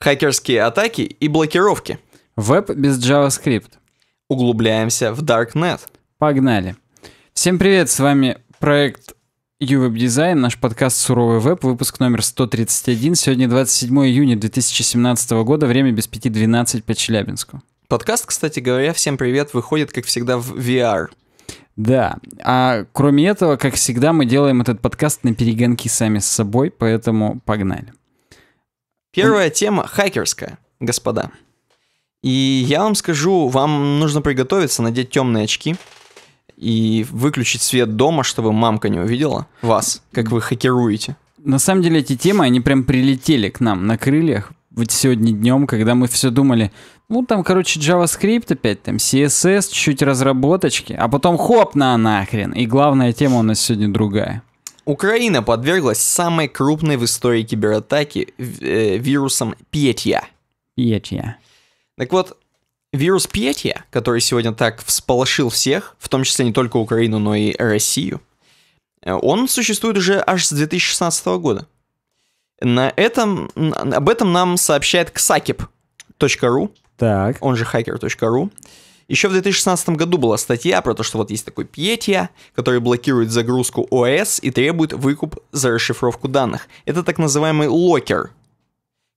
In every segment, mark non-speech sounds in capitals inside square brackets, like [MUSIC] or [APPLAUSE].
хакерские атаки и блокировки. Веб без JavaScript. Углубляемся в Darknet. Погнали. Всем привет, с вами проект Ювеб Design, наш подкаст «Суровый веб», выпуск номер 131. Сегодня 27 июня 2017 года, время без пяти 12 по Челябинску. Подкаст, кстати говоря, всем привет, выходит, как всегда, в VR. Да, а кроме этого, как всегда, мы делаем этот подкаст на перегонки сами с собой, поэтому погнали. Первая тема хакерская, господа. И я вам скажу, вам нужно приготовиться, надеть темные очки и выключить свет дома, чтобы мамка не увидела вас, как вы хакеруете. На самом деле эти темы, они прям прилетели к нам на крыльях. Вот сегодня днем, когда мы все думали, ну там, короче, JavaScript опять, там CSS, чуть-чуть разработочки, а потом хоп на нахрен. И главная тема у нас сегодня другая. Украина подверглась самой крупной в истории кибератаки э, вирусом Петья. Петья. Так вот, вирус Петья, который сегодня так всполошил всех, в том числе не только Украину, но и Россию, э, он существует уже аж с 2016 года. На этом, об этом нам сообщает ksakip.ru, так. он же hacker.ru, еще в 2016 году была статья про то, что вот есть такой Пьетия, который блокирует загрузку ОС и требует выкуп за расшифровку данных. Это так называемый локер,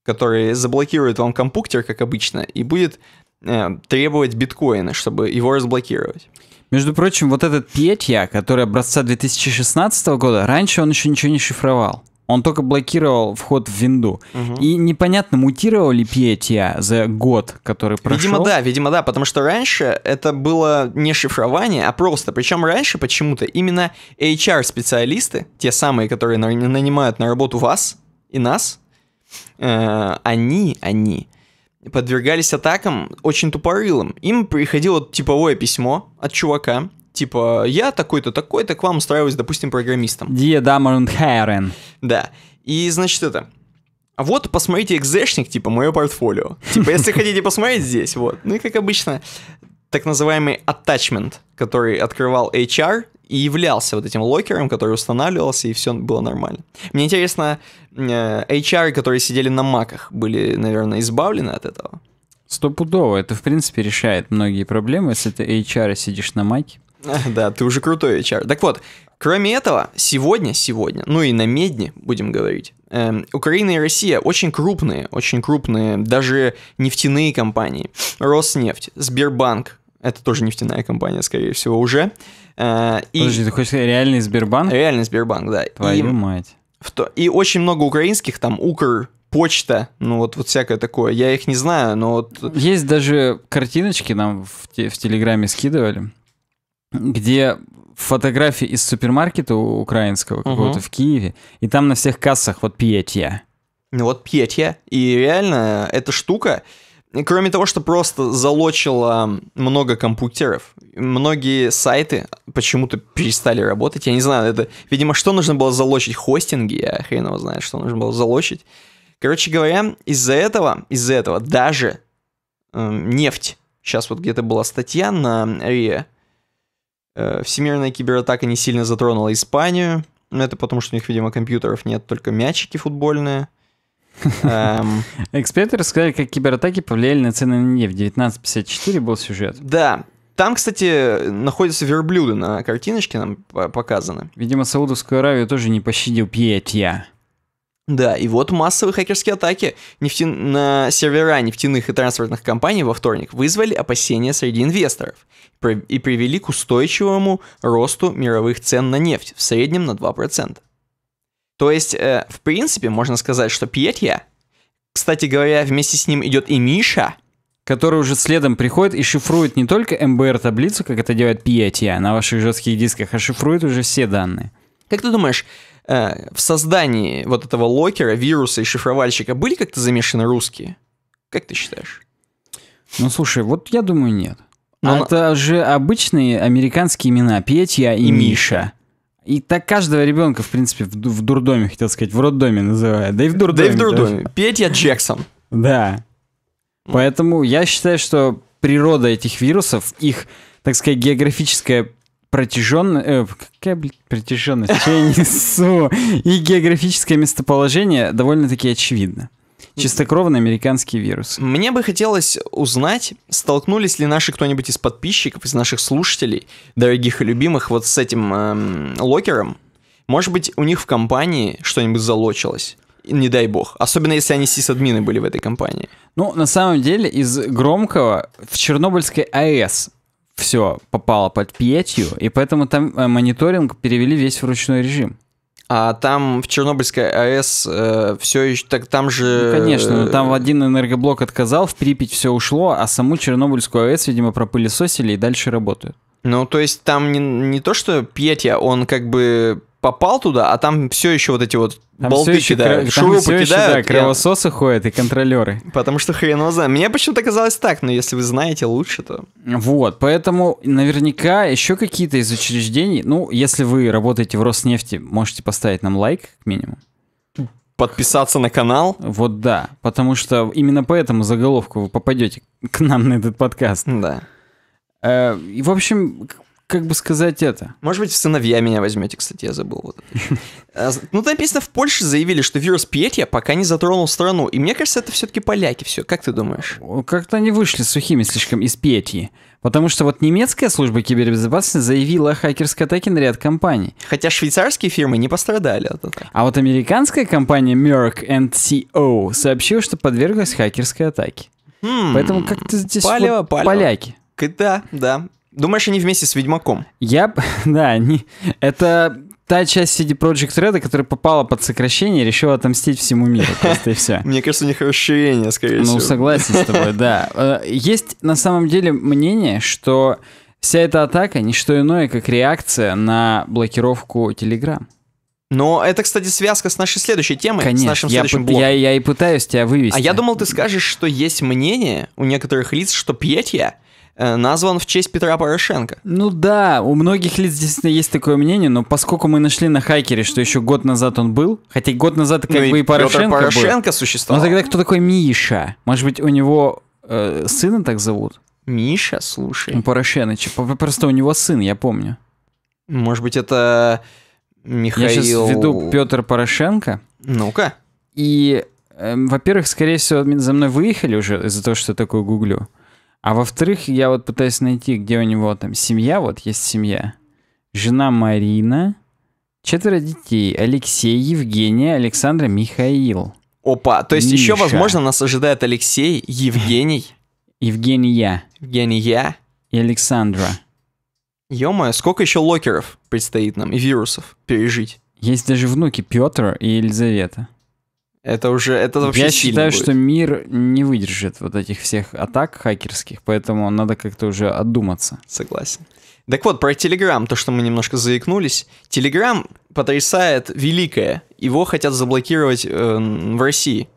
который заблокирует вам компьютер, как обычно, и будет э, требовать биткоина, чтобы его разблокировать. Между прочим, вот этот Пьетья, который образца 2016 года, раньше он еще ничего не шифровал. Он только блокировал вход в винду. Угу. И непонятно, мутировал ли PETIA за год, который прошел. Видимо, да, видимо, да, потому что раньше это было не шифрование, а просто. Причем раньше почему-то именно HR-специалисты, те самые, которые нанимают на работу вас и нас, э, они, они подвергались атакам очень тупорылым. Им приходило типовое письмо от чувака, типа, я такой-то, такой-то к вам устраиваюсь, допустим, программистом. Die Damen Herren. Да. И, значит, это... вот посмотрите экзешник, типа, мое портфолио. Типа, если хотите посмотреть здесь, вот. Ну и как обычно, так называемый attachment, который открывал HR и являлся вот этим локером, который устанавливался, и все было нормально. Мне интересно, э, HR, которые сидели на маках, были, наверное, избавлены от этого? Стопудово. Это, в принципе, решает многие проблемы, если ты HR сидишь на маке. [LAUGHS] Да, ты уже крутой HR. Так вот, кроме этого, сегодня, сегодня, ну и на медне, будем говорить, э, Украина и Россия очень крупные, очень крупные, даже нефтяные компании. Роснефть, Сбербанк, это тоже нефтяная компания, скорее всего, уже. Э, и... Подожди, ты хочешь сказать реальный Сбербанк? Реальный Сбербанк, да. Твою и... мать. В то... И очень много украинских, там, Укр, почта, ну вот, вот всякое такое. Я их не знаю, но вот... Есть даже картиночки нам в, те, в Телеграме скидывали где фотографии из супермаркета украинского какого-то угу. в Киеве, и там на всех кассах вот пьетья. Ну вот пьетья. И реально эта штука, кроме того, что просто залочила много компьютеров, многие сайты почему-то перестали работать. Я не знаю, это, видимо, что нужно было залочить? Хостинги, я хрен его знает, что нужно было залочить. Короче говоря, из-за этого, из-за этого даже э, нефть, сейчас вот где-то была статья на РИА, Э, всемирная кибератака не сильно затронула Испанию. Но ну, это потому, что у них, видимо, компьютеров нет, только мячики футбольные. [LAUGHS] Эм. Эксперты рассказали, как кибератаки повлияли на цены на нефть. 1954 был сюжет. Да. Там, кстати, находятся верблюды на картиночке, нам показаны. Видимо, Саудовскую Аравию тоже не пощадил Пьетья. Да, и вот массовые хакерские атаки нефти... на сервера нефтяных и транспортных компаний во вторник вызвали опасения среди инвесторов и привели к устойчивому росту мировых цен на нефть в среднем на 2%. То есть, э, в принципе, можно сказать, что Пьетья, кстати говоря, вместе с ним идет и Миша, который уже следом приходит и шифрует не только МБР-таблицу, как это делает Пьетья на ваших жестких дисках, а шифрует уже все данные. Как ты думаешь, Э, в создании вот этого локера, вируса и шифровальщика были как-то замешаны русские? Как ты считаешь? Ну, слушай, вот я думаю, нет. Но ну, а это же обычные американские имена Петя и, Миша. И так каждого ребенка, в принципе, в, дурдоме, хотел сказать, в роддоме называют. Да и в дурдоме. Да и в дурдоме. Даже. Петя Джексон. Да. Поэтому я считаю, что природа этих вирусов, их, так сказать, географическое протяженность, э, какая, блядь, протяженность, что я несу, и географическое местоположение довольно-таки очевидно. Чистокровный американский вирус. Мне бы хотелось узнать, столкнулись ли наши кто-нибудь из подписчиков, из наших слушателей, дорогих и любимых, вот с этим эм, локером. Может быть, у них в компании что-нибудь залочилось не дай бог. Особенно если они сисадмины были в этой компании. Ну, на самом деле, из громкого в Чернобыльской АЭС все попало под пьетью, и поэтому там э, мониторинг перевели весь в ручной режим. А там в Чернобыльской АЭС э, все еще так там же. Ну, конечно, но ну, там э, один энергоблок отказал, в Припять все ушло, а саму Чернобыльскую АЭС, видимо, пропылесосили и дальше работают. Ну, то есть там не, не то, что Петя, а он как бы попал туда, а там все еще вот эти вот там болты еще кидают, кра... шурупы кидают. Еще, да, кровососы я... ходят и контролеры. Потому что хрен знает. Мне почему-то казалось так, но если вы знаете лучше, то... Вот, поэтому наверняка еще какие-то из учреждений, ну, если вы работаете в Роснефти, можете поставить нам лайк, как минимум. Подписаться на канал. Вот да, потому что именно по этому заголовку вы попадете к нам на этот подкаст. Да. Э, и, в общем, как бы сказать это? Может быть, в сыновья меня возьмете, кстати, я забыл. Вот [LAUGHS] э, ну, там написано, в Польше заявили, что вирус Пьетья пока не затронул страну. И мне кажется, это все-таки поляки все. Как ты думаешь? Как-то они вышли сухими слишком из Пьетьи. Потому что вот немецкая служба кибербезопасности заявила о хакерской атаке на ряд компаний. Хотя швейцарские фирмы не пострадали от этого. А вот американская компания Merck Co. сообщила, что подверглась хакерской атаке. Хм. Поэтому как-то здесь палево, вот палево. поляки. Да, да. Думаешь, они вместе с Ведьмаком? Я... [LAUGHS] Да, они... Это та часть CD Project Red, которая попала под сокращение, решила отомстить всему миру. Просто и все. [LAUGHS] Мне кажется, у них расширение, скорее ну, всего. Ну, согласен с тобой, да. [LAUGHS] Э, есть на самом деле мнение, что вся эта атака не что иное, как реакция на блокировку Telegram. Но это, кстати, связка с нашей следующей темой, Конечно, с нашим я следующим блоком. Я, я и пытаюсь тебя вывести. А я думал, ты скажешь, что есть мнение у некоторых лиц, что пьетья Э, назван в честь Петра Порошенко. Ну да, у многих лиц действительно есть такое мнение, но поскольку мы нашли на Хайкере, что еще год назад он был, хотя год назад как ну, бы и Порошенко Петр Порошенко был, существовал. Но тогда кто такой Миша? Может быть, у него э, сына так зовут? Миша, слушай. У ну, Порошеныча. Просто у него сын, я помню. Может быть, это Михаил... Я сейчас веду Петр Порошенко. Ну-ка. И, э, во-первых, скорее всего, за мной выехали уже из-за того, что я такое гуглю. А во-вторых, я вот пытаюсь найти, где у него там семья, вот есть семья. Жена Марина, четверо детей, Алексей, Евгения, Александра, Михаил. Опа, то есть Миша. еще, возможно, нас ожидает Алексей, Евгений. Евгения. Евгения. И Александра. Ё-моё, сколько еще локеров предстоит нам и вирусов пережить? Есть даже внуки Петр и Елизавета. Это уже, это вообще Я считаю, будет. что мир не выдержит вот этих всех атак хакерских, поэтому надо как-то уже отдуматься. Согласен. Так вот, про Telegram, то, что мы немножко заикнулись. Telegram потрясает великое. Его хотят заблокировать э, в России.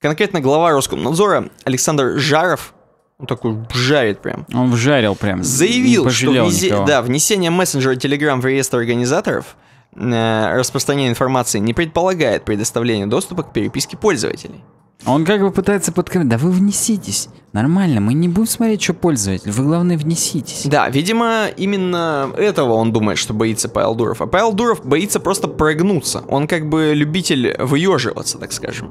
Конкретно глава Роскомнадзора Александр Жаров, он такой жарит прям. Он вжарил прям. Заявил, что внизе, да, внесение мессенджера Telegram в реестр организаторов – Э, распространение информации не предполагает предоставление доступа к переписке пользователей. Он как бы пытается подкрепить. Да вы внеситесь. Нормально, мы не будем смотреть, что пользователь. Вы, главное, внеситесь. Да, видимо, именно этого он думает, что боится Павел Дуров. А Павел Дуров боится просто прогнуться. Он как бы любитель выеживаться, так скажем.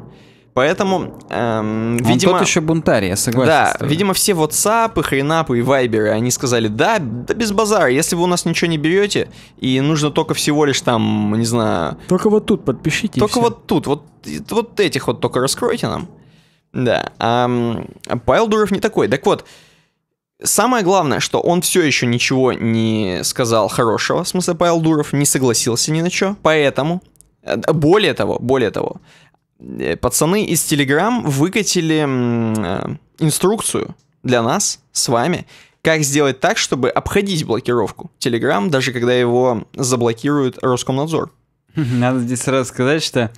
Поэтому, эм, Он видимо... Он тот еще бунтарь, я согласен. Да, видимо, все WhatsApp, и хренапы и вайберы, они сказали, да, да без базара, если вы у нас ничего не берете, и нужно только всего лишь там, не знаю... Только вот тут подпишите. Только вот тут, вот, вот этих вот только раскройте нам. Да, а, Павел Дуров не такой. Так вот, Самое главное, что он все еще ничего не сказал хорошего, в смысле Павел Дуров не согласился ни на что, поэтому э, более того, более того, Э, пацаны из Telegram выкатили э, инструкцию для нас с вами, как сделать так, чтобы обходить блокировку Telegram, даже когда его заблокирует Роскомнадзор. [LAUGHS] Надо здесь сразу сказать, что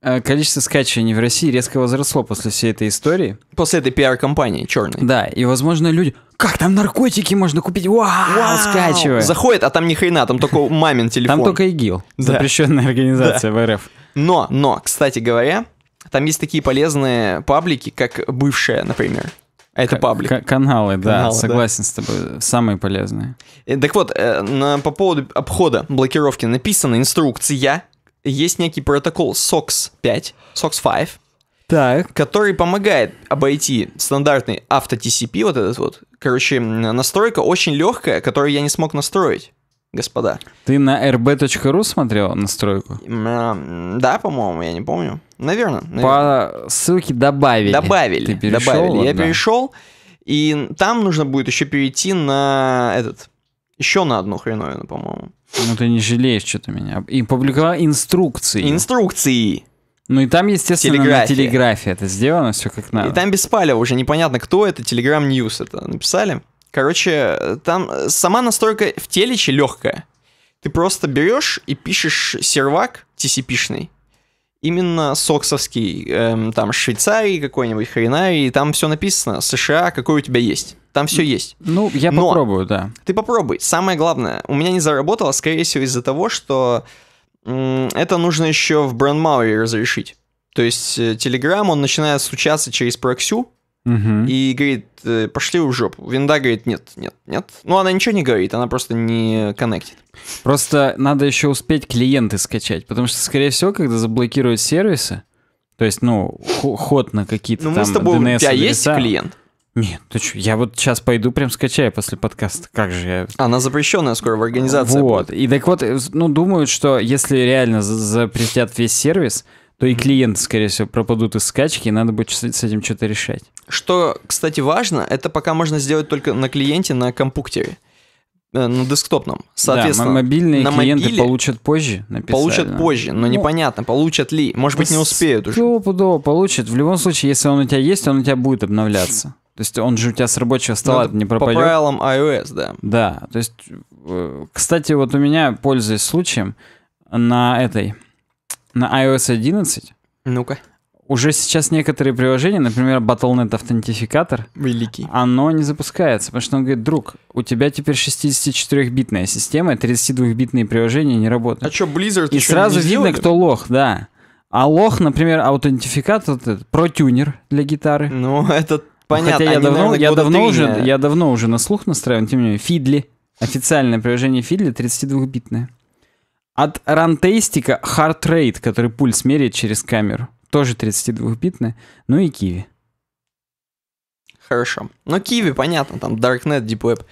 э, количество скачиваний в России резко возросло после всей этой истории. После этой пиар-компании черной. Да, и, возможно, люди... Как там наркотики можно купить? Вау, Вау! скачивай. Заходит, а там ни хрена, там только мамин телефон. Там только ИГИЛ, запрещенная [LAUGHS] организация в РФ. Но, но, кстати говоря, там есть такие полезные паблики, как бывшая, например. А это паблик. К- каналы, да, каналы, согласен да. с тобой, самые полезные. Э, так вот, э, на, по поводу обхода блокировки написана инструкция, есть некий протокол SOX 5, SOX 5, так. который помогает обойти стандартный авто TCP, вот этот вот. Короче, настройка очень легкая, которую я не смог настроить господа. Ты на rb.ru смотрел настройку? А, да, по-моему, я не помню. Наверное. наверное. По ссылке добавили. Добавили. Ты перешел, добавили. Я да. перешел, и там нужно будет еще перейти на этот... Еще на одну хреновину, по-моему. Ну ты не жалеешь что-то меня. И публиковал инструкции. Инструкции. Ну и там, естественно, телеграфия. на телеграфе это сделано, все как надо. И там без палева уже непонятно, кто это, Telegram News это написали. Короче, там э, сама настройка в телече легкая. Ты просто берешь и пишешь сервак TCP-шный, именно соксовский, эм, там Швейцарии какой-нибудь и там все написано, США, какой у тебя есть. Там все есть. Ну, я Но попробую, да. Ты попробуй. Самое главное, у меня не заработало, скорее всего, из-за того, что м- это нужно еще в брандмауэре разрешить. То есть э, Telegram, он начинает стучаться через проксю, и говорит, э, пошли в жопу. Винда говорит, нет, нет, нет. Ну, она ничего не говорит, она просто не коннектит. Просто надо еще успеть клиенты скачать, потому что, скорее всего, когда заблокируют сервисы, то есть, ну, ход на какие-то ну, там мы с тобой, DNS у тебя есть клиент? Нет, ты что, я вот сейчас пойду прям скачаю после подкаста, как же я... Она запрещенная скоро в организации. Вот, будет. и так вот, э, ну, думают, что если реально запретят весь сервис, то и клиенты, скорее всего, пропадут из скачки, и надо будет с этим что-то решать. Что, кстати, важно, это пока можно сделать только на клиенте, на компуктере э, на десктопном. Соответственно, да, мобильные на клиенты мобиле получат позже, написали. Получат позже, но ну, непонятно, получат ли. Может быть, не успеют уже. Стопудово получат. В любом случае, если он у тебя есть, он у тебя будет обновляться. То есть он же у тебя с рабочего стола ну, не пропадет. По правилам iOS, да. Да, то есть, э, кстати, вот у меня, пользуясь случаем, на этой, на iOS 11... Ну-ка уже сейчас некоторые приложения, например, Battle.net аутентификатор, Великий. оно не запускается, потому что он говорит, друг, у тебя теперь 64-битная система, 32-битные приложения не работают. А что, Blizzard И сразу видно, кто лох, да. А лох, например, аутентификатор, протюнер для гитары. Ну, это понятно. Хотя я давно, я, давно уже, я давно уже на слух настраиваю, тем не менее, Фидли, официальное приложение Фидли 32-битное. От рантейстика Heart Rate, который пульс меряет через камеру тоже 32-битная, ну и Киви. Хорошо. ну Киви, понятно, там Darknet, Deep Web.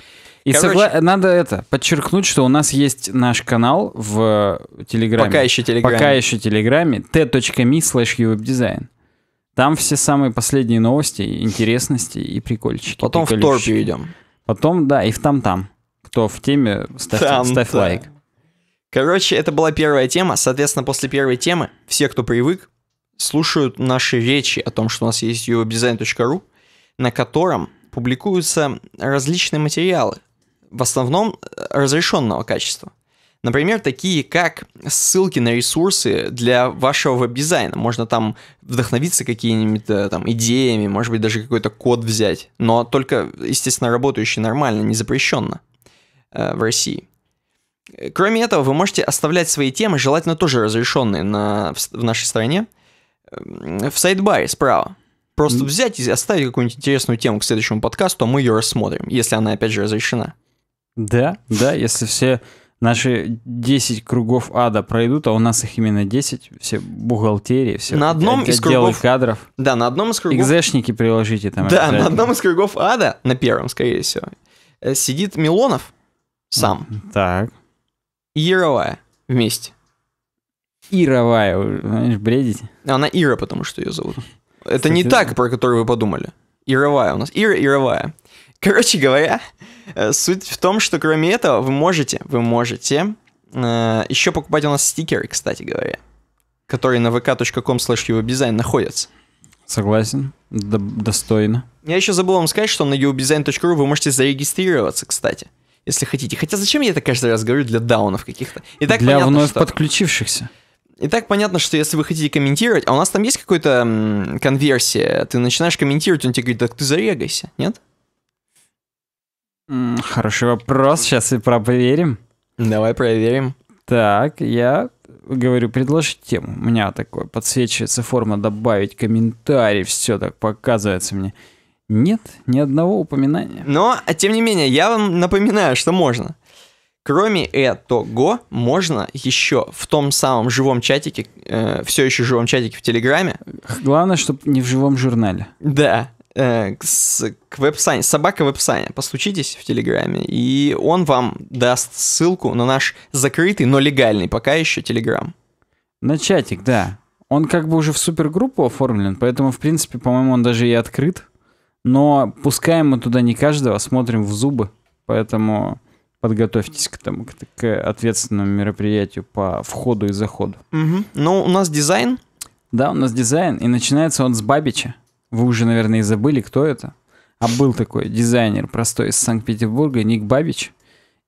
И Короче, согла... надо это подчеркнуть, что у нас есть наш канал в э, Телеграме. Пока еще Телеграме. Пока еще Телеграме. t.me slash дизайн. Там все самые последние новости, интересности и прикольчики. Потом в торпе идем. Потом, да, и в там-там. Кто в теме, ставь, там ставь лайк. Короче, это была первая тема. Соответственно, после первой темы все, кто привык, слушают наши речи о том, что у нас есть uwebdesign.ru, на котором публикуются различные материалы, в основном э, разрешенного качества. Например, такие как ссылки на ресурсы для вашего веб-дизайна. Можно там вдохновиться какими-то э, там идеями, может быть, даже какой-то код взять. Но только, естественно, работающий нормально, не запрещенно э, в России. Кроме этого, вы можете оставлять свои темы, желательно тоже разрешенные на, в, в нашей стране, в сайдбаре справа. Просто взять и оставить какую-нибудь интересную тему к следующему подкасту, а мы ее рассмотрим, если она опять же разрешена. Да, да, если все наши 10 кругов ада пройдут, а у нас их именно 10, все бухгалтерии, все на одном из кругов кадров. Да, на одном из кругов. Экзешники приложите там. Да, на одном из кругов ада, на первом, скорее всего, э, сидит Милонов сам. Так. И вместе. Ировая, знаешь, бредить. Она Ира, потому что ее зовут. Это не так, про которую вы подумали. Ировая у нас. Ира Ировая. Короче говоря, э, суть в том, что кроме этого вы можете, вы можете э, еще покупать у нас стикеры, кстати говоря, которые на vk.com slash находятся. Согласен. достойно. Я еще забыл вам сказать, что на uobdesign.ru вы можете зарегистрироваться, кстати, если хотите. Хотя зачем я это каждый раз говорю для даунов каких-то? для вновь подключившихся. И так понятно, что если вы хотите комментировать, а у нас там есть какая-то конверсия, ты начинаешь комментировать, он тебе говорит, так ты зарегайся, нет? Хороший вопрос, сейчас и проверим. Давай проверим. Так, я говорю, предложить тему. У меня такое подсвечивается форма добавить комментарий, все так показывается мне. Нет, ни одного упоминания. Но, тем не менее, я вам напоминаю, что можно. Кроме этого, можно еще в том самом живом чатике, э, все еще живом чатике в Телеграме. Главное, чтобы не в живом журнале. Да. Э, с, к веб-сане, собака веб-сане, постучитесь в Телеграме, и он вам даст ссылку на наш закрытый, но легальный пока еще Телеграм. На чатик, да. Он как бы уже в супергруппу оформлен, поэтому, в принципе, по-моему, он даже и открыт. Но пускаем мы туда не каждого, смотрим в зубы. Поэтому подготовьтесь к, тому, к, к ответственному мероприятию по входу и заходу. Угу. Ну, у нас дизайн. Да, у нас дизайн, и начинается он с Бабича. Вы уже, наверное, и забыли, кто это. А был такой дизайнер простой из Санкт-Петербурга, Ник Бабич.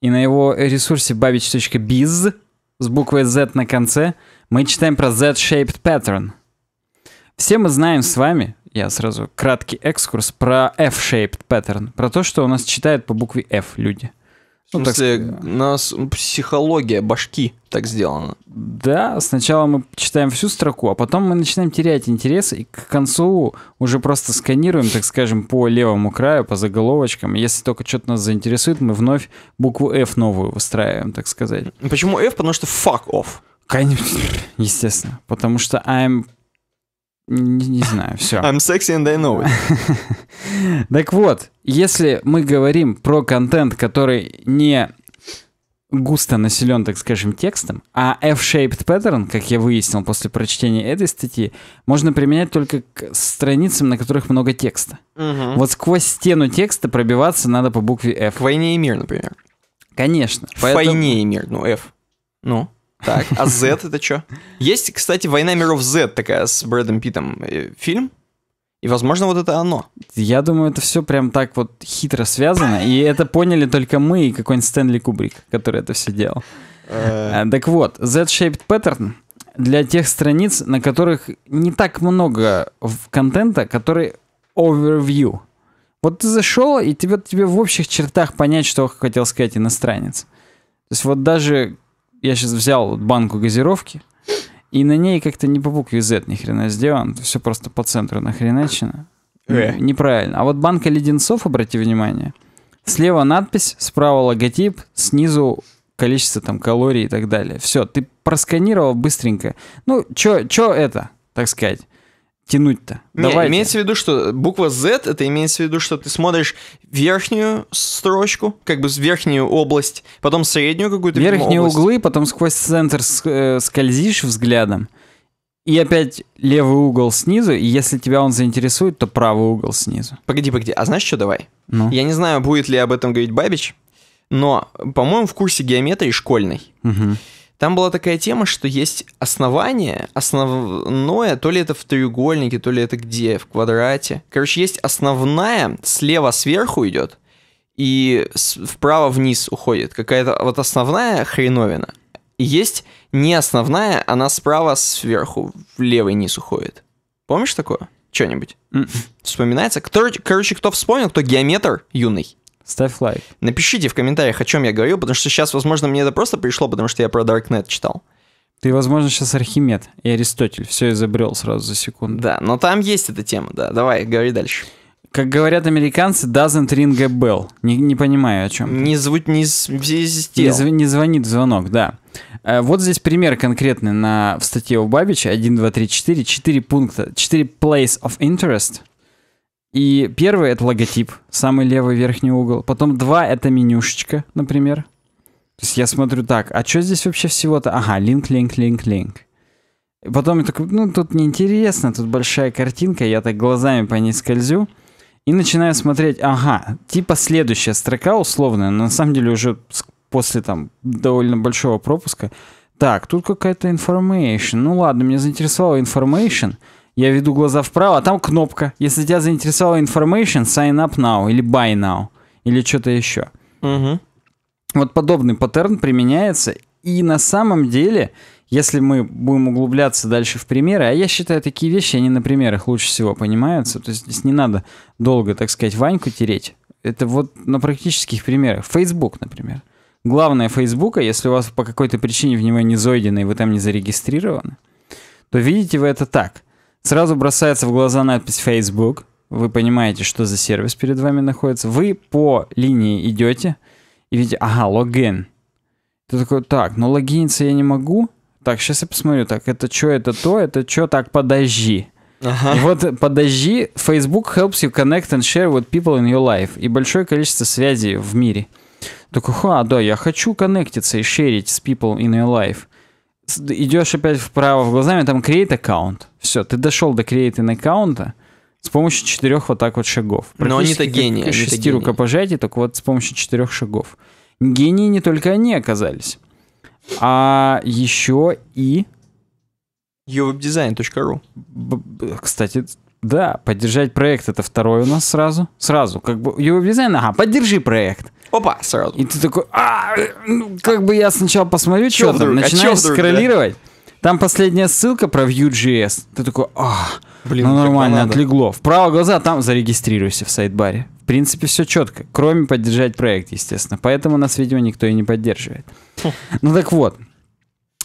И на его ресурсе babich.biz с буквой Z на конце мы читаем про Z-shaped pattern. Все мы знаем с вами, я сразу краткий экскурс, про F-shaped pattern, про то, что у нас читают по букве F люди – ну, в смысле, так... у нас психология башки так сделана. Да, сначала мы читаем всю строку, а потом мы начинаем терять интерес, и к концу уже просто сканируем, так скажем, по левому краю, по заголовочкам. Если только что-то нас заинтересует, мы вновь букву F новую выстраиваем, так сказать. Почему F? Потому что fuck off. Конечно, естественно. Потому что I'm не, не знаю, все. I'm sexy and I know it. [LAUGHS] так вот, если мы говорим про контент, который не густо населен, так скажем, текстом, а F-shaped pattern, как я выяснил после прочтения этой статьи, можно применять только к страницам, на которых много текста. Угу. Вот сквозь стену текста пробиваться надо по букве F. К войне и мир, например. Конечно. Поэтому... Войне и мир, ну F. Ну. Так, а Z это что? Есть, кстати, «Война миров Z» такая с Брэдом Питом э, фильм. И, возможно, вот это оно. Я думаю, это все прям так вот хитро связано. И это поняли только мы и какой-нибудь Стэнли Кубрик, который это все делал. Э. Э, так вот, Z-shaped pattern для тех страниц, на которых не так много контента, который overview. Вот ты зашел, и тебе, тебе в общих чертах понять, что хотел сказать иностранец. То есть вот даже я сейчас взял банку газировки, и на ней как-то не по букве Z ни хрена сделано, все просто по центру нахреначено. Э. Неправильно. А вот банка леденцов, обрати внимание, слева надпись, справа логотип, снизу количество там калорий и так далее. Все, ты просканировал быстренько. Ну, чё, чё это, так сказать? тянуть-то? Давайте. имеется в виду, что буква Z, это имеется в виду, что ты смотришь верхнюю строчку, как бы верхнюю область, потом среднюю какую-то Верхние область. углы, потом сквозь центр э, скользишь взглядом, и опять левый угол снизу, и если тебя он заинтересует, то правый угол снизу. Погоди, погоди, а знаешь что, давай? Ну? Я не знаю, будет ли об этом говорить Бабич, но, по-моему, в курсе геометрии школьной угу. Там была такая тема, что есть основание, основное, то ли это в треугольнике, то ли это где, в квадрате. Короче, есть основная, слева сверху идет, и вправо вниз уходит. Какая-то вот основная хреновина. И есть не основная, она справа сверху, в левый низ уходит. Помнишь такое? Что-нибудь? Mm. Вспоминается? Кто, короче, кто вспомнил, кто геометр юный? Ставь лайк. Напишите в комментариях, о чем я говорю, потому что сейчас, возможно, мне это просто пришло, потому что я про Darknet читал. Ты, возможно, сейчас Архимед и Аристотель все изобрел сразу за секунду. Да, но там есть эта тема, да. Давай, говори дальше. Как говорят американцы, doesn't ring a bell. Не, не понимаю, о чем. Не, зву... не, не, зв... не звонит звонок, да. Э, вот здесь пример конкретный на... в статье у Бабича 1, 2, 3, 4. 4 пункта. 4 place of interest. И первый — это логотип, самый левый верхний угол. Потом два — это менюшечка, например. То есть я смотрю так, а что здесь вообще всего-то? Ага, линк, линк, линк, линк. потом я такой, ну, тут неинтересно, тут большая картинка, я так глазами по ней скользю. И начинаю смотреть, ага, типа следующая строка условная, но на самом деле уже после там довольно большого пропуска. Так, тут какая-то information. Ну ладно, меня заинтересовала information я веду глаза вправо, а там кнопка. Если тебя заинтересовала information, sign up now или buy now или что-то еще. Угу. Вот подобный паттерн применяется. И на самом деле, если мы будем углубляться дальше в примеры, а я считаю, такие вещи, они на примерах лучше всего понимаются. То есть здесь не надо долго, так сказать, Ваньку тереть. Это вот на практических примерах. Facebook, например. Главное Фейсбука, если у вас по какой-то причине в него не зайдено и вы там не зарегистрированы, то видите вы это так. Сразу бросается в глаза надпись Facebook. Вы понимаете, что за сервис перед вами находится. Вы по линии идете и видите, ага, логин. Ты такой, так, но ну, логиниться я не могу. Так, сейчас я посмотрю, так, это что, это то, это что, так, подожди. Ага. И вот подожди, Facebook helps you connect and share with people in your life. И большое количество связей в мире. Такой, ха, да, я хочу коннектиться и шерить с people in your life идешь опять вправо в глазами, там create аккаунт. Все, ты дошел до create аккаунта с помощью четырех вот так вот шагов. Но они-то гении. Они шести гении. рукопожатий, только вот с помощью четырех шагов. Гении не только они оказались, а еще и uwebdesign.ru. Кстати, да, поддержать проект это второй у нас сразу. Сразу, как бы его дизайн, ага, поддержи проект. Опа, сразу. И ты такой, а, ну, как бы я сначала посмотрю, что там, вдруг? начинаешь а скроллировать. Да? Там последняя ссылка про Vue.js. Ты такой, а, Блин, ну, ну нормально, отлегло. Вправо глаза, там зарегистрируйся в сайт-баре. В принципе, все четко, кроме поддержать проект, естественно. Поэтому нас, видимо, никто и не поддерживает. [LAUGHS] Ну так вот,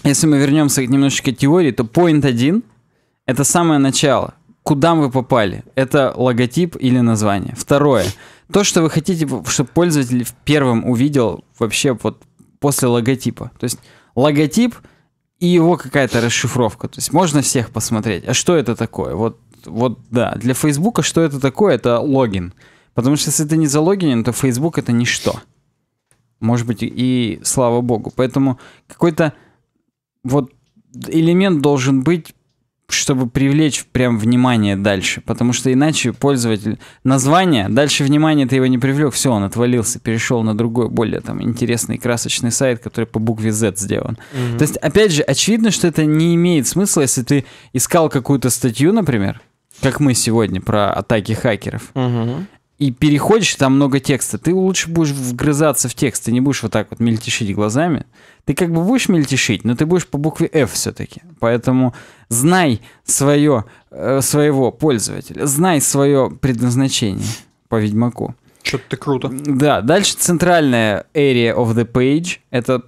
если мы вернемся к немножечко теории, то point 1 — это самое начало куда вы попали. Это логотип или название. Второе. То, что вы хотите, чтобы пользователь первым увидел вообще вот после логотипа. То есть логотип и его какая-то расшифровка. То есть можно всех посмотреть. А что это такое? Вот, вот да, для Фейсбука что это такое? Это логин. Потому что если ты не залогинен, то Facebook это ничто. Может быть, и слава богу. Поэтому какой-то вот элемент должен быть чтобы привлечь прям внимание дальше, потому что иначе пользователь название, дальше внимание ты его не привлек, все, он отвалился, перешел на другой, более там интересный красочный сайт, который по букве Z сделан. Mm-hmm. То есть, опять же, очевидно, что это не имеет смысла, если ты искал какую-то статью, например, как мы сегодня про атаки хакеров, mm-hmm. и переходишь, там много текста, ты лучше будешь вгрызаться в текст, ты не будешь вот так вот мельтешить глазами, ты как бы будешь мельтешить, но ты будешь по букве F все-таки. Поэтому знай свое, э, своего пользователя, знай свое предназначение по Ведьмаку. Что-то ты круто. Да, дальше центральная area of the page. Это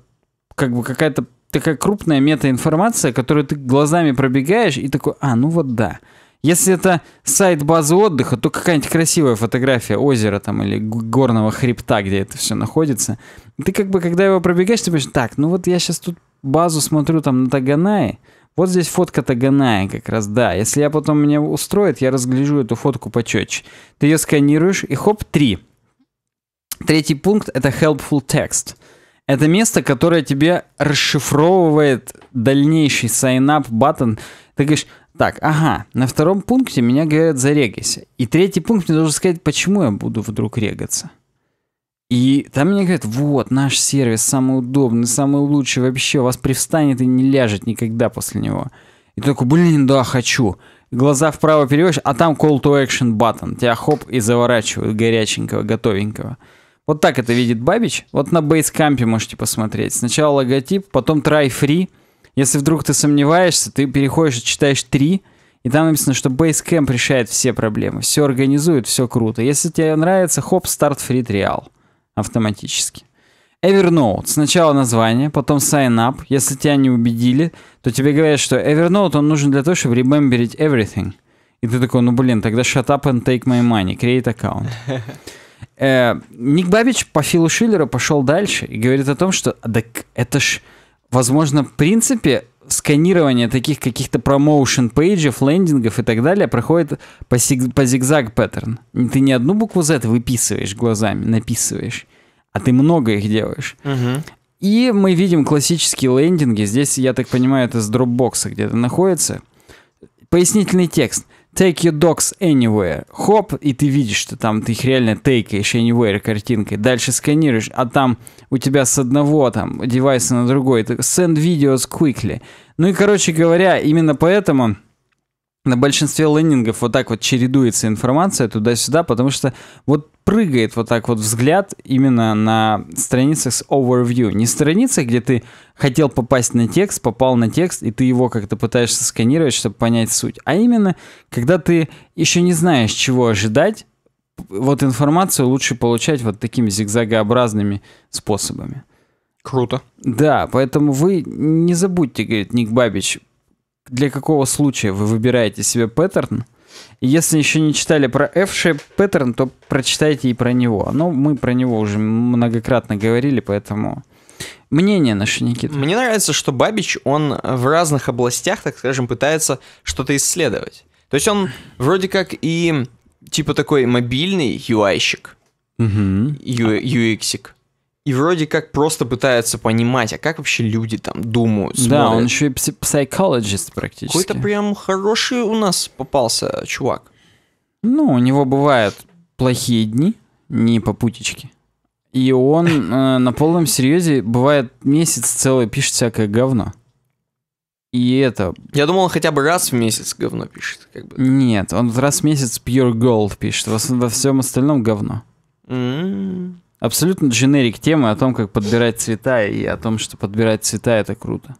как бы какая-то такая крупная метаинформация, которую ты глазами пробегаешь и такой, а, ну вот да. Если это сайт базы отдыха, то какая-нибудь красивая фотография озера там или горного хребта, где это все находится – ты как бы, когда его пробегаешь, ты понимаешь, так, ну вот я сейчас тут базу смотрю там на Таганае, вот здесь фотка Таганая как раз, да. Если я потом меня устроит, я разгляжу эту фотку почетче. Ты ее сканируешь, и хоп, три. Третий пункт — это helpful text. Это место, которое тебе расшифровывает дальнейший sign-up button. Ты говоришь, так, ага, на втором пункте меня говорят зарегайся. И третий пункт мне должен сказать, почему я буду вдруг регаться. И там мне говорят, вот, наш сервис самый удобный, самый лучший вообще, вас привстанет и не ляжет никогда после него. И только, блин, да, хочу. Глаза вправо переводишь, а там call to action button. Тебя хоп и заворачивают горяченького, готовенького. Вот так это видит Бабич. Вот на Бейскампе можете посмотреть. Сначала логотип, потом try free. Если вдруг ты сомневаешься, ты переходишь и читаешь 3, и там написано, что Basecamp решает все проблемы, все организует, все круто. Если тебе нравится, хоп, старт free trial автоматически. Evernote. Сначала название, потом sign up. Если тебя не убедили, то тебе говорят, что Evernote, он нужен для того, чтобы rememberить everything. И ты такой, ну блин, тогда shut up and take my money, create account. [LAUGHS] Э, Ник Бабич по Филу Шиллеру пошел дальше и говорит о том, что «А так это ж, возможно, в принципе, сканирование таких каких-то промоушен пейджев, лендингов и так далее проходит по, сиг- по зигзаг паттерн. Ты не одну букву Z выписываешь глазами, написываешь, а ты много их делаешь. Угу. И мы видим классические лендинги. Здесь, я так понимаю, это с дропбокса где-то находится. Пояснительный текст. Take your dogs anywhere. Хоп, и ты видишь, что там ты их реально тейкаешь anywhere картинкой. Дальше сканируешь, а там у тебя с одного там девайса на другой. Send videos quickly. Ну и, короче говоря, именно поэтому на большинстве лендингов вот так вот чередуется информация туда-сюда, потому что вот прыгает вот так вот взгляд именно на страницах с overview. Не страницы, где ты хотел попасть на текст, попал на текст, и ты его как-то пытаешься сканировать, чтобы понять суть, а именно, когда ты еще не знаешь, чего ожидать, вот информацию лучше получать вот такими зигзагообразными способами. Круто. Да, поэтому вы не забудьте, говорит Ник Бабич, для какого случая вы выбираете себе паттерн. если еще не читали про F-shape паттерн, то прочитайте и про него. Но мы про него уже многократно говорили, поэтому... Мнение наше, Никита. Мне нравится, что Бабич, он э, в разных областях, так скажем, пытается что-то исследовать. То есть он вроде как и типа такой мобильный UI-щик, угу. UX-ик и вроде как просто пытается понимать, а как вообще люди там думают, смотрят. Да, он еще и психологист практически. Какой-то прям хороший у нас попался чувак. Ну, у него бывают плохие дни, не по путечке. И он [LAUGHS] э, на полном серьезе бывает месяц целый пишет всякое говно. И это... Я думал, он хотя бы раз в месяц говно пишет. Как бы. Нет, он раз в месяц pure gold пишет. Во, во всем остальном говно. Mm-hmm абсолютно дженерик темы о том, как подбирать цвета, и о том, что подбирать цвета это круто.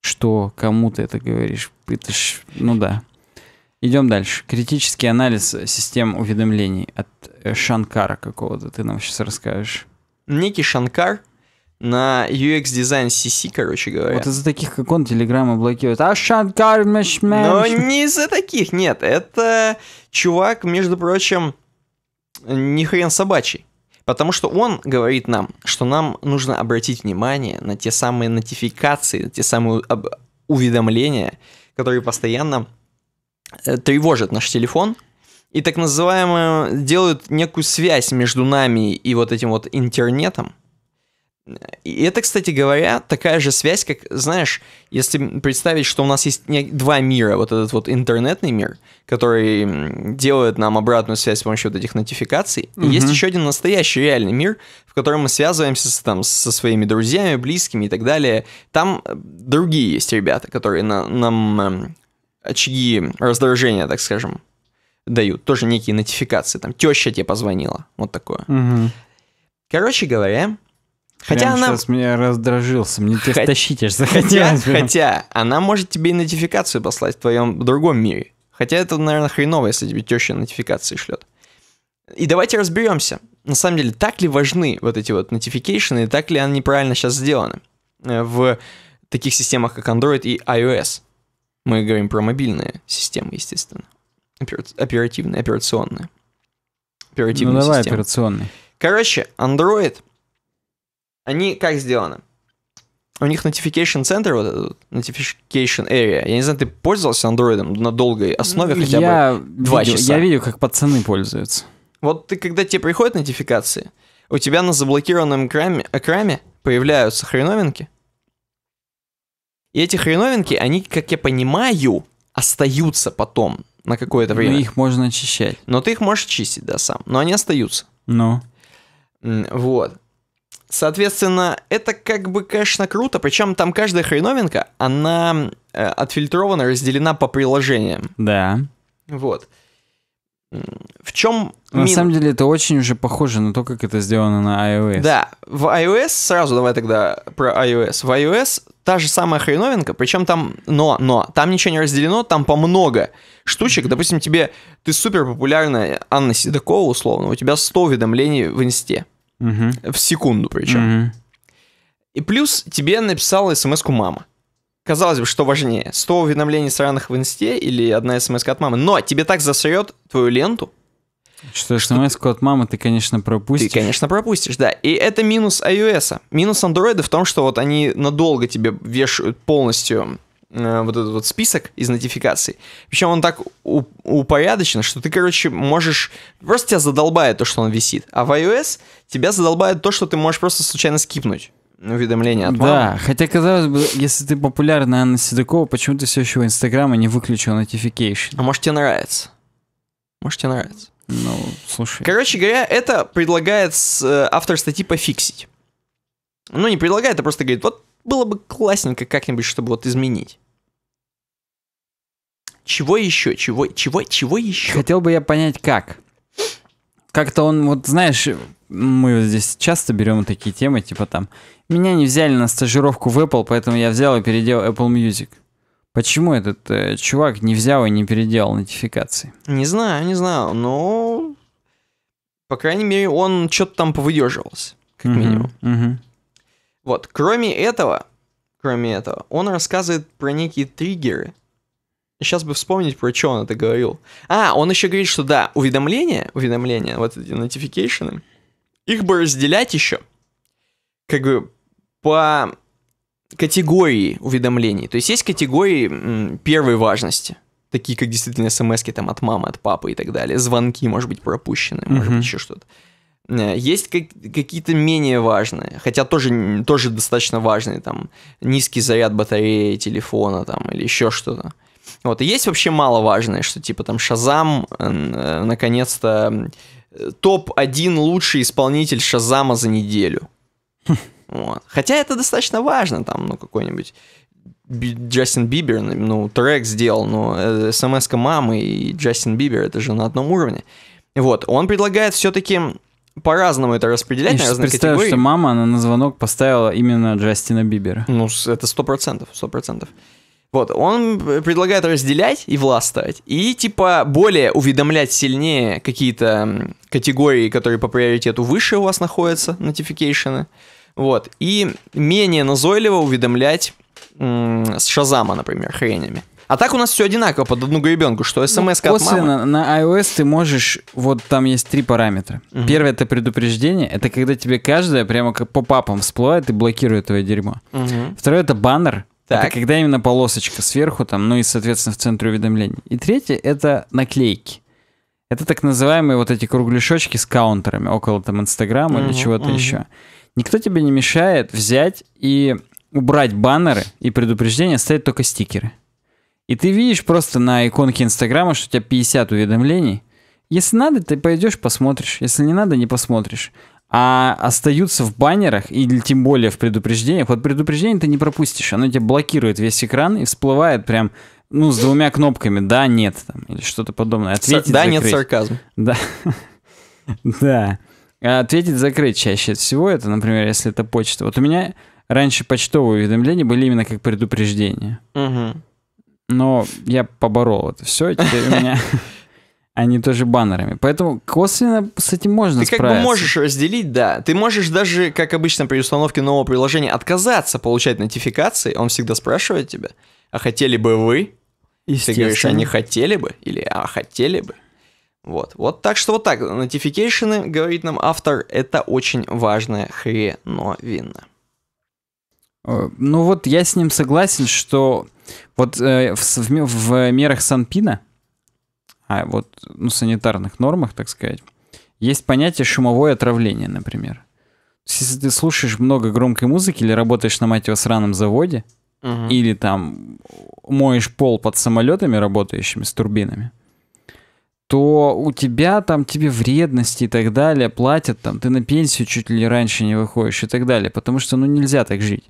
Что, кому ты это говоришь? Это ж... Ну да. Идем дальше. Критический анализ систем уведомлений от э, Шанкара какого-то. Ты нам сейчас расскажешь. Некий Шанкар на UX Design CC, короче говоря. Вот из-за таких, как он, телеграмма блокирует. А Шанкар мэш. Но не из-за таких, нет. Это чувак, между прочим, ни хрен собачий. Потому что он говорит нам, что нам нужно обратить внимание на те самые нотификации, на те самые уведомления, которые постоянно э, тревожат наш телефон, и так называемые делают некую связь между нами и вот этим вот интернетом, и это, кстати говоря, такая же связь, как, знаешь, если представить, что у нас есть два мира, вот этот вот интернетный мир, который делает нам обратную связь с помощью вот этих нотификаций, угу. и есть еще один настоящий реальный мир, в котором мы связываемся с, там, со своими друзьями, близкими и так далее. Там э, другие есть ребята, которые на, нам э, очаги раздражения, так скажем, дают, тоже некие нотификации, там, теща тебе позвонила, вот такое. Угу. Короче говоря, Хотя Прям она... сейчас меня раздражился, мне тебя Хот... тащить аж захотелось. [LAUGHS] Хотя, хотя, она может тебе и нотификацию послать в твоем другом мире. Хотя это, наверное, хреново, если тебе теща нотификации шлет. И давайте разберемся, на самом деле, так ли важны вот эти вот нотификейшены, и так ли они правильно сейчас сделаны э, в таких системах, как Android и iOS. Мы говорим про мобильные системы, естественно. Оперативные, операционные. Оперативные ну, давай системы. операционные. Короче, Android они как сделаны? У них notification center, вот этот, notification area. Я не знаю, ты пользовался андроидом на долгой основе хотя я бы два часа? Я видел, как пацаны пользуются. Вот ты, когда тебе приходят нотификации, у тебя на заблокированном экране, экране появляются хреновинки. И эти хреновинки, они, как я понимаю, остаются потом на какое-то время. Но их можно очищать. Но ты их можешь чистить, да, сам. Но они остаются. Ну. Вот. Соответственно, это как бы, конечно, круто, причем там каждая хреновинка, она э, отфильтрована, разделена по приложениям. Да. Вот. В чем... На мин... самом деле это очень уже похоже на то, как это сделано на iOS. Да, в iOS, сразу давай тогда про iOS. В iOS та же самая хреновинка, причем там, но, но, там ничего не разделено, там по много штучек. Допустим, тебе, ты супер популярная Анна Седокова, условно, у тебя 100 уведомлений в инсте. Угу. В секунду причем. Угу. И плюс тебе написала смс мама. Казалось бы, что важнее, 100 уведомлений сраных в инсте или одна смс от мамы. Но тебе так засрет твою ленту, что, что смс от мамы ты, конечно, пропустишь. Ты, конечно, пропустишь, да. И это минус iOS. Минус Android в том, что вот они надолго тебе вешают полностью Э, вот этот вот список из нотификаций. Причем он так упорядочен, что ты, короче, можешь... Просто тебя задолбает то, что он висит. А в iOS тебя задолбает то, что ты можешь просто случайно скипнуть уведомления от мамы. Да, хотя, казалось бы, если ты популярная Анна Седокова, почему ты все еще в и не выключил notification? А может, тебе нравится? Может, тебе нравится? Ну, слушай. Короче говоря, это предлагает э, автор статьи пофиксить. Ну, не предлагает, а просто говорит, вот было бы классненько как-нибудь, чтобы вот изменить. Чего еще? Чего, чего, чего еще? Хотел бы я понять, как. Как-то он, вот знаешь, мы здесь часто берем такие темы, типа там, меня не взяли на стажировку в Apple, поэтому я взял и переделал Apple Music. Почему этот э, чувак не взял и не переделал нотификации? Не знаю, не знаю, но по крайней мере он что-то там повыдерживался, как mm-hmm, минимум. Mm-hmm. Вот, кроме этого, кроме этого, он рассказывает про некие триггеры. Сейчас бы вспомнить, про что он это говорил. А, он еще говорит, что да, уведомления, уведомления, вот эти notification, их бы разделять еще, как бы, по категории уведомлений. То есть есть категории первой важности, такие как действительно смс там от мамы, от папы и так далее. Звонки, может быть, пропущенные, mm-hmm. может быть, еще что-то. Э, есть какие-то менее важные, хотя тоже, тоже достаточно важные, там, низкий заряд батареи телефона, там, или еще что-то. Вот, и есть вообще маловажное, что типа там Шазам, э, наконец-то, э, топ-1 лучший исполнитель Шазама за неделю. [LAUGHS] Вот. Хотя это достаточно важно, там, ну, какой-нибудь Джастин Бибер, ну, трек сделал, но смс-ка мамы и Джастин Бибер, это же на одном уровне. Вот, он предлагает все-таки по-разному это распределять Я на разные представь, категории. что мама, она на звонок поставила именно Джастина Бибера. Ну, это сто процентов, сто процентов. Вот, он предлагает разделять и властвовать, и типа более уведомлять сильнее какие-то категории, которые по приоритету выше у вас находятся, нотификейшены. Вот, и менее назойливо уведомлять с Шазама, например, хренями. А так у нас все одинаково под одну гребенку, что ну, смс ну, от мамы. на iOS ты можешь, вот там есть три параметра. Угу. Первое — это предупреждение, это когда тебе каждое прямо как по папам всплывает и блокирует твое дерьмо. Угу. Второе — это баннер, так. Это когда именно полосочка сверху там, ну и, соответственно, в центре уведомлений. И третье — это наклейки. Это так называемые вот эти кругляшочки с каунтерами около там Инстаграма угу, или чего-то угу. еще. Никто тебе не мешает взять и убрать баннеры и предупреждения, ставить только стикеры. И ты видишь просто на иконке Инстаграма, что у тебя 50 уведомлений. Если надо, ты пойдешь посмотришь. Если не надо, не посмотришь. А остаются в баннерах или тем более в предупреждениях. Вот предупреждение ты не пропустишь. Оно тебя блокирует весь экран и всплывает прям ну, с двумя кнопками «да», «нет» там, или что-то подобное. Ответить, С- да, закрыть. нет, сарказм. Да. [LAUGHS] Да. А Ответить, закрыть чаще всего это, например, если это почта. Вот у меня раньше почтовые уведомления были именно как предупреждение. Угу. Но я поборол это все, теперь у меня [LAUGHS] они тоже баннерами. Поэтому косвенно с этим можно Ты справиться. как бы можешь разделить, да. Ты можешь даже, как обычно при установке нового приложения, отказаться получать нотификации. Он всегда спрашивает тебя, а хотели бы вы? Ты говоришь, а не хотели бы? Или а хотели бы? Вот. Вот так что вот так. Нотификейшены, говорит нам автор, это очень важная хреновина. Э, ну вот я с ним согласен, что вот э, в, в, в мерах Санпина, а вот ну, санитарных нормах, так сказать, есть понятие шумовое отравление, например. То есть, если ты слушаешь много громкой музыки или работаешь на мать его сраном заводе, угу. или там моешь пол под самолетами, работающими с турбинами, то у тебя там тебе вредности и так далее платят, там ты на пенсию чуть ли не раньше не выходишь и так далее, потому что ну нельзя так жить.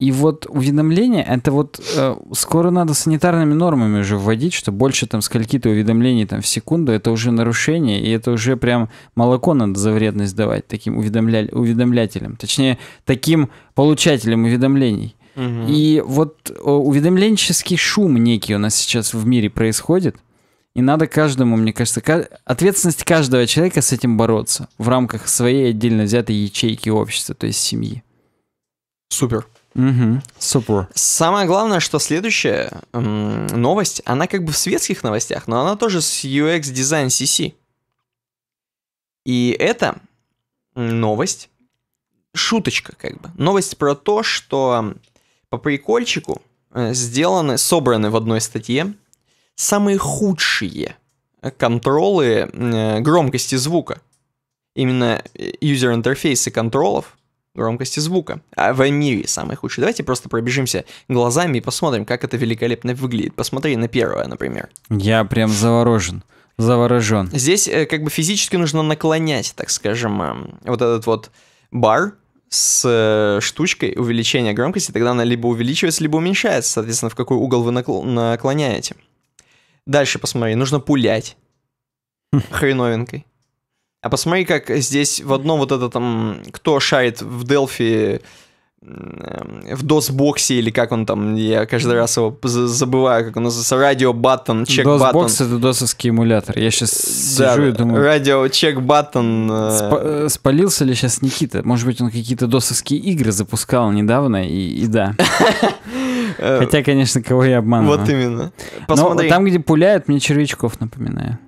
И вот уведомления, это вот э, скоро надо санитарными нормами уже вводить, что больше там скольки-то уведомлений там в секунду, это уже нарушение, и это уже прям молоко надо за вредность давать таким уведомля... уведомлятелям, точнее, таким получателям уведомлений. Угу. И вот о, э, уведомленческий шум некий у нас сейчас в мире происходит, и надо каждому, мне кажется, ка- ответственность каждого человека с этим бороться в рамках своей отдельно взятой ячейки общества, то есть семьи. Супер. Угу, супер. Самое главное, что следующая новость, она как бы в светских новостях, но она тоже с UX Design CC. И это новость, шуточка как бы. Новость про то, что по прикольчику э, сделаны, собраны в одной статье самые худшие контролы э, громкости звука. Именно э, юзер-интерфейсы контролов громкости звука. А в мире самый худший. Давайте просто пробежимся глазами и посмотрим, как это великолепно выглядит. Посмотри на первое, например. Я прям заворожен. Заворожен. Здесь э, как бы физически нужно наклонять, так скажем, эм, вот этот вот бар, с э, штучкой увеличения громкости, тогда она либо увеличивается, либо уменьшается, соответственно, в какой угол вы наклоняете. Дальше посмотри, нужно пулять [LAUGHS] хреновинкой. А посмотри, как здесь в одном вот это там, кто шарит в Делфи, в DOS-боксе или как он там, я каждый раз его забываю, как он называется, радио баттон, чек баттон. DOS-бокс это досовский эмулятор. Я сейчас да, сижу и думаю... радио чек баттон. Э. Сп- э, спалился ли сейчас Никита? Может быть, он какие-то досовские игры запускал недавно, и, и да. [LAUGHS] Хотя, конечно, кого я обманываю. Вот именно. Посмотри. Но там, где пуляют, мне червячков напоминает.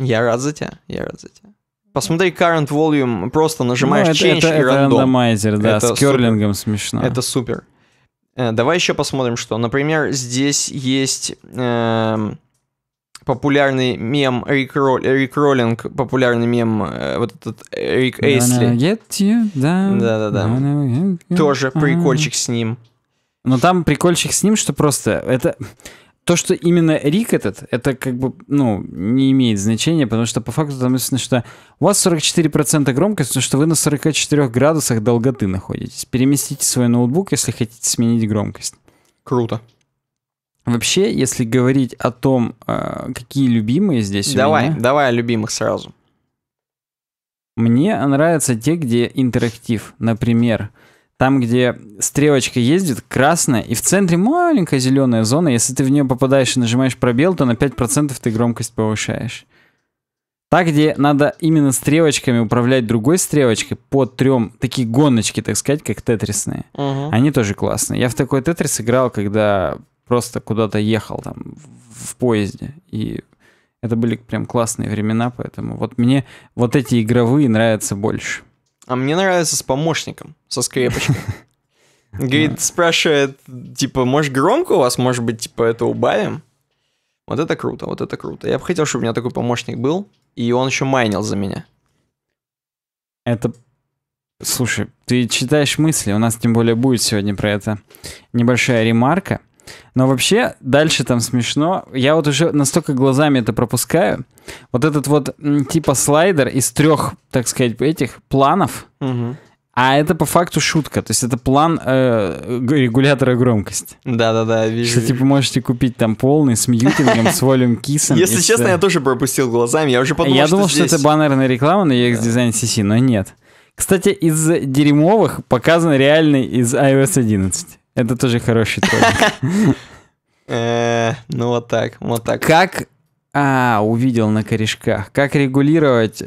Я рад за тебя, я рад за тебя. Посмотри current volume, просто нажимаешь ну, это, change это, и это random. рандомайзер, да, это с керлингом смешно. Это супер. Э, давай еще посмотрим, что. Например, здесь есть э, популярный мем Рик, Ролл, Рик Роллинг, популярный мем э, вот этот Рик э, Эйсли. Да-да-да. Тоже прикольчик с ним. Но ну, там прикольчик с ним, что просто это то, что именно рик этот, это как бы, ну, не имеет значения, потому что по факту там написано, что у вас 44% громкость, потому что вы на 44 градусах долготы находитесь. Переместите свой ноутбук, если хотите сменить громкость. Круто. Вообще, если говорить о том, а, какие любимые здесь Давай, меня, давай о любимых сразу. Мне нравятся те, где интерактив. Например, там, где стрелочка ездит, красная, и в центре маленькая зеленая зона. Если ты в нее попадаешь и нажимаешь пробел, то на 5% ты громкость повышаешь. Так где надо именно стрелочками управлять другой стрелочкой по трем, такие гоночки, так сказать, как тетрисные. Угу. Они тоже классные. Я в такой тетрис играл, когда просто куда-то ехал там в поезде. И это были прям классные времена, поэтому вот мне вот эти игровые нравятся больше. А мне нравится с помощником, со скрепочкой. [LAUGHS] Говорит, спрашивает, типа, может, громко у вас, может быть, типа, это убавим? Вот это круто, вот это круто. Я бы хотел, чтобы у меня такой помощник был, и он еще майнил за меня. Это... Слушай, ты читаешь мысли, у нас тем более будет сегодня про это небольшая ремарка. Но вообще, дальше там смешно. Я вот уже настолько глазами это пропускаю. Вот этот вот типа слайдер из трех, так сказать, этих планов. Угу. А это по факту шутка, то есть это план э, регулятора громкости. Да-да-да, вижу. Что типа можете купить там полный с мьютингом, с волюм кисом. Если честно, я тоже пропустил глазами, я уже подумал, Я думал, что это баннерная реклама на UX Design CC, но нет. Кстати, из дерьмовых показан реальный из iOS 11. Это тоже хороший троллинг. [LAUGHS] Э, ну вот так, вот так. Как... А, увидел на корешках. Как регулировать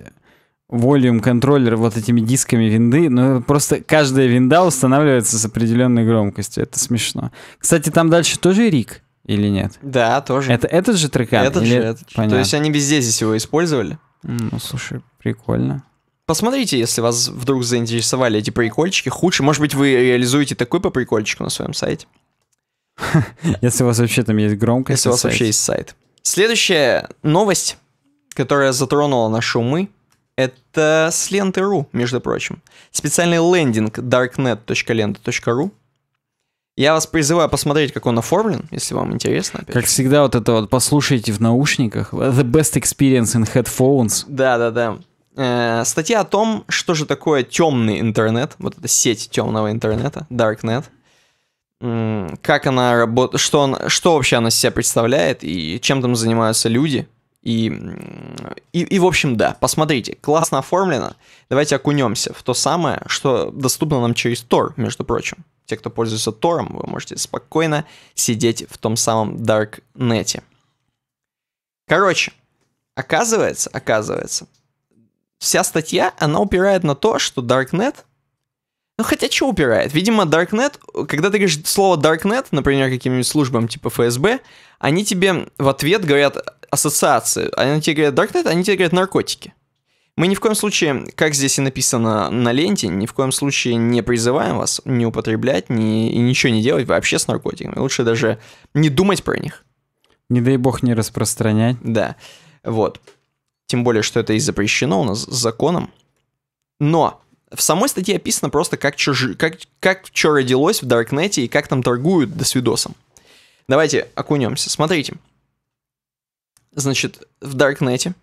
волюм контроллер вот этими дисками винды, ну просто каждая винда устанавливается с определенной громкостью, это смешно. Кстати, там дальше тоже рик или нет? Да, тоже. Это этот же трекан? Этот или... же, этот Понятно. То есть они везде здесь его использовали? Ну, слушай, прикольно. Посмотрите, если вас вдруг заинтересовали эти прикольчики. Худший, может быть, вы реализуете такой по прикольчику на своем сайте. [LAUGHS] Если у вас вообще там есть громкость. Если у вас вообще есть сайт. Следующая новость, которая затронула наши умы, это с ленты.ру, между прочим. Специальный лендинг darknet.lenta.ru. Я вас призываю посмотреть, как он оформлен, если вам интересно. Опять как всегда, вот это вот послушайте в наушниках. The best experience in headphones. Да-да-да э, статья о том, что же такое темный интернет, вот эта сеть темного интернета, Darknet, как она работает, что, он, что вообще она себя представляет и чем там занимаются люди. И, и, и, в общем, да, посмотрите, классно оформлено. Давайте окунемся в то самое, что доступно нам через Tor, между прочим. Те, кто пользуется Тором, вы можете спокойно сидеть в том самом Darknet. Короче, оказывается, оказывается, вся статья, она упирает на то, что Darknet... Ну, хотя что упирает? Видимо, Darknet, когда ты говоришь слово Darknet, например, каким-нибудь службам типа ФСБ, они тебе в ответ говорят ассоциации. Они тебе говорят Darknet, они тебе говорят наркотики. Мы ни в коем случае, как здесь и написано на ленте, ни в коем случае не призываем вас не употреблять ни, и ничего не делать вообще с наркотиками. Лучше даже не думать про них. Не дай бог не распространять. Да, вот. Тем более, что это и запрещено у нас законом. Но в самой статье описано просто, как, чужи, как, как что родилось в Даркнете и как там торгуют до свидосом. Давайте окунемся. Смотрите. Значит, в Даркнете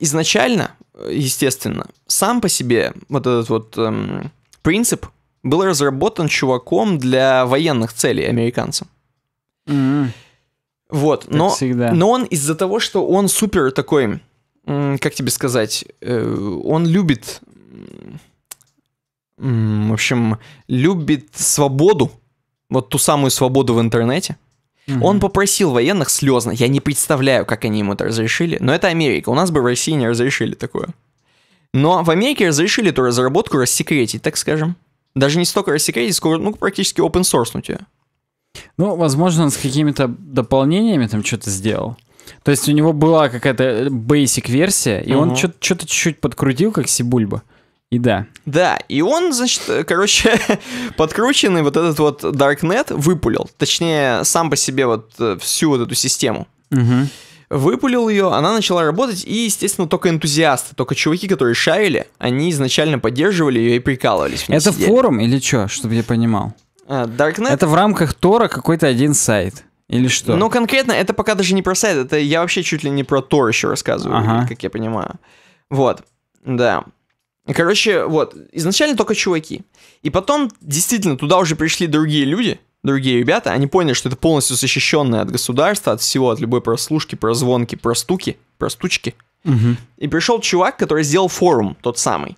изначально, естественно, сам по себе вот этот вот эм, принцип был разработан чуваком для военных целей американцам. Mm-hmm. Вот, как но, всегда. но он из-за того, что он супер такой, как тебе сказать, э, он любит, в общем, любит свободу, вот ту самую свободу в интернете. Угу. Он попросил военных слезно, я не представляю, как они ему это разрешили, но это Америка, у нас бы в России не разрешили такое. Но в Америке разрешили эту разработку рассекретить, так скажем. Даже не столько рассекретить, сколько, ну, практически open source ее. Ну, возможно, он с какими-то дополнениями там что-то сделал. То есть у него была какая-то э, basic версия, и угу. он что-то чуть-чуть подкрутил, как Сибульба. И да. Да, и он, значит, э, короче, [LAUGHS] подкрученный вот этот вот Darknet выпулил. Точнее, сам по себе вот э, всю вот эту систему. Угу. Выпулил ее, она начала работать, и, естественно, только энтузиасты, только чуваки, которые шарили, они изначально поддерживали ее и прикалывались. Это сидели. форум или что, чтобы я понимал? А, Darknet? Это в рамках Тора какой-то один сайт. Или что? Ну, конкретно, это пока даже не про сайт, это я вообще чуть ли не про Тор еще рассказываю, ага. как я понимаю. Вот, да. Короче, вот, изначально только чуваки. И потом, действительно, туда уже пришли другие люди, другие ребята, они поняли, что это полностью защищенное от государства, от всего, от любой прослушки, прозвонки, простуки, простучки. Угу. И пришел чувак, который сделал форум тот самый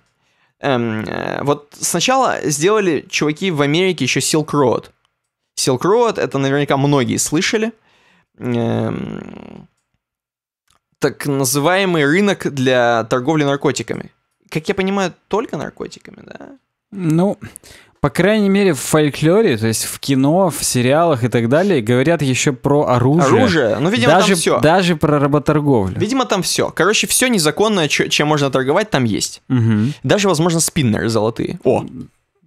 эм, э, вот сначала сделали чуваки в Америке еще Silk Road. Silk Road, это наверняка многие слышали. Эм, так называемый рынок для торговли наркотиками. Как я понимаю, только наркотиками, да? Ну, по крайней мере, в фольклоре, то есть в кино, в сериалах и так далее, говорят еще про оружие. Оружие? Ну, видимо, даже, там все. Даже про работорговлю. Видимо, там все. Короче, все незаконное, чем можно торговать, там есть. Угу. Даже, возможно, спиннеры золотые. О!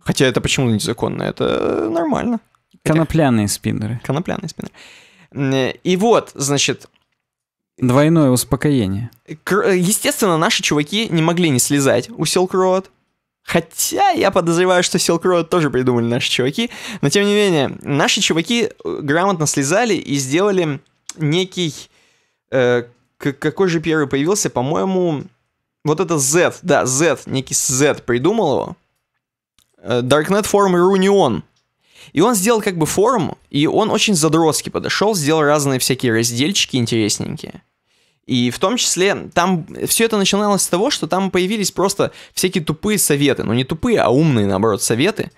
Хотя это почему незаконно? Это э, нормально. Конопляные спиннеры. Конопляные спиннеры. И вот, значит... Двойное успокоение. Э, естественно, наши чуваки не могли не слезать у Silk Road. Хотя я подозреваю, что Silk Road тоже придумали наши чуваки. Но тем не менее, наши чуваки э, грамотно слезали и сделали некий... Э, какой же первый появился? По-моему, вот это Z, да, Z, некий Z придумал его. Э, Darknet форум Reunion. И он сделал как бы форум, и он очень задростки подошел, сделал разные всякие разделчики интересненькие. И в том числе там все это начиналось с того, что там появились просто всякие тупые советы. Ну не тупые, а умные, наоборот, советы.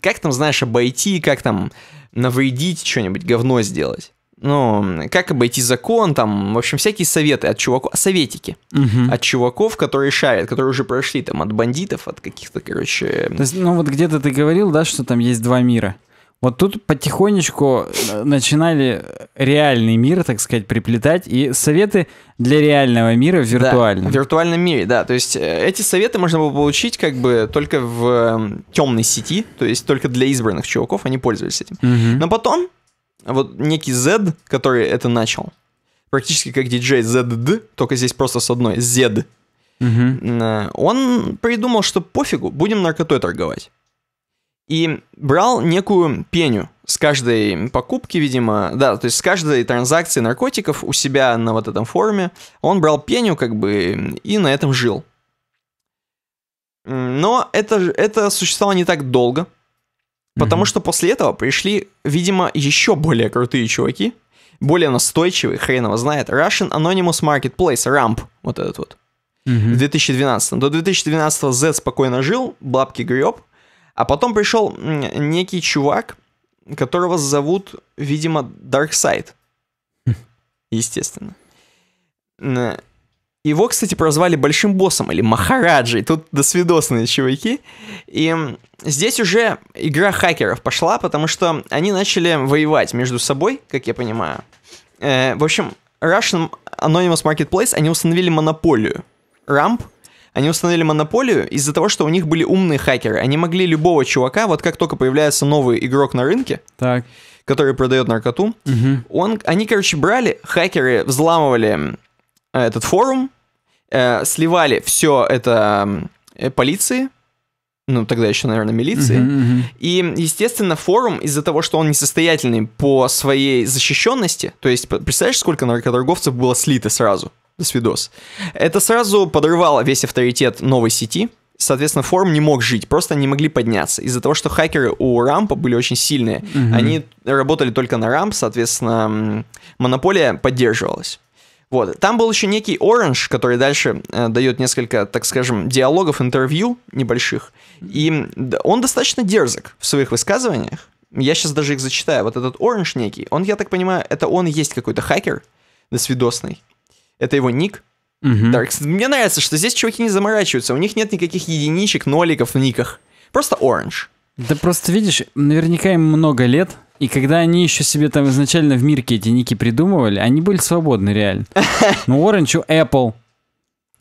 Как там, знаешь, обойти, как там навредить что-нибудь, говно сделать. Ну, как обойти закон, там, в общем, всякие советы от чуваков, а советики угу. от чуваков, которые шарят, которые уже прошли там от бандитов, от каких-то, короче... То есть, ну вот где-то ты говорил, да, что там есть два мира. Вот тут потихонечку э, начинали реальный мир, так сказать, приплетать, и советы для реального мира в виртуальном. Да, в виртуальном мире, да. То есть э, эти советы можно было получить как бы только в эм, темной сети, то есть только для избранных чуваков они пользовались этим. Угу. Но потом вот некий Z, который это начал, практически как диджей ZD, только здесь просто с одной Z, угу. он придумал, что пофигу, будем наркотой торговать и брал некую пеню с каждой покупки, видимо, да, то есть с каждой транзакции наркотиков у себя на вот этом форуме он брал пеню как бы и на этом жил. Но это, это существовало не так долго, потому mm что после этого пришли, видимо, еще более крутые чуваки, более настойчивые. хрен его знает, Russian Anonymous Marketplace, RAMP, вот этот вот. mm В 2012. До 2012 Z спокойно жил, бабки греб, а потом пришел некий чувак, которого зовут, видимо, Дарксайд. [LAUGHS] Естественно. Э, его, кстати, прозвали Большим Боссом или Махараджей. Тут досвидосные чуваки. И здесь уже игра хакеров пошла, потому что они начали воевать между собой, как я понимаю. Э, в общем, Russian Anonymous Marketplace, они установили монополию. Рамп они установили монополию из-за того, что у них были умные хакеры. Они могли любого чувака, вот как только появляется новый игрок на рынке, так. который продает наркоту, угу. он, они, короче, брали, хакеры взламывали э, этот форум, э, сливали все это э, полиции, ну тогда еще, наверное, милиции. Uh-huh, uh-huh. И, естественно, форум из-за того, что он несостоятельный по своей защищенности, то есть, представляешь, сколько наркоторговцев было слито сразу? до свидос. Это сразу подрывало весь авторитет новой сети, соответственно, форум не мог жить, просто не могли подняться. Из-за того, что хакеры у рампа были очень сильные, угу. они работали только на рамп, соответственно, монополия поддерживалась. Вот. Там был еще некий Orange, который дальше э, дает несколько, так скажем, диалогов, интервью небольших. И он достаточно дерзок в своих высказываниях. Я сейчас даже их зачитаю. Вот этот Orange некий, он, я так понимаю, это он и есть какой-то хакер досвидосный. Это его ник. Угу. Так, мне нравится, что здесь чуваки не заморачиваются, у них нет никаких единичек, ноликов в никах. Просто Orange. Да просто видишь, наверняка им много лет, и когда они еще себе там изначально в мирке эти ники придумывали, они были свободны реально. [LAUGHS] Ну, Orange у Apple,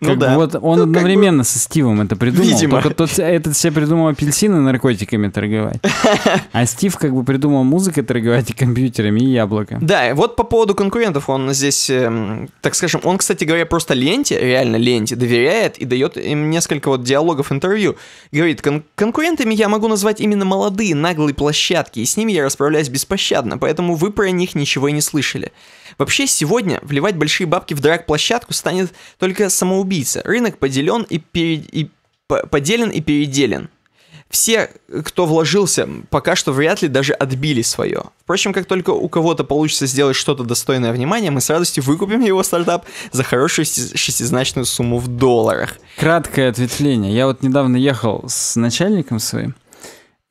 ну да. Вот он ну, одновременно бы... со Стивом это придумал. Видимо. Только тот, этот себе придумал апельсины наркотиками торговать. [LAUGHS] А Стив как бы придумал музыкой торговать и компьютерами, и яблоко. Да, вот по поводу конкурентов он здесь, эм, так скажем, он, кстати говоря, просто ленте, реально ленте, доверяет и дает им несколько вот диалогов интервью. Говорит, кон конкурентами я могу назвать именно молодые наглые площадки, и с ними я расправляюсь беспощадно, поэтому вы про них ничего и не слышали. Вообще, сегодня вливать большие бабки в драг-площадку станет только самоубийца. Рынок поделен и, пере... и поделен и переделен. Все, кто вложился, пока что вряд ли даже отбили свое. Впрочем, как только у кого-то получится сделать что-то достойное внимания, мы с радостью выкупим его стартап за хорошую шестизначную сумму в долларах. Краткое ответвление. Я вот недавно ехал с начальником своим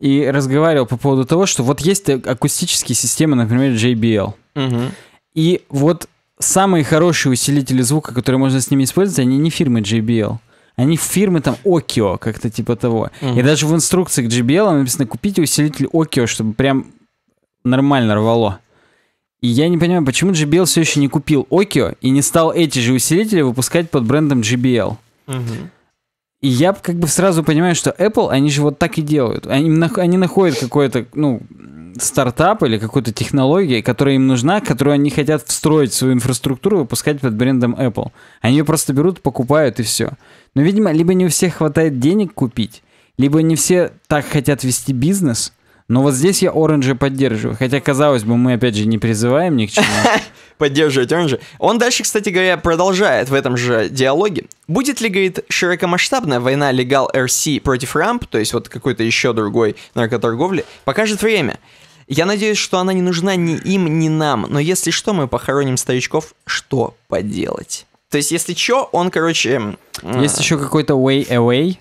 и разговаривал по поводу того, что вот есть акустические системы, например, JBL. Угу. И вот самые хорошие усилители звука, которые можно с ними использовать, они не фирмы JBL. Они фирмы там Okio, как-то типа того. Mm-hmm. И даже в инструкции к JBL написано купите усилитель Okio, чтобы прям нормально рвало. И я не понимаю, почему JBL все еще не купил Okio и не стал эти же усилители выпускать под брендом JBL. Mm-hmm. И я как бы сразу понимаю, что Apple, они же вот так и делают. Они, они находят какой-то, ну, стартап или какую-то технологию, которая им нужна, которую они хотят встроить в свою инфраструктуру, выпускать под брендом Apple. Они ее просто берут, покупают и все. Но, видимо, либо не у всех хватает денег купить, либо не все так хотят вести бизнес – но вот здесь я Оранжа поддерживаю. Хотя, казалось бы, мы опять же не призываем ни к чему. [LAUGHS] Поддерживать Оранжа. Он дальше, кстати говоря, продолжает в этом же диалоге. Будет ли, говорит, широкомасштабная война легал RC против РАМП, то есть вот какой-то еще другой наркоторговли, покажет время. Я надеюсь, что она не нужна ни им, ни нам, но если что, мы похороним старичков, что поделать. То есть, если чё, он, короче... есть а. еще какой-то Way Away,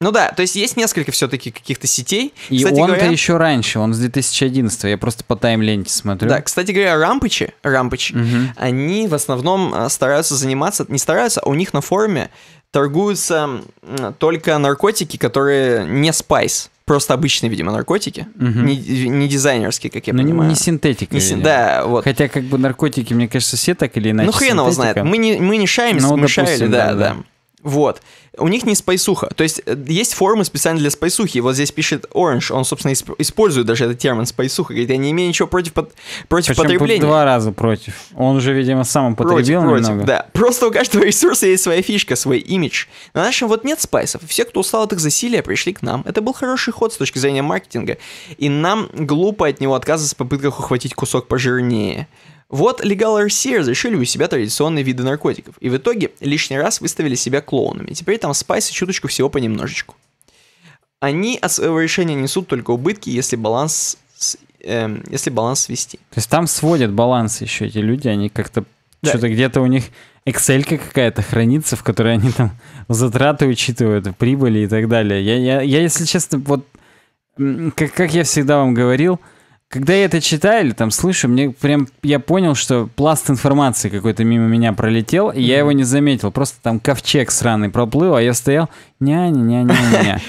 ну да, то есть есть несколько все-таки каких-то сетей. И кстати он-то говоря... еще раньше, он с 2011 я просто по тайм-ленте смотрю. Да, кстати говоря, рампычи, рампычи, угу. они в основном а, стараются заниматься, не стараются, а у них на форуме торгуются только наркотики, которые не спайс. Просто обычные, видимо, наркотики. Угу. Не, не дизайнерские, как я ну, понимаю. Не синтетики, Не син... Да, вот. Хотя, как бы наркотики, мне кажется, все так или иначе. Ну, хрен его знает. Мы не, мы не шаем, ну, мы допустим, шаяли, да, да. да. Вот у них не спайсуха. То есть э, есть формы специально для спайсухи. вот здесь пишет Orange, он, собственно, исп- использует даже этот термин спайсуха. Говорит, я не имею ничего против, под- против Причем потребления. два раза против. Он уже видимо, сам потребил против, немного. Против, да. Просто у каждого ресурса есть своя фишка, свой имидж. На нашем вот нет спайсов. Все, кто устал от их засилия, пришли к нам. Это был хороший ход с точки зрения маркетинга. И нам глупо от него отказываться в попытках ухватить кусок пожирнее. Вот Legal RC разрешили у себя традиционные виды наркотиков, и в итоге лишний раз выставили себя клоунами. Теперь там спайсы чуточку всего понемножечку. Они от своего решения несут только убытки, если баланс эм, если баланс свести. То есть там сводят баланс еще эти люди, они как-то да. что-то где-то у них Excel какая-то хранится, в которой они там затраты учитывают, прибыли и так далее. Я, я, я если честно, вот как, как я всегда вам говорил, когда я это читаю или там слышу, мне прям я понял, что пласт информации какой-то мимо меня пролетел, и я его не заметил. Просто там ковчег сраный проплыл, а я стоял ня-ня-ня-ня-ня.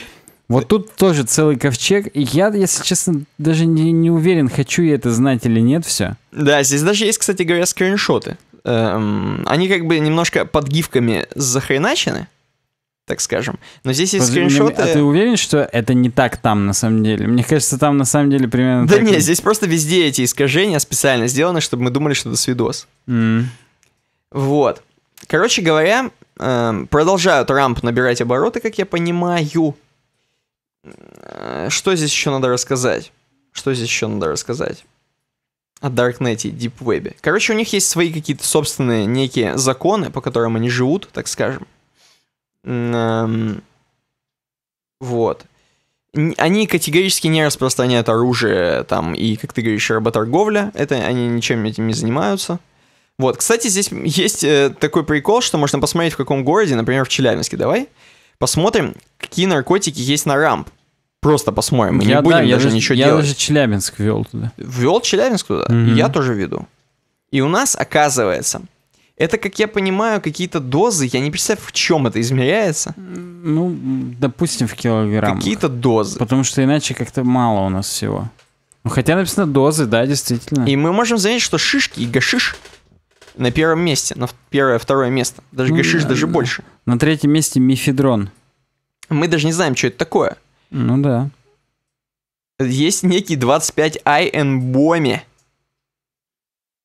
Вот тут тоже целый ковчег. И я, если честно, даже не, не уверен, хочу я это знать или нет, все. Да, здесь даже есть, кстати говоря, скриншоты. Эм, они как бы немножко под гифками захреначены так скажем. Но здесь есть Возле, скриншоты. А ты уверен, что это не так там на самом деле? Мне кажется, там на самом деле примерно. Да нет, и... здесь просто везде эти искажения специально сделаны, чтобы мы думали, что это свидос. Mm. Вот. Короче говоря, эм, продолжают рамп набирать обороты, как я понимаю. Э, что здесь еще надо рассказать? Что здесь еще надо рассказать? О даркнете, дипвебе. Короче, у них есть свои какие-то собственные некие законы, по которым они живут, так скажем. Вот. Они категорически не распространяют оружие, там, и, как ты говоришь, работорговля. Это они ничем этим не занимаются. Вот, кстати, здесь есть э, такой прикол, что можно посмотреть, в каком городе, например, в Челябинске. Давай посмотрим, какие наркотики есть на рамп. Просто посмотрим, мы я, не будем да, даже я, ничего я делать. Я даже Челябинск вел туда. Вел Челябинск туда, mm-hmm. я тоже веду. И у нас, оказывается, это, как я понимаю, какие-то дозы. Я не представляю, в чем это измеряется. Ну, допустим, в килограммах. Какие-то дозы. Потому что иначе как-то мало у нас всего. Ну, хотя написано дозы, да, действительно. И мы можем заметить, что шишки и гашиш на первом месте, на первое, второе место. Даже ну, гашиш да, даже да. больше. На третьем месте мифедрон. Мы даже не знаем, что это такое. Ну да. Есть некий 25 ай энбоми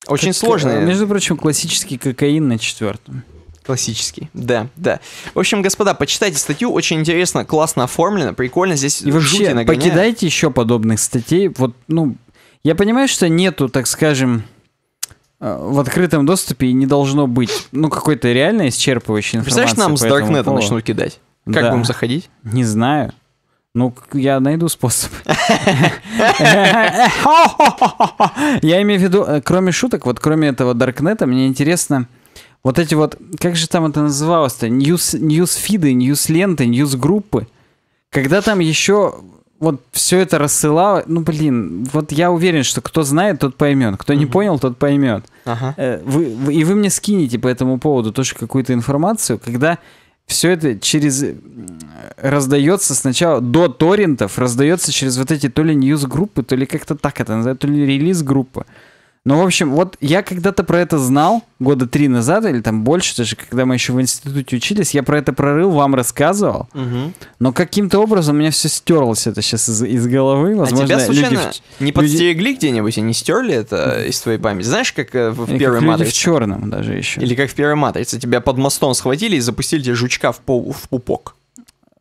очень как, э, сложные. Между прочим, классический кокаин на четвертом. Классический, да, да. В общем, господа, почитайте статью, очень интересно, классно оформлено, прикольно, здесь И вообще, нагоняет. покидайте еще подобных статей. Вот, ну, я понимаю, что нету, так скажем, э, в открытом доступе не должно быть, ну, какой-то реально исчерпывающей информации. Представляешь, нам с Даркнета начнут кидать? Как да. будем заходить? Не знаю. Ну, я найду способ. [LAUGHS] [LAUGHS] Я имею в виду, э, кроме шуток, вот кроме этого Даркнета, мне интересно, вот эти вот, как же там это называлось-то, ньюс, ленты, ньюсленты, группы, когда там еще вот все это рассылало, ну блин, вот я уверен, что кто знает, тот поймет, кто не понял, тот поймет. Э, и вы мне скинете по этому поводу тоже какую-то информацию, когда все это через э, раздается сначала до торрентов, раздается через вот эти то ли ньюс-группы, то ли как-то так это называется, то ли релиз-группа. Ну, в общем, вот я когда-то про это знал, года три назад или там больше, даже когда мы еще в институте учились, я про это прорыл, вам рассказывал. Угу. Но каким-то образом у меня все стерлось это сейчас из, из головы. А Возможно, а тебя случайно люди не подстерегли люди... где-нибудь и не стерли это из твоей памяти? Знаешь, как э, в или первой как матрице? в черном даже еще. Или как в первой матрице. Тебя под мостом схватили и запустили тебе жучка в, пол, в пупок.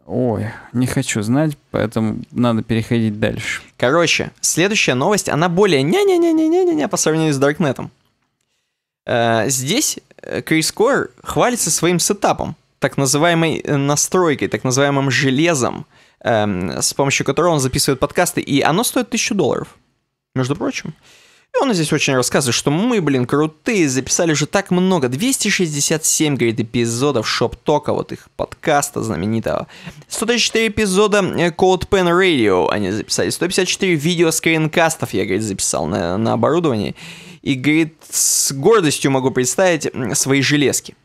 Ой, не хочу знать, поэтому надо переходить дальше. Короче, следующая новость, она более не-не-не-не-не-не по сравнению с Даркнетом. Э, здесь э, Крис Кор хвалится своим сетапом, так называемой э, настройкой, так называемым железом, эм, с помощью которого он записывает подкасты, и оно стоит 1000 долларов, между прочим. И он здесь очень рассказывает, что мы, блин, крутые, записали уже так много, 267, говорит, эпизодов шоп-тока, вот их подкаста знаменитого. 134 эпизода э, Cold Pen Radio они записали, 154 видео скринкастов я, говорит, записал на, на оборудовании. И, говорит, с гордостью могу представить свои железки.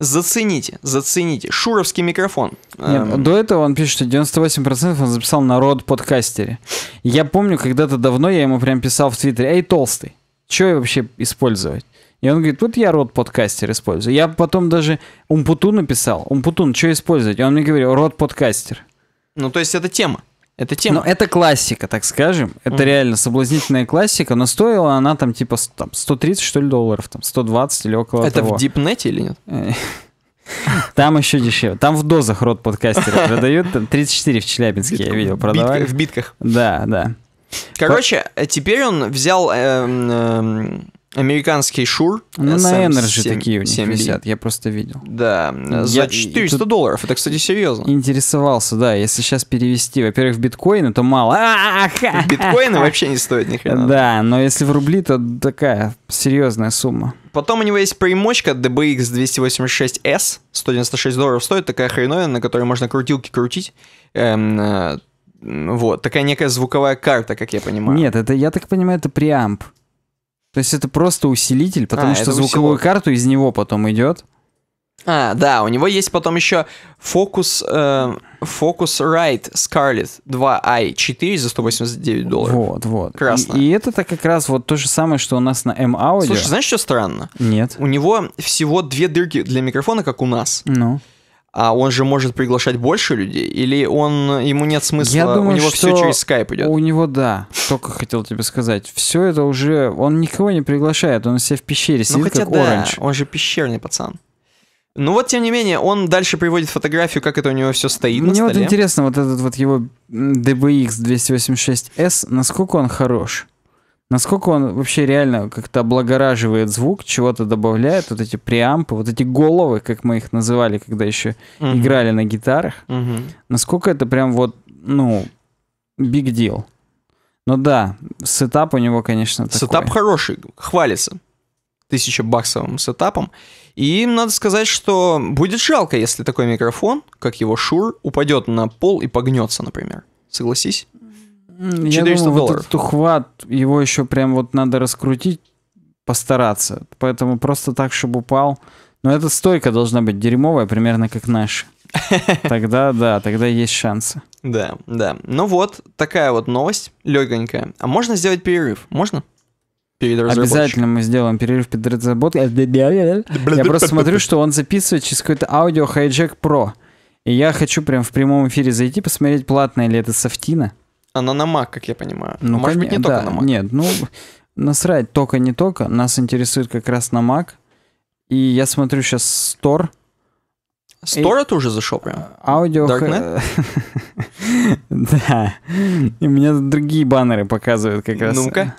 Зацените, зацените. Шуровский микрофон. Нет, эм... До этого он пишет, что 98% он записал на род подкастере. Я помню, когда-то давно я ему прям писал в Твиттере, эй, толстый, что я вообще использовать? И он говорит, вот я род подкастер использую. Я потом даже Умпуту написал. Умпутун, что использовать? И он мне говорил, род подкастер. Ну, то есть это тема. Это тема. Но это классика, так скажем. Это mm. реально соблазнительная классика, но стоила она там типа там, 130, что ли, долларов, там 120 или около это того. Это в дипнете или нет? Э, там еще дешевле. Там в дозах рот подкастера продают. Там 34 в Челябинске я видел продавали. В битках. Да, да. Короче, э, теперь он взял эм, эм, Американский Шур. Ну, SM на Energy э, 7, такие у них 7 я просто видел. Да, за я, 400 тут... долларов, это, кстати, серьезно. Интересовался, да, если сейчас перевести, во-первых, в биткоины, то мало. [LAUGHS] Биткоины вообще не стоят ни хрена. [LAUGHS] Да, но если в рубли, то такая серьезная сумма. Потом у него есть примочка DBX 286S, 196 долларов стоит, такая хреновина, на которой можно крутилки крутить. Эм, э, вот, такая некая звуковая карта, как я понимаю. Нет, это, я так понимаю, это преамп. То есть это просто усилитель, потому а, что звуковую усилок. карту из него потом идет. А, да, у него есть потом еще Focus, э, Focus Right Scarlett 2i4 за 189 долларов. Вот, вот. Красно. И, и это-то как раз вот то же самое, что у нас на M-Audio. Слушай, знаешь, что странно? Нет. У него всего две дырки для микрофона, как у нас. Ну. No а он же может приглашать больше людей, или он ему нет смысла, Я думаю, у него что все через скайп идет. У него да. Только хотел тебе сказать, все это уже он никого не приглашает, он все в пещере ну, сидит, ну, хотя как да, Orange. Он же пещерный пацан. Ну вот, тем не менее, он дальше приводит фотографию, как это у него все стоит. Мне вот интересно, вот этот вот его DBX 286S, насколько он хорош насколько он вообще реально как-то облагораживает звук, чего-то добавляет, вот эти преампы, вот эти головы, как мы их называли, когда еще Uh-huh. играли на гитарах, Uh-huh. насколько это прям вот, ну, big deal. Ну да, сетап у него, конечно, такой. Сетап хороший, хвалится. Тысяча баксовым сетапом. И надо сказать, что будет жалко, если такой микрофон, как его Шур, упадет на пол и погнется, например. Согласись? 400 Я думаю, долларов. Вот этот ухват, его еще прям вот надо раскрутить, постараться. Поэтому просто так, чтобы упал. Но эта стойка должна быть дерьмовая, примерно как наша. [LAUGHS] Тогда да, тогда есть шансы. Да, да. Ну вот, такая вот новость, легонькая. А можно сделать перерыв? Можно? перед Обязательно мы сделаем перерыв перед разработкой. Я просто смотрю, что он записывает через какой-то аудио Hijack Pro. И я хочу прям в прямом эфире зайти, посмотреть, платная ли это софтина. Она на Mac, как я понимаю. Ну, Может быть, не да, только на Mac. Нет, ну, насрать только не только. Нас интересует как раз на Mac. И я смотрю сейчас Store. Store это уже зашел прям? Аудио... [LAUGHS] Да. И у меня другие баннеры показывают как раз. Ну-ка.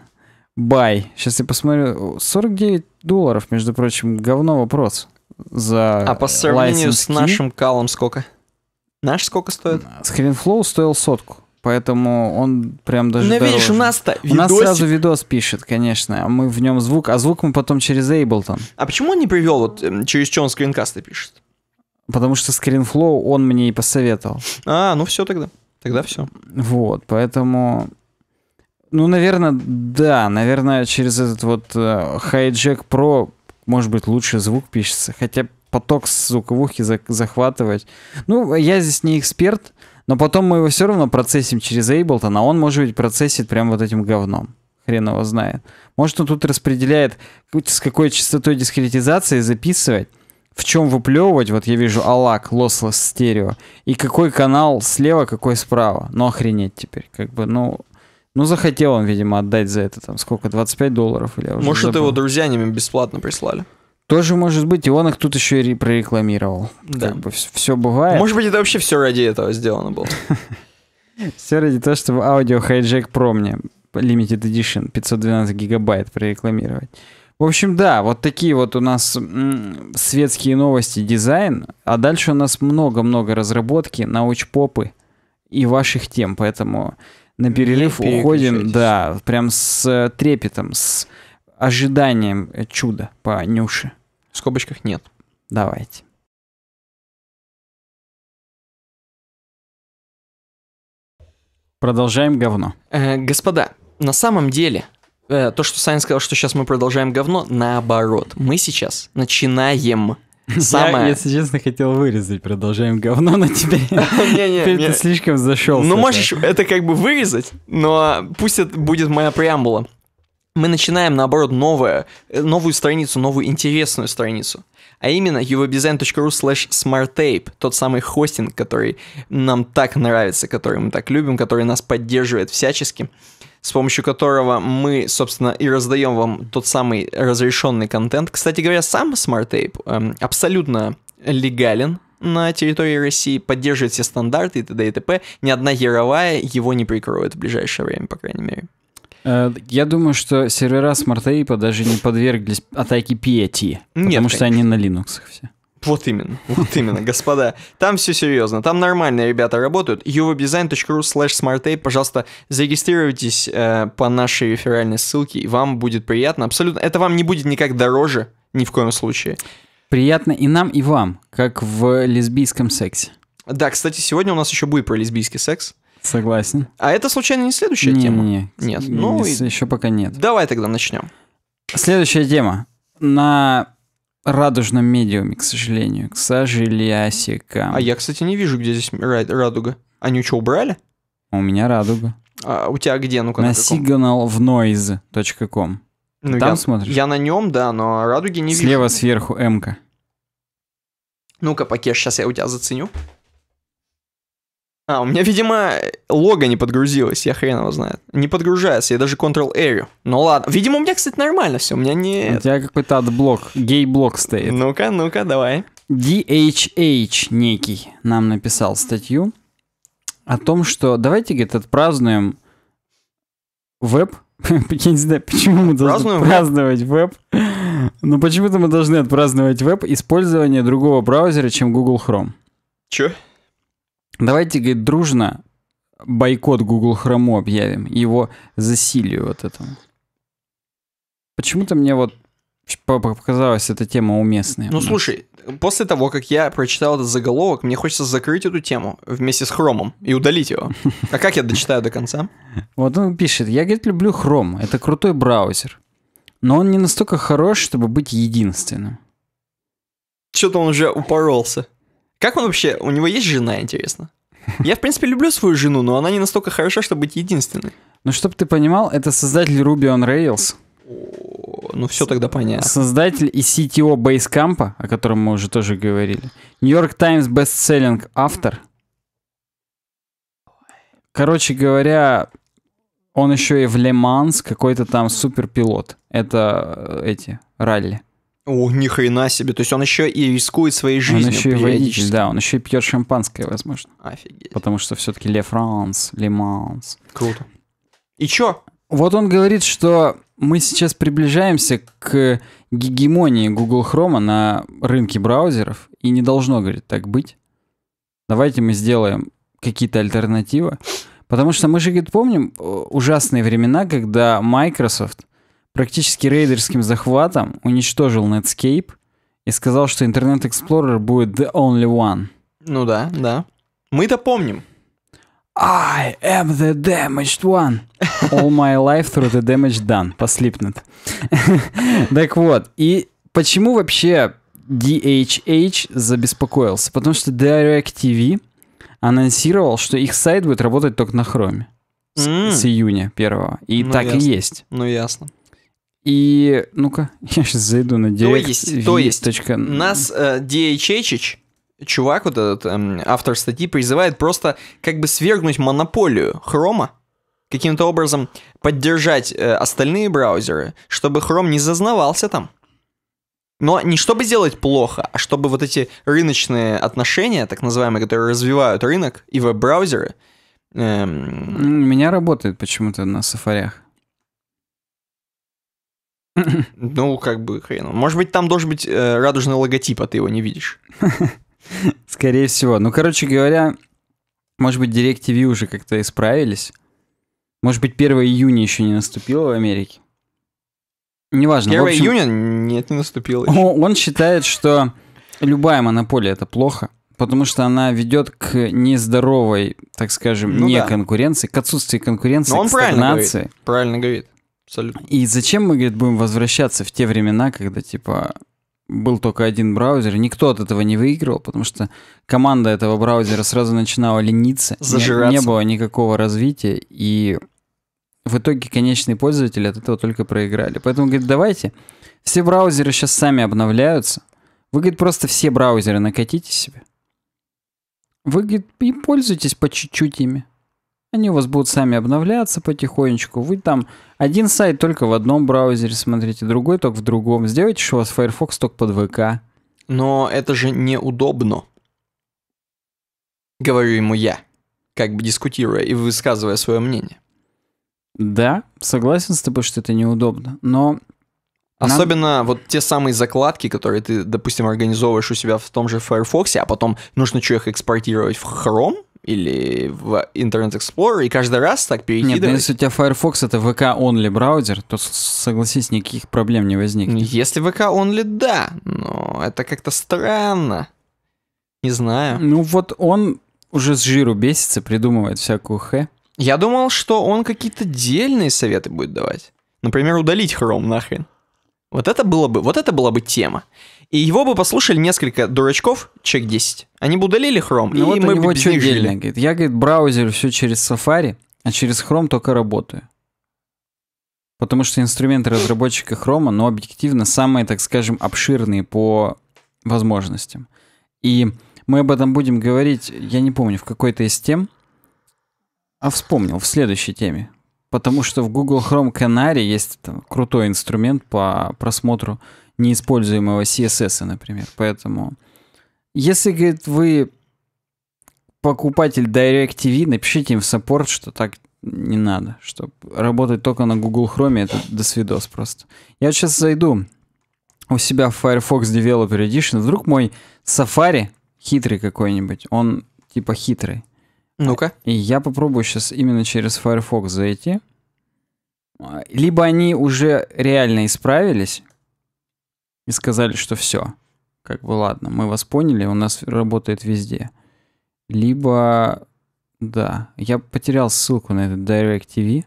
Бай. Сейчас я посмотрю. 49 долларов, между прочим, говно вопрос. За а по сравнению с нашим калом сколько? Наш сколько стоит? Screenflow стоил сотку. Поэтому он прям даже. Ну, видишь, у нас-то У нас сразу видос пишет, конечно. А мы в нем звук, а звук мы потом через Ableton. А почему он не привел, вот эм, через что он скринкасты пишет? Потому что скринфлоу он мне и посоветовал. А, ну все тогда. Тогда все. Вот, поэтому. Ну, наверное, да. Наверное, через этот вот э, Hijack Pro, может быть, лучше звук пишется. Хотя поток звуковухи захватывать. Ну, я здесь не эксперт, но потом мы его все равно процессим через Ableton, а он, может быть, процессит прям вот этим говном. Хрен его знает. Может, он тут распределяет, с какой частотой дискретизации записывать, в чем выплевывать, вот я вижу Алак, Лослос, Стерео, и какой канал слева, какой справа. Ну, охренеть теперь, как бы, ну... Ну, захотел он, видимо, отдать за это, там, сколько, 25 долларов или я уже Может, забыл. его друзья бесплатно прислали. Тоже может быть, и он их тут еще и прорекламировал. Да. Как бы все бывает. Может быть, это вообще все ради этого сделано было. [LAUGHS] Все ради того, чтобы аудио Hijack Pro мне Limited Edition 512 гигабайт прорекламировать. В общем, да, вот такие вот у нас светские новости, дизайн. А дальше у нас много-много разработки, научпопы и ваших тем. Поэтому на перелив уходим, да, прям с э, трепетом, с ожиданием чуда по Нюше. В скобочках нет. Давайте. Продолжаем говно. Э, господа, на самом деле, э, то, что Саня сказал, что сейчас мы продолжаем говно, наоборот. Мы сейчас начинаем [LAUGHS] Самое... Я, если честно, хотел вырезать, продолжаем говно, на тебе теперь [LAUGHS] ты слишком зашел. Ну, можешь это как бы вырезать, но пусть это будет моя преамбула мы начинаем, наоборот, новое, э, новую страницу, новую интересную страницу. А именно eurodesign.ru slash smarttape, тот самый хостинг, который нам так нравится, который мы так любим, который нас поддерживает всячески, с помощью которого мы, собственно, и раздаем вам тот самый разрешенный контент. Кстати говоря, сам SmartTape эм, абсолютно легален, на территории России, поддерживает все стандарты и т.д. и т.п. Ни одна яровая его не прикроет в ближайшее время, по крайней мере. Э, я думаю, что сервера Smart Ape даже не подверглись атаке PAT, потому что они на Linux все. Вот именно, вот именно, господа. Там все серьезно, там нормальные ребята работают. uvdesignru slash smartape, пожалуйста, зарегистрируйтесь э, по нашей реферальной ссылке, и вам будет приятно. Абсолютно, это вам не будет никак дороже, ни в коем случае. Приятно и нам, и вам, как в лесбийском сексе. Да, кстати, сегодня у нас еще будет про лесбийский секс. Согласен. А это случайно не следующая не, тема? Не, Нет. Ну, и... еще пока нет. Давай тогда начнем. Следующая тема. На радужном медиуме, к сожалению. К сожалению. А я, кстати, не вижу, где здесь радуга. Они что, убрали? У меня радуга. А у тебя где? Ну-ка, на, на signalofnoise.com. Ну, Там я, смотришь? Я на нем, да, но радуги не Слева вижу. Слева сверху М-ка. Ну-ка, Пакеш, сейчас я у тебя заценю. А, у меня, видимо, лого не подгрузилось, я хрен его знает. Не подгружается, я даже Ctrl-R. Ну ладно. Видимо, у меня, кстати, нормально все, у меня не... У тебя какой-то отблок, гей-блок стоит. Ну-ка, ну-ка, давай. DHH некий нам написал статью о том, что давайте, говорит, отпразднуем веб. [LAUGHS] Я не знаю, почему мы должны праздновать веб. Но ну, почему-то мы должны отпраздновать веб использование другого браузера, чем Google Chrome. Чё? Давайте, говорит, дружно бойкот Google Chrome объявим, его засилию вот этому. Почему-то мне вот показалась эта тема уместной. Ну, слушай, после того, как я прочитал этот заголовок, мне хочется закрыть эту тему вместе с хромом и удалить его. А как я дочитаю до конца? Вот он пишет, я, говорит, люблю хром, это крутой браузер, но он не настолько хорош, чтобы быть единственным. Что-то он уже упоролся. Как он вообще... У него есть жена, интересно? Я, в принципе, люблю свою жену, но она не настолько хороша, чтобы быть единственной. Ну, чтобы ты понимал, это создатель Ruby on Rails. ну, все тогда понятно. Создатель и CTO Basecamp, о котором мы уже тоже говорили. New York Times best-selling автор. Короче говоря, он еще и в Леманс какой-то там суперпилот. Это э, эти ралли. О, ни хрена себе. То есть он еще и рискует своей жизнью. Он еще и водитель, да, он еще и пьет шампанское, возможно. Офигеть. Потому что все-таки Ле Франс, Ле Манс. Круто. И че? Вот он говорит, что мы сейчас приближаемся к гегемонии Google Chrome на рынке браузеров, и не должно, говорит, так быть. Давайте мы сделаем какие-то альтернативы. Потому что мы же, говорит, помним э, ужасные времена, когда Microsoft практически рейдерским захватом уничтожил Netscape и сказал, что Internet Explorer будет the only one. Ну да, да. Мы-то помним. I am the damaged one. All my life through the damage done. Послипнет. [LAUGHS] так вот, и почему вообще DHH забеспокоился? Потому что DirecTV анонсировал, что их сайт будет работать только на хроме. Mm. С, с июня первого. И ну, так ясно. и есть. Ну ясно. И, ну-ка, [LAUGHS] я сейчас зайду на директ. То есть, то есть, точка... нас э, чувак вот этот, э, автор статьи, призывает просто как бы свергнуть монополию хрома, каким-то образом поддержать э, остальные браузеры, чтобы Хром не зазнавался там. Но не чтобы сделать плохо, а чтобы вот эти рыночные отношения, так называемые, которые развивают рынок и веб-браузеры... Эм... У меня работает почему-то на сафарях. [LAUGHS] Ну, как бы хрен. Может быть, там должен быть э, радужный логотип, а ты его не видишь. [LAUGHS] Скорее всего. Ну, короче говоря, может быть, DirecTV уже как-то исправились. Может быть, 1 июня еще не наступило в Америке. Неважно. 1 общем, июня? Нет, не наступило. Еще. Он считает, что любая монополия это плохо, потому что она ведет к нездоровой, так скажем, ну, неконкуренции, да. к отсутствию конкуренции, Но он стагнации. Правильно говорит. правильно говорит. Абсолютно. И зачем мы, говорит, будем возвращаться в те времена, когда, типа, был только один браузер, никто от этого не выигрывал, потому что команда этого браузера сразу начинала лениться, Не, не было никакого развития, и в итоге конечные пользователи от этого только проиграли. Поэтому, говорит, давайте, все браузеры сейчас сами обновляются, вы, говорит, просто все браузеры накатите себе. Вы, говорит, и пользуйтесь по чуть-чуть ими. Они у вас будут сами обновляться потихонечку. Вы там один сайт только в одном браузере смотрите, другой только в другом. Сделайте, что у вас Firefox только под ВК. Но это же неудобно. Говорю ему я, как бы дискутируя и высказывая свое мнение. Да, согласен с тобой, что это неудобно, но... Особенно нам... вот те самые закладки, которые ты, допустим, организовываешь у себя в том же Firefox, а потом нужно что их экспортировать в Chrome, или в Internet Explorer, и каждый раз так перекидывать. Нет, но ну, если у тебя Firefox это VK-only браузер, то, согласись, никаких проблем не возникнет. Если VK-only, да, но это как-то странно. Не знаю. Ну вот он уже с жиру бесится, придумывает всякую хэ. Я думал, что он какие-то дельные советы будет давать. Например, удалить Chrome нахрен. Вот это было бы, вот это была бы тема. И его бы послушали несколько дурачков, чек 10. Они бы удалили Chrome, ну, и вот мы бы без них жили. Говорит. Я, говорит, браузер все через Safari, а через Chrome только работаю. Потому что инструменты разработчика Chrome, но объективно самые, так скажем, обширные по возможностям. И мы об этом будем говорить, я не помню, в какой-то из тем, а вспомнил, в следующей теме. Потому что в Google Chrome Canary есть там, крутой инструмент по просмотру неиспользуемого CSS, например. Поэтому, если, говорит, вы покупатель DirecTV, напишите им в саппорт, что так не надо, чтобы работать только на Google Chrome, это до досвидос просто. Я сейчас зайду у себя в Firefox Developer Edition, вдруг мой Safari хитрый какой-нибудь, он типа хитрый. Ну-ка. И я попробую сейчас именно через Firefox зайти. Либо они уже реально исправились, и сказали, что все, как бы ладно, мы вас поняли, у нас работает везде. Либо, да, я потерял ссылку на этот DirecTV.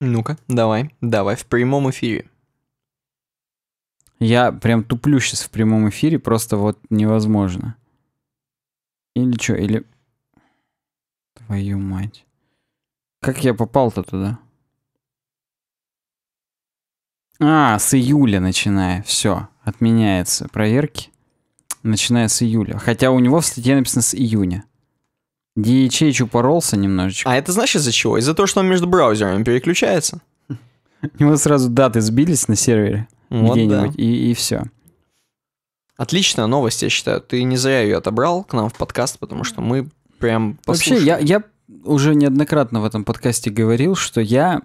Ну-ка, давай, давай, в прямом эфире. Я прям туплю сейчас в прямом эфире, просто вот невозможно. Или что, или... Твою мать. Как я попал-то туда? А, с июля начиная. Все, отменяется проверки. Начиная с июля. Хотя у него в статье написано с июня. DHH упоролся немножечко. А это значит из-за чего? Из-за того, что он между браузерами переключается. [LAUGHS] У него сразу даты сбились на сервере вот где-нибудь, да. и, и все. Отличная новость, я считаю. Ты не зря ее отобрал к нам в подкаст, потому что мы прям послушали. Вообще, я, я уже неоднократно в этом подкасте говорил, что я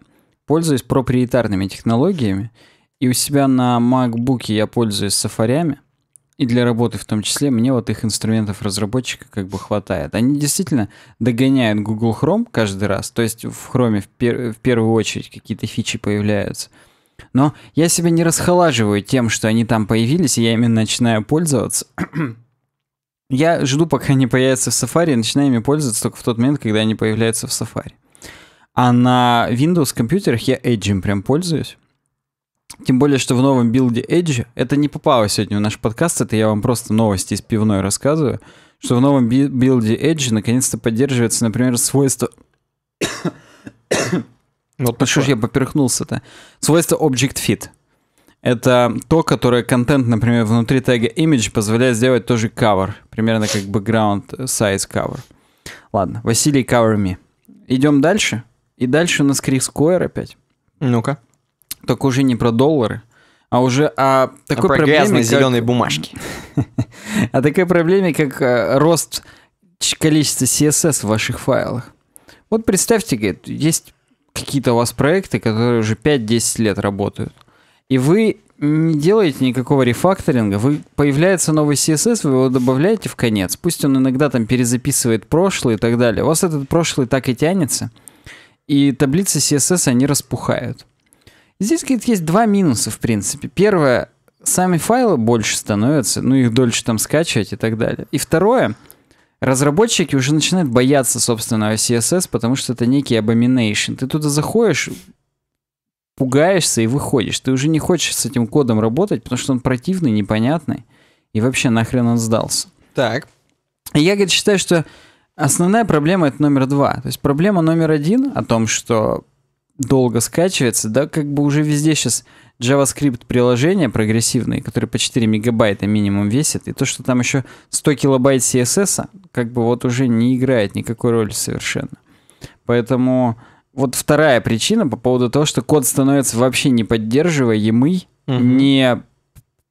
пользуюсь проприетарными технологиями, и у себя на MacBook я пользуюсь сафарями, и для работы в том числе, мне вот их инструментов разработчика как бы хватает. Они действительно догоняют Google Chrome каждый раз, то есть в Chrome в, пер в первую очередь какие-то фичи появляются. Но я себя не расхолаживаю тем, что они там появились, и я ими начинаю пользоваться. [CLEARS THROAT] я жду, пока они появятся в Safari, и начинаю ими пользоваться только в тот момент, когда они появляются в Safari. А на Windows компьютерах я Edge прям пользуюсь. Тем более, что в новом билде Edge, это не попало сегодня в наш подкаст, это я вам просто новости из пивной рассказываю, что в новом билде Edge наконец-то поддерживается, например, свойство... [COUGHS] Вот ну что ж я поперхнулся-то? Свойство Object Fit. Это то, которое контент, например, внутри тега image позволяет сделать тоже cover. Примерно как background size cover. Ладно, Василий, cover me. Идем дальше. И дальше у нас Крис опять. Ну-ка. Только уже не про доллары, а уже о такой а про проблеме, грязные как... зеленые бумажки. [LAUGHS] о такой проблеме, как э, рост количества CSS в ваших файлах. Вот представьте, говорит, есть какие-то у вас проекты, которые уже 5-10 лет работают. И вы не делаете никакого рефакторинга, вы появляется новый CSS, вы его добавляете в конец, пусть он иногда там перезаписывает прошлое и так далее. У вас этот прошлый так и тянется – и таблицы CSS они распухают. Здесь, говорит, есть два минуса, в принципе. Первое, сами файлы больше становятся, ну их дольше там скачивать и так далее. И второе, разработчики уже начинают бояться собственного CSS, потому что это некий abomination. Ты туда заходишь, пугаешься и выходишь. Ты уже не хочешь с этим кодом работать, потому что он противный, непонятный. И вообще нахрен он сдался. Так. Я, говорит, считаю, что Основная проблема это номер два. То есть проблема номер один о том, что долго скачивается, да, как бы уже везде сейчас JavaScript приложение прогрессивные, которые по 4 мегабайта минимум весят, и то, что там еще 100 килобайт CSS, как бы вот уже не играет никакой роли совершенно. Поэтому вот вторая причина по поводу того, что код становится вообще не поддерживаемый, угу. не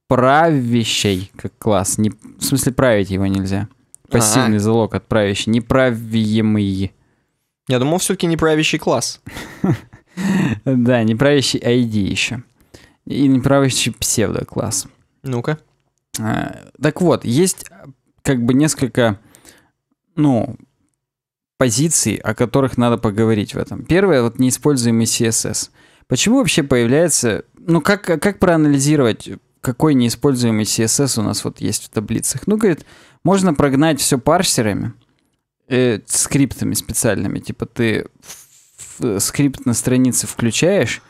правящий как класс, не, в смысле править его нельзя. Пассивный ага. залог отправящий правящей. Неправимый. Я думал, все-таки неправящий класс. [LAUGHS] Да, неправящий ID еще. И неправящий псевдокласс. Ну-ка. А, так вот, есть а, как бы несколько, ну, позиций, о которых надо поговорить в этом. Первое, вот неиспользуемый CSS. Почему вообще появляется... Ну, как, как проанализировать, какой неиспользуемый CSS у нас вот есть в таблицах? Ну, говорит, можно прогнать все парсерами, э, скриптами специальными. Типа ты скрипт на странице включаешь,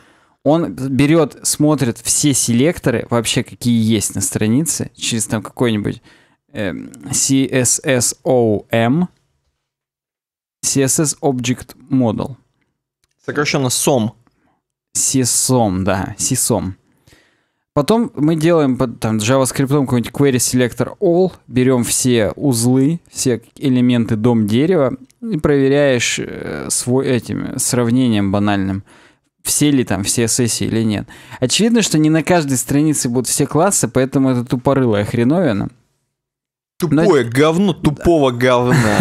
он берет, смотрит все селекторы, вообще какие есть на странице, через там какой-нибудь э, CSSOM, CSS Object Model. Сокращенно SOM. CSOM, да, CSOM. Потом мы делаем под там, JavaScript какой-нибудь query selector all, берем все узлы, все элементы дом дерева и проверяешь э, свой этим сравнением банальным, все ли там все сессии или нет. Очевидно, что не на каждой странице будут все классы, поэтому это тупорылая хреновина. Тупое Но... говно тупого говна.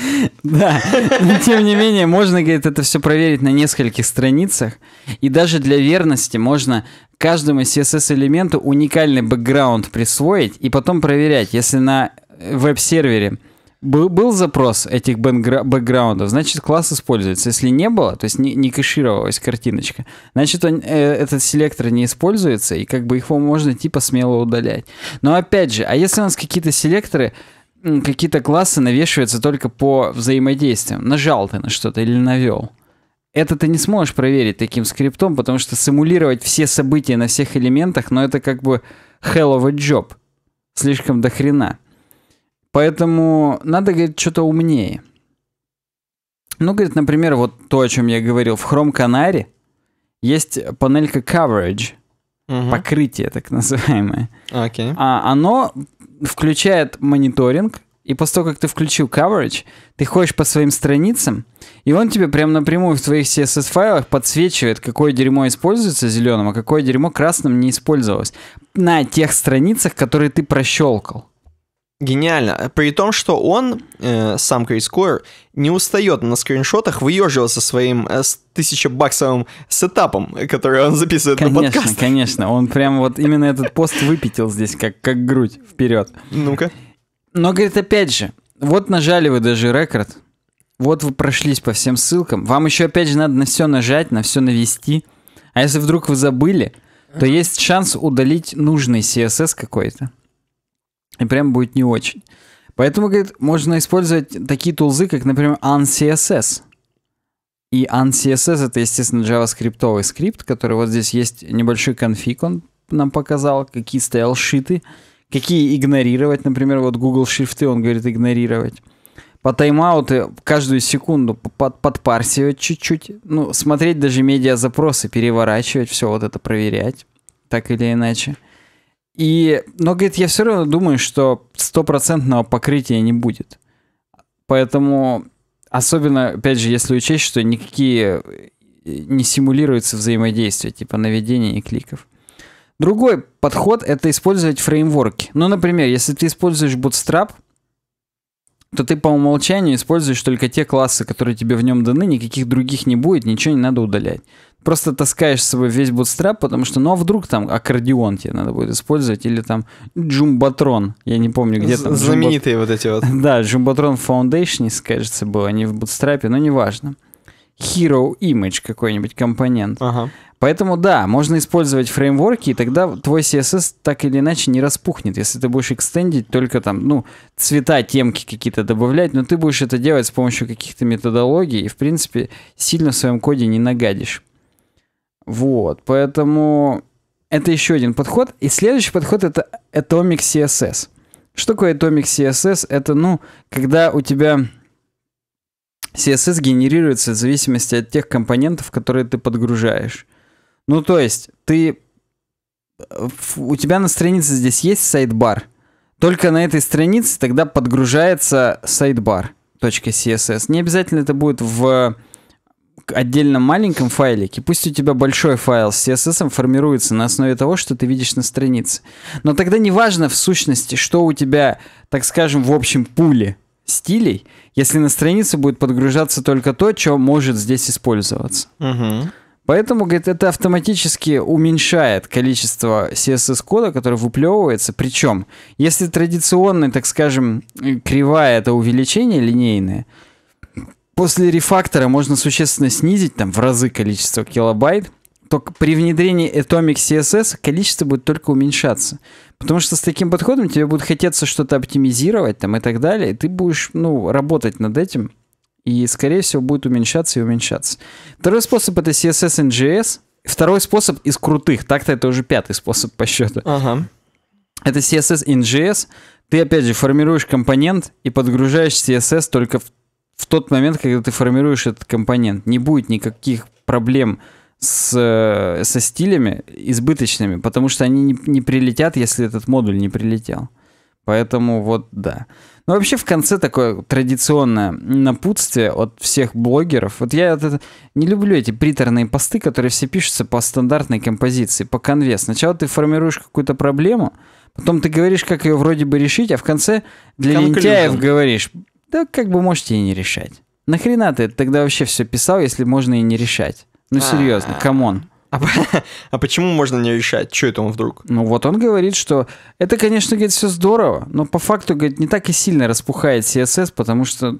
[LAUGHS] Да, но тем не менее, можно, говорит, это все проверить на нескольких страницах. И даже для верности можно каждому CSS-элементу уникальный бэкграунд присвоить и потом проверять. Если на э, веб-сервере был, был запрос этих бэкграундов, значит класс используется. Если не было, то есть не, не кэшировалась картиночка, значит он, э, этот селектор не используется, и как бы его можно типа смело удалять. Но опять же, а если у нас какие-то селекторы какие-то классы навешиваются только по взаимодействиям. Нажал ты на что-то или навел. Это ты не сможешь проверить таким скриптом, потому что симулировать все события на всех элементах, но ну, это как бы hell of a job. Слишком до хрена. Поэтому надо, говорит, что-то умнее. Ну, говорит, например, вот то, о чем я говорил, в Chrome Canary есть панелька Coverage, угу. покрытие так называемое. Okay. А оно включает мониторинг, и после того, как ты включил coverage, ты ходишь по своим страницам, и он тебе прям напрямую в твоих CSS-файлах подсвечивает, какое дерьмо используется зеленым, а какое дерьмо красным не использовалось на тех страницах, которые ты прощелкал. Гениально. Э, при том, что он, э, сам Крис Койер, не устает на скриншотах выеживаться своим э, тысячебаксовым сетапом, который он записывает конечно, на подкаст. Конечно, он прям вот именно этот пост выпятил здесь, как, как грудь, вперед. Ну-ка. Но, говорит, опять же, вот нажали вы даже рекорд, вот вы прошлись по всем ссылкам, вам еще, опять же, надо на все нажать, на все навести, а если вдруг вы забыли, то есть шанс удалить нужный CSS какой-то и прям будет не очень. Поэтому, говорит, можно использовать такие тулзы, как, например, UnCSS. И UnCSS — это, естественно, JavaScript скрипт, который вот здесь есть небольшой конфиг, он нам показал, какие стоял шиты, какие игнорировать. Например, вот Google шрифты, он говорит игнорировать. По тайм-ауты каждую секунду под, подпарсивать чуть-чуть. Ну, смотреть даже медиа-запросы, переворачивать, все вот это проверять, так или иначе. И, но, говорит, я все равно думаю, что стопроцентного покрытия не будет. Поэтому, особенно, опять же, если учесть, что никакие э, не симулируются взаимодействия типа наведения и кликов. Другой подход — это использовать фреймворки. Ну, например, если ты используешь Bootstrap, то ты по умолчанию используешь только те классы, которые тебе в нем даны, никаких других не будет, ничего не надо удалять просто таскаешь с собой весь бутстрап, потому что, ну а вдруг там аккордеон тебе надо будет использовать, или там джумбатрон, я не помню, где там. Знаменитые джумбат... вот эти вот. [LAUGHS] Да, джумбатрон Foundation, кажется, был, они в бутстрапе, но неважно. Hero Image какой-нибудь компонент. Ага. Поэтому да, можно использовать фреймворки, и тогда твой CSS так или иначе не распухнет. Если ты будешь экстендить только там, ну, цвета, темки какие-то добавлять, но ты будешь это делать с помощью каких-то методологий, и, в принципе, сильно в своем коде не нагадишь. Вот, поэтому это еще один подход. И следующий подход это Atomic CSS. Что такое Atomic CSS? Это, ну, когда у тебя CSS генерируется в зависимости от тех компонентов, которые ты подгружаешь. Ну, то есть, ты... У тебя на странице здесь есть сайт-бар. Только на этой странице тогда подгружается сайт-бар .css. Не обязательно это будет в отдельном маленьком файлике, пусть у тебя большой файл с CSS формируется на основе того, что ты видишь на странице. Но тогда не важно в сущности, что у тебя, так скажем, в общем пуле стилей, если на странице будет подгружаться только то, что может здесь использоваться. Поэтому, говорит, это автоматически уменьшает количество CSS-кода, который выплевывается. Причем, если традиционный, так скажем, кривая это увеличение линейное, после рефактора можно существенно снизить там в разы количество килобайт, Только при внедрении Atomic CSS количество будет только уменьшаться. Потому что с таким подходом тебе будет хотеться что-то оптимизировать там и так далее, и ты будешь, ну, работать над этим, и, скорее всего, будет уменьшаться и уменьшаться. Второй способ — это CSS NGS. Второй способ из крутых. Так-то это уже пятый способ по счету. Ага. Это CSS NGS. Ты, опять же, формируешь компонент и подгружаешь CSS только в в тот момент, когда ты формируешь этот компонент. Не будет никаких проблем с, со стилями избыточными, потому что они не, не прилетят, если этот модуль не прилетел. Поэтому вот да. Ну, вообще, в конце такое традиционное напутствие от всех блогеров. Вот я это, не люблю эти приторные посты, которые все пишутся по стандартной композиции, по конве. Сначала ты формируешь какую-то проблему, потом ты говоришь, как ее вроде бы решить, а в конце для Conclusion. лентяев говоришь, да как бы можете и не решать. Нахрена ты тогда вообще все писал, если можно и не решать? Ну а. серьезно, камон. А, [LAUGHS] а, почему можно не решать? Что это он вдруг? Ну вот он говорит, что это, конечно, говорит, все здорово, но по факту, говорит, не так и сильно распухает CSS, потому что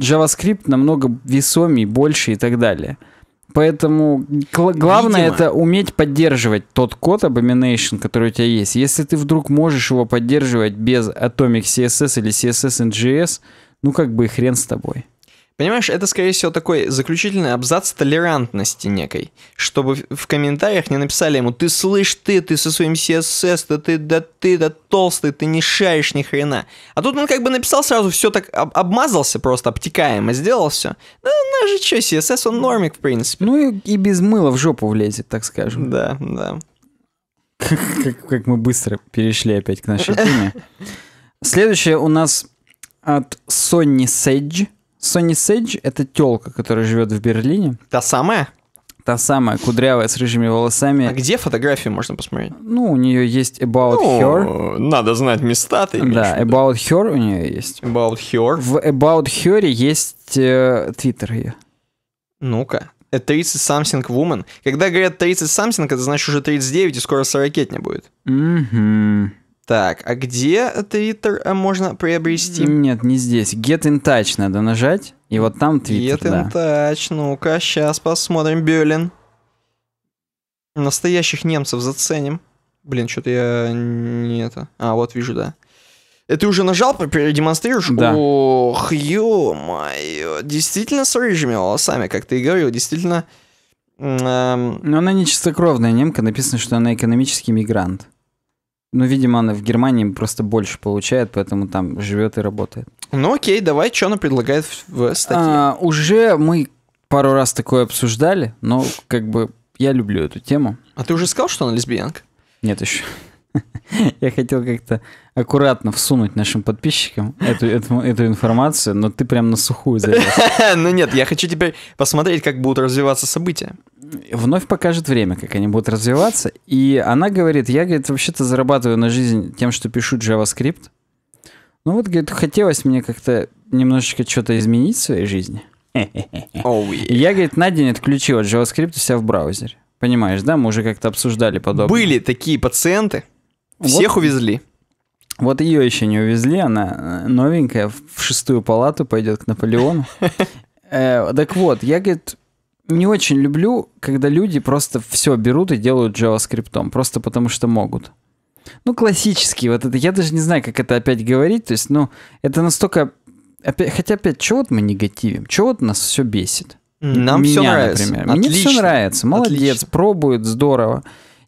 JavaScript намного весомее, больше и так далее. Поэтому главное Видимо. это уметь поддерживать тот код Abomination, который у тебя есть. Если ты вдруг можешь его поддерживать без Atomic CSS или CSS NGS, ну как бы и хрен с тобой. Понимаешь, это, скорее всего, такой заключительный абзац толерантности некой, чтобы в комментариях не написали ему «Ты слышь ты, ты со своим CSS, да ты, да ты, да толстый, ты не шаешь ни хрена». А тут он как бы написал сразу, все так об обмазался просто, обтекаемо сделал все. Ну, ну же что, CSS, он нормик, в принципе. Ну и, и без мыла в жопу влезет, так скажем. Да, да. [LAUGHS] как мы быстро перешли опять к нашей теме. Следующее у нас от Sony Sage. Sony Sage — это телка, которая живет в Берлине. Та самая? Та самая, кудрявая, с рыжими волосами. А где фотографии можно посмотреть? Ну, у нее есть About ну, Her. надо знать места, ты Да, About Her у нее есть. About Her. В About Her есть э, твиттер э, ее. Ну-ка. 30 something woman. Когда говорят 30 something, это значит уже 39 и скоро 40 не будет. Угу. Mm -hmm. Так, а где Твиттер э, можно приобрести? Нет, не здесь. Get in touch надо нажать, и вот там Твиттер, Get in да. touch, ну-ка, сейчас посмотрим, Берлин. Настоящих немцев заценим. Блин, что-то я не это... А, вот вижу, да. Это ты уже нажал, продемонстрируешь? Да. Ох, ё-моё. Действительно с рыжими волосами, как ты и говорил, действительно... Эм... Но она не чистокровная немка, написано, что она экономический мигрант. Ну, видимо, она в Германии просто больше получает, поэтому там живет и работает. Ну окей, давай, что она предлагает в, в статье? А, уже мы пару раз такое обсуждали, но как бы я люблю эту тему. А ты уже сказал, что она лесбиянка? Нет еще. [LAUGHS] Я хотел как-то аккуратно всунуть нашим подписчикам эту, эту, эту информацию, но ты прям на сухую залез. [LAUGHS] Ну нет, я хочу теперь посмотреть, как будут развиваться события. Вновь покажет время, как они будут развиваться. И она говорит, я, говорит, вообще-то зарабатываю на жизнь тем, что пишу JavaScript. Ну вот, говорит, хотелось мне как-то немножечко что-то изменить в своей жизни. Oh, [LAUGHS] yeah. Я, говорит, на день отключил от JavaScript у себя в браузере. Понимаешь, да? Мы уже как-то обсуждали подобное. Были такие пациенты, всех вот. увезли. Вот ее еще не увезли, она э, новенькая, в шестую палату пойдет к Наполеону. [LAUGHS] Э, так вот, я, говорит, не очень люблю, когда люди просто все берут и делают JavaScript, просто потому что могут. Ну, классический вот это. Я даже не знаю, как это опять говорить. То есть, ну, это настолько... хотя опять, чего вот мы негативим? Чего вот нас все бесит? Нам все нравится. Мне все нравится. Молодец, пробует, здорово.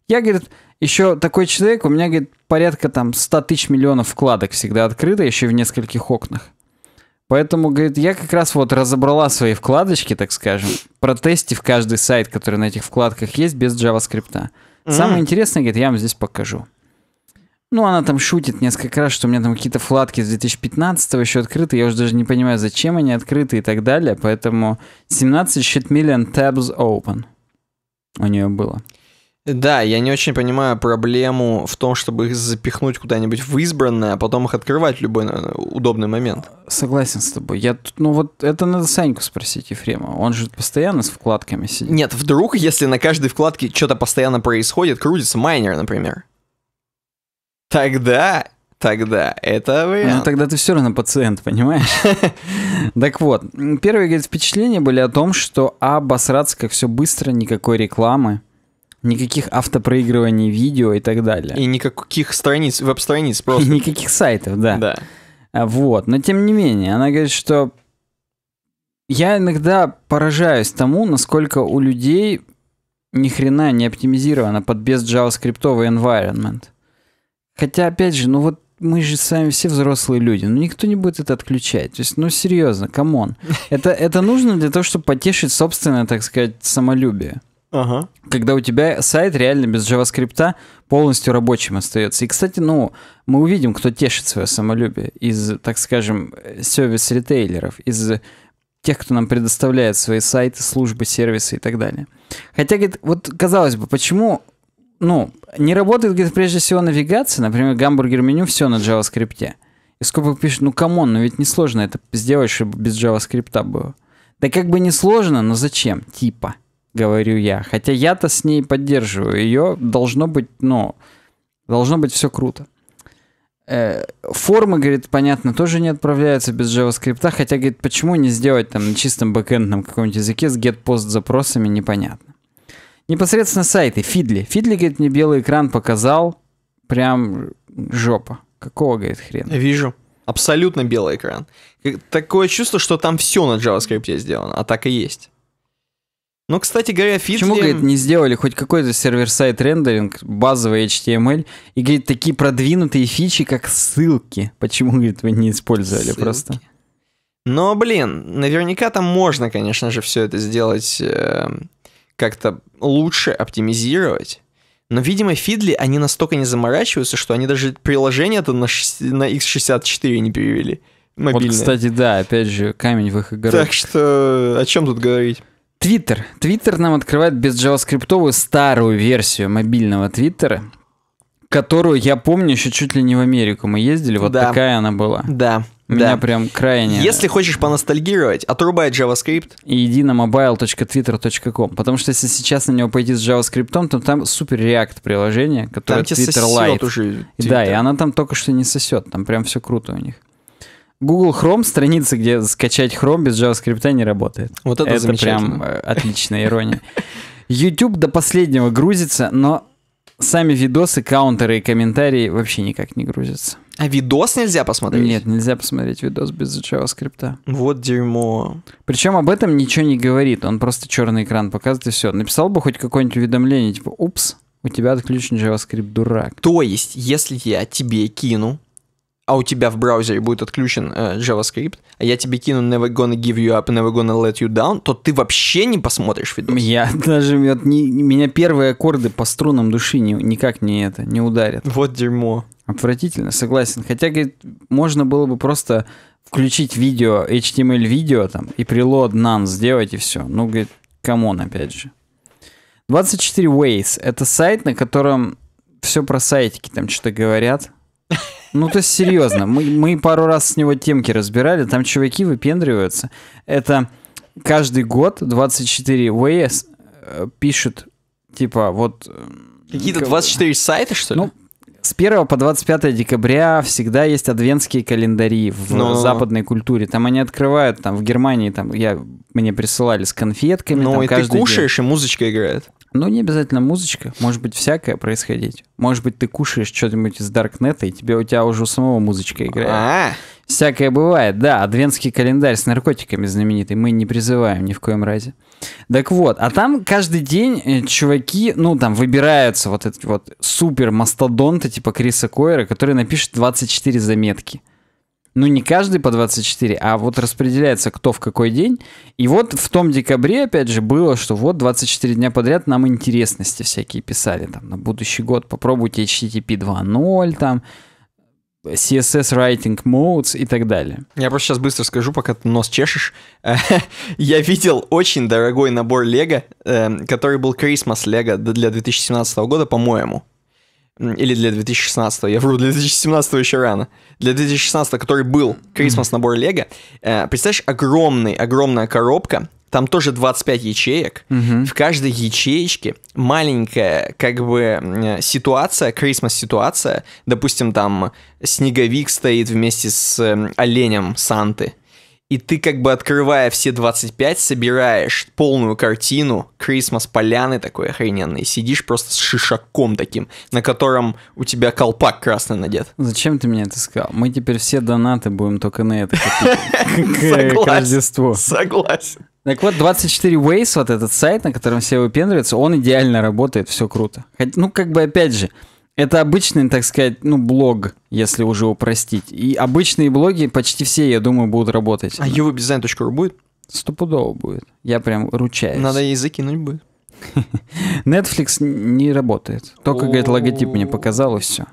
Я, говорит, еще такой человек, у меня, говорит, порядка там 100 тысяч миллионов вкладок всегда открыто, еще и в нескольких окнах. Поэтому, говорит, я как раз вот разобрала свои вкладочки, так скажем, протестив каждый сайт, который на этих вкладках есть, без JavaScript. Самое интересное, говорит, я вам здесь покажу. Ну, она там шутит несколько раз, что у меня там какие-то вкладки с 2015 еще открыты, я уже даже не понимаю, зачем они открыты и так далее, поэтому 17 shit million tabs open у нее было. Да, я не очень понимаю проблему в том, чтобы их запихнуть куда-нибудь в избранное, а потом их открывать в любой э, удобный момент. Согласен с тобой. Я тут, ну вот это надо Саньку спросить Ефрема. Он же постоянно с вкладками сидит. Нет, вдруг, если на каждой вкладке что-то постоянно происходит, крутится майнер, например. Тогда тогда. Это вы. Ну, тогда ты все равно пациент, понимаешь? [LAUGHS] Так вот, первые, впечатления были о том, что обосраться как все быстро, никакой рекламы никаких автопроигрываний видео и так далее. И никаких страниц, веб-страниц просто. [LAUGHS] И никаких сайтов, да. Да. А, вот, но тем не менее, она говорит, что я иногда поражаюсь тому, насколько у людей ни хрена не оптимизировано под без JavaScript environment. Хотя, опять же, ну вот мы же сами все взрослые люди, но ну, никто не будет это отключать. То есть, ну серьезно, камон. [LAUGHS] Это, это нужно для того, чтобы потешить собственное, так сказать, самолюбие. Ага. Когда у тебя сайт реально без JavaScript полностью рабочим остается. И, кстати, ну, мы увидим, кто тешит свое самолюбие из, так скажем, э, сервис ретейлеров из тех, кто нам предоставляет свои сайты, службы, сервисы и так далее. Хотя, говорит, вот казалось бы, почему ну, не работает, говорит, прежде всего навигация, например, гамбургер меню все на JavaScript. И Скопов пишет, ну камон, ну ведь несложно это сделать, чтобы без JavaScript было. Да как бы несложно, но зачем? Типа говорю я. Хотя я-то с ней поддерживаю. Ее должно быть, ну, должно быть все круто. Э, формы, говорит, понятно, тоже не отправляются без JavaScript, хотя, говорит, почему не сделать там на чистом бэкэндном каком-нибудь языке с get-post запросами, непонятно. Непосредственно сайты, Фидли. Фидли, говорит, мне белый экран показал, прям жопа. Какого, говорит, хрена? Вижу. Абсолютно белый экран. Э, такое чувство, что там все на JavaScript сделано, а так и есть. Ну, кстати говоря, Фитцли... Почему, говорит, не сделали хоть какой-то сервер-сайт рендеринг, базовый HTML, и, говорит, такие продвинутые фичи, как ссылки? Почему, говорит, вы не использовали ссылки. просто? Но, блин, наверняка там можно, конечно же, все это сделать э, как-то лучше, оптимизировать. Но, видимо, фидли, они настолько не заморачиваются, что они даже приложение-то на, на x64 не перевели. Мобильное. Вот, кстати, да, опять же, камень в их играх. Так что о чем тут говорить? Твиттер. Твиттер нам открывает без JavaScript старую версию мобильного Твиттера, которую я помню еще чуть ли не в Америку мы ездили, вот да. такая она была. Да. У Меня да. прям крайне... Если хочешь поностальгировать, отрубай JavaScript. И иди на mobile.twitter.com, потому что если сейчас на него пойти с JavaScript, то там супер React приложение, которое там Twitter Lite. Уже Twitter. Да, и она там только что не сосет, там прям все круто у них. Google Chrome страницы, где скачать Chrome без JavaScript не работает. Вот это, это прям э, отличная ирония. YouTube до последнего грузится, но сами видосы, каунтеры и комментарии вообще никак не грузятся. А видос нельзя посмотреть? Нет, нельзя посмотреть видос без JavaScript. Вот дерьмо. Причем об этом ничего не говорит, он просто черный экран показывает и все. Написал бы хоть какое-нибудь уведомление, типа, упс, у тебя отключен JavaScript, дурак. То есть, если я тебе кину а у тебя в браузере будет отключен э, JavaScript, а я тебе кину never gonna give you up never gonna let you down, то ты вообще не посмотришь видос. Я [LAUGHS] даже, вот, не, меня первые аккорды по струнам души не, никак не это, не ударят. Вот дерьмо. Отвратительно, согласен. Хотя, говорит, можно было бы просто включить видео, HTML-видео там, и прилод none сделать, и все. Ну, говорит, камон, опять же. 24 Ways — это сайт, на котором все про сайтики там что-то говорят. [LAUGHS] Ну, то есть, серьезно, мы, мы пару раз с него темки разбирали, там чуваки выпендриваются. Это каждый год 24 Ways пишет, типа, вот... Э, Какие-то 24 сайта, что ли? Ну, с 1 по 25 декабря всегда есть адвентские календари в Но... западной культуре. Там они открывают, там в Германии, там я, мне присылали с конфетками. Ну, и ты кушаешь, день. и музычка играет. Ну, не обязательно музычка, может быть, всякое происходить. Может быть, ты кушаешь что-нибудь из Даркнета, и тебе у тебя уже у самого музычка играет. А-а-а. Всякое бывает, да. Адвентский календарь с наркотиками знаменитый. Мы не призываем ни в коем разе. Так вот, а там каждый день э, чуваки, ну, там выбираются вот эти вот супер мастодонты типа Криса Койера, который напишет 24 заметки ну не каждый по 24, а вот распределяется кто в какой день. И вот в том декабре, опять же, было, что вот 24 дня подряд нам интересности всякие писали. Там на будущий год попробуйте HTTP 2.0, там CSS Writing Modes и так далее. Я просто сейчас быстро скажу, пока ты нос чешешь. [LAUGHS] Я видел очень дорогой набор Лего, эм, который был Christmas Лего для 2017 года, по-моему или для 2016, я вру, для 2017 еще рано, для 2016, который был Christmas набор Лего, э, представляешь, огромный, огромная коробка, там тоже 25 ячеек, угу. в каждой ячеечке маленькая как бы э, ситуация, Christmas ситуация, допустим, там снеговик стоит вместе с э, оленем Санты, и ты как бы открывая все 25, собираешь полную картину Крисмас поляны такой охрененный. Сидишь просто с шишаком таким, на котором у тебя колпак красный надет. Зачем ты мне это сказал? Мы теперь все донаты будем только на это [LAUGHS] к Рождеству. Согласен. Так вот, 24 Ways, вот этот сайт, на котором все выпендриваются, он идеально работает, все круто. Ну, как бы, опять же, это обычный, так сказать, ну, блог, если уже упростить. И обычные блоги почти все, я думаю, будут работать. А uvdesign.ru будет? Стопудово будет. Я прям ручаюсь. Надо язык кинуть будет. [LAUGHS] Netflix не работает. Только, говорит, логотип мне показал, и все.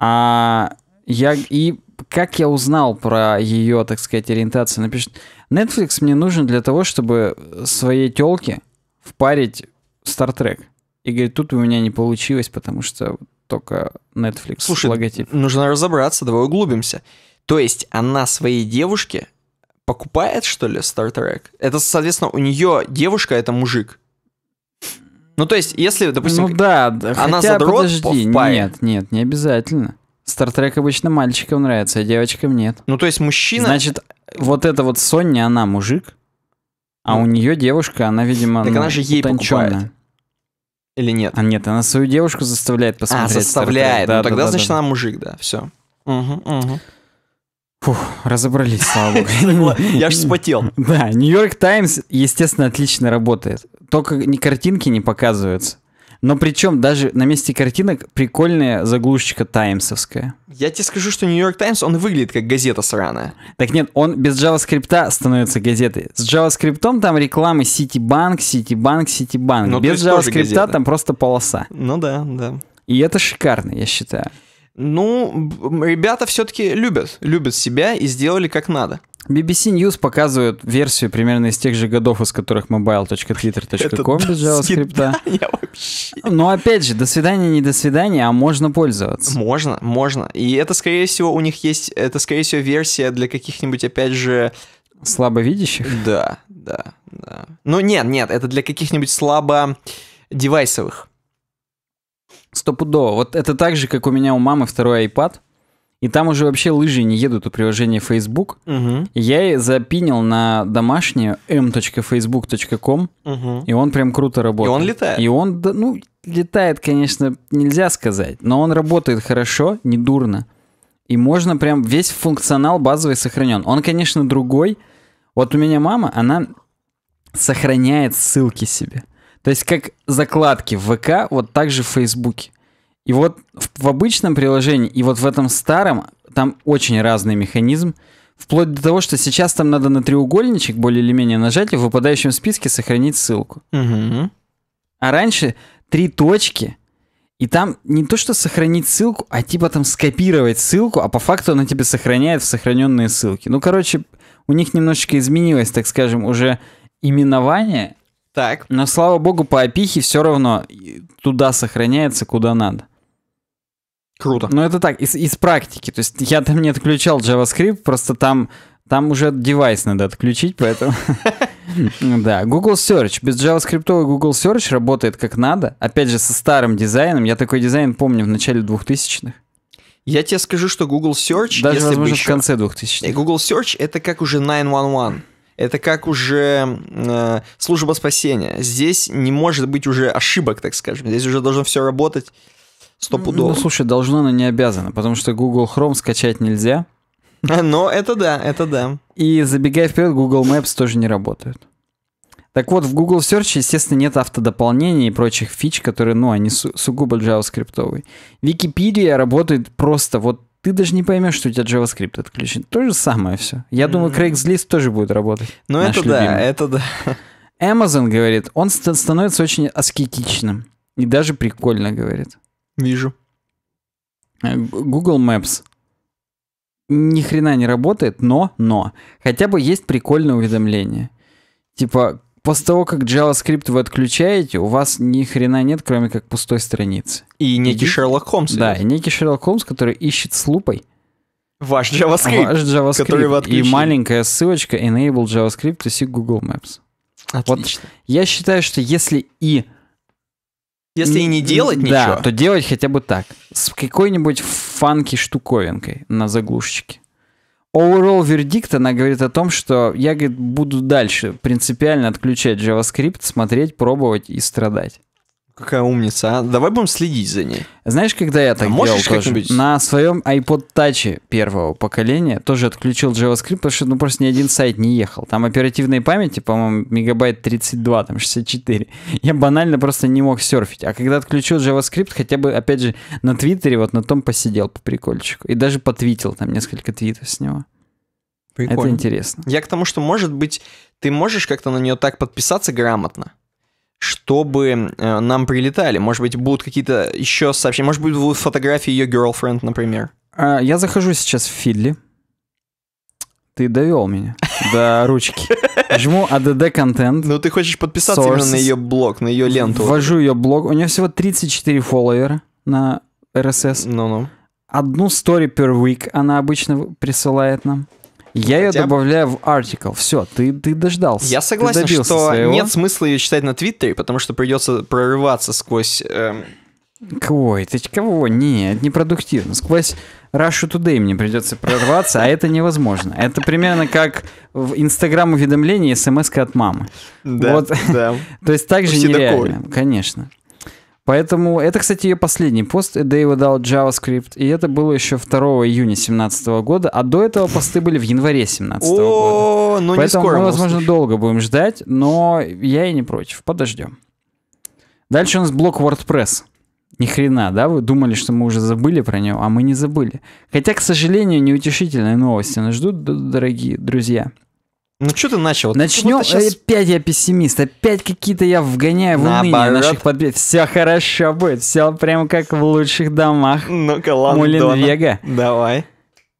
А я и как я узнал про ее, так сказать, ориентацию? Напишет, Netflix мне нужен для того, чтобы своей телке впарить Star Trek. И говорит, тут у меня не получилось, потому что только Netflix Слушай, логотип. нужно разобраться, давай углубимся. То есть она своей девушке покупает, что ли, Star Trek? Это, соответственно, у нее девушка, это мужик. Ну, то есть, если, допустим, ну, да, да. она Хотя, задрот, подожди, нет, нет, не обязательно. Стартрек обычно мальчикам нравится, а девочкам нет. Ну, то есть мужчина... Значит, вот эта вот Соня, она мужик, а ну. у нее девушка, она, видимо, Так ну, она же ей покупает. Или нет? А нет, она свою девушку заставляет а, посмотреть. А, заставляет. Старт. Да, ну, да, тогда, да, значит, да. она мужик, да, все. Угу, угу. Фух, разобрались, слава богу. [LAUGHS] Я же вспотел. Да, Нью-Йорк Таймс, естественно, отлично работает. Только ни картинки не показываются. Но причем даже на месте картинок прикольная заглушечка таймсовская. Я тебе скажу, что Нью-Йорк Таймс, он выглядит как газета сраная. Так нет, он без JavaScript становится газетой. С JavaScript там рекламы Citibank, Citibank, Citibank. Но без JavaScript там просто полоса. Ну да, да. И это шикарно, я считаю. Ну, ребята все-таки любят, любят себя и сделали как надо. BBC News показывают версию примерно из тех же годов, из которых mobile.twitter.com без JavaScript. Но ну, опять же, до свидания, не до свидания, а можно пользоваться. Можно, можно. И это, скорее всего, у них есть, это, скорее всего, версия для каких-нибудь, опять же, Слабовидящих? Да, да, да. Ну нет, нет, это для каких-нибудь слабо девайсовых. Стопудово. Вот это так же, как у меня у мамы второй iPad. И там уже вообще лыжи не едут у приложения Facebook. Угу. Я запинил на домашнее m.facebook.com, угу. и он прям круто работает. И он летает. И он, да, ну, летает, конечно, нельзя сказать, но он работает хорошо, недурно. И можно прям весь функционал базовый сохранен. Он, конечно, другой. Вот у меня мама, она сохраняет ссылки себе. То есть как закладки в ВК, вот так же в Фейсбуке. И вот в, в обычном приложении, и вот в этом старом, там очень разный механизм. Вплоть до того, что сейчас там надо на треугольничек более или менее нажать и в выпадающем списке сохранить ссылку. Угу. А раньше три точки, и там не то, что сохранить ссылку, а типа там скопировать ссылку, а по факту она тебе сохраняет в сохраненные ссылки. Ну, короче, у них немножечко изменилось, так скажем, уже именование. Так. Но слава богу, по опихе все равно туда сохраняется, куда надо. Круто. Ну, это так, из, из практики. То есть я там не отключал JavaScript, просто там, там уже девайс надо отключить, поэтому... [LAUGHS] Да, Google Search. Без JavaScript Google Search работает как надо. Опять же, со старым дизайном. Я такой дизайн помню в начале 2000-х. Я тебе скажу, что Google Search... Даже, если возможно, еще... в конце 2000-х. Э, Google Search — это как уже 911 это как уже э, служба спасения. Здесь не может быть уже ошибок, так скажем. Здесь уже должно все работать стопудово. Ну, слушай, должно, но не обязано, потому что Google Chrome скачать нельзя. [LAUGHS] Но это да, это да. И забегая вперед, Google Maps тоже не работает. Так вот, в Google Search, естественно, нет автодополнений и прочих фич, которые, ну, они су- сугубо JavaScript. Википедия работает просто вот ты даже не поймешь, что у тебя JavaScript отключен. То же самое все. Я mm-hmm. думаю, Craigslist тоже будет работать. Ну, это любимый. да, это да. Amazon говорит, он ст- становится очень аскетичным. И даже прикольно говорит. Вижу. Э, Google Maps ни хрена не работает, но, но. Хотя бы есть прикольное уведомление. Типа, после того, как JavaScript вы отключаете, у вас ни хрена нет, кроме как пустой страницы. И некий Иди... Шерлок Холмс. Да, и некий Шерлок Холмс, который ищет с лупой. Ваш JavaScript, ваш JavaScript который вы отключили. И маленькая ссылочка enable JavaScript to see Google Maps. Отлично. Вот я считаю, что если и если и не делать ничего. Да, то делать хотя бы так. С какой-нибудь фанки штуковинкой на заглушечке. Overall вердикт, она говорит о том, что я, говорит, буду дальше принципиально отключать JavaScript, смотреть, пробовать и страдать. Какая умница, а? Давай будем следить за ней. Знаешь, когда я а так а делал тоже? На своем iPod Touch первого поколения тоже отключил JavaScript, потому что ну, просто ни один сайт не ехал. Там оперативной памяти, по-моему, мегабайт 32, там 64. [LAUGHS] Я банально просто не мог серфить. А когда отключил JavaScript, хотя бы, опять же, на Твиттере вот на том посидел по прикольчику. И даже потвитил там несколько твитов с него. Прикольно. Это интересно. Я к тому, что, может быть, ты можешь как-то на нее так подписаться грамотно, чтобы э, нам прилетали. Может быть, будут какие-то еще сообщения. Может быть, будут фотографии ее girlfriend, например. А, я захожу сейчас в Фидли. Ты довел меня [LAUGHS] до ручки. Жму ADD контент. Ну, ты хочешь подписаться sources. именно на ее блог, на ее ленту. Ввожу ее блог. У нее всего 34 фолловера на RSS. Ну-ну. Одну story per week она обычно присылает нам. Я ее добавляю в артикл. Все, ты, ты дождался. Я согласен, что своего. нет смысла ее читать на Твиттере, потому что придется прорываться сквозь... Эм... Ой, ты кого? Нет, непродуктивно. Сквозь Russia Today мне придется прорваться, а это невозможно. Это примерно как в Инстаграм уведомление смс от мамы. Да, То есть так ну, же нереально, конечно. Поэтому это, кстати, ее последний пост A Day Without JavaScript, и это было еще 2 июня 2017 года, а до этого посты были в январе 2017 года. ну Поэтому не скоро мы, возможно, долго будем ждать, но я и не против, подождем. Дальше у нас блок WordPress. Ни хрена, да? Вы думали, что мы уже забыли про него, а мы не забыли. Хотя, к сожалению, неутешительные новости нас ждут, дорогие друзья. Ну что ты начал? Начнем. Сейчас... Опять я пессимист, опять какие-то я вгоняю в уныние Наоборот. наших подпи... Все хорошо будет, все прям как в лучших домах. Ну-ка, Мулин Вега. Давай.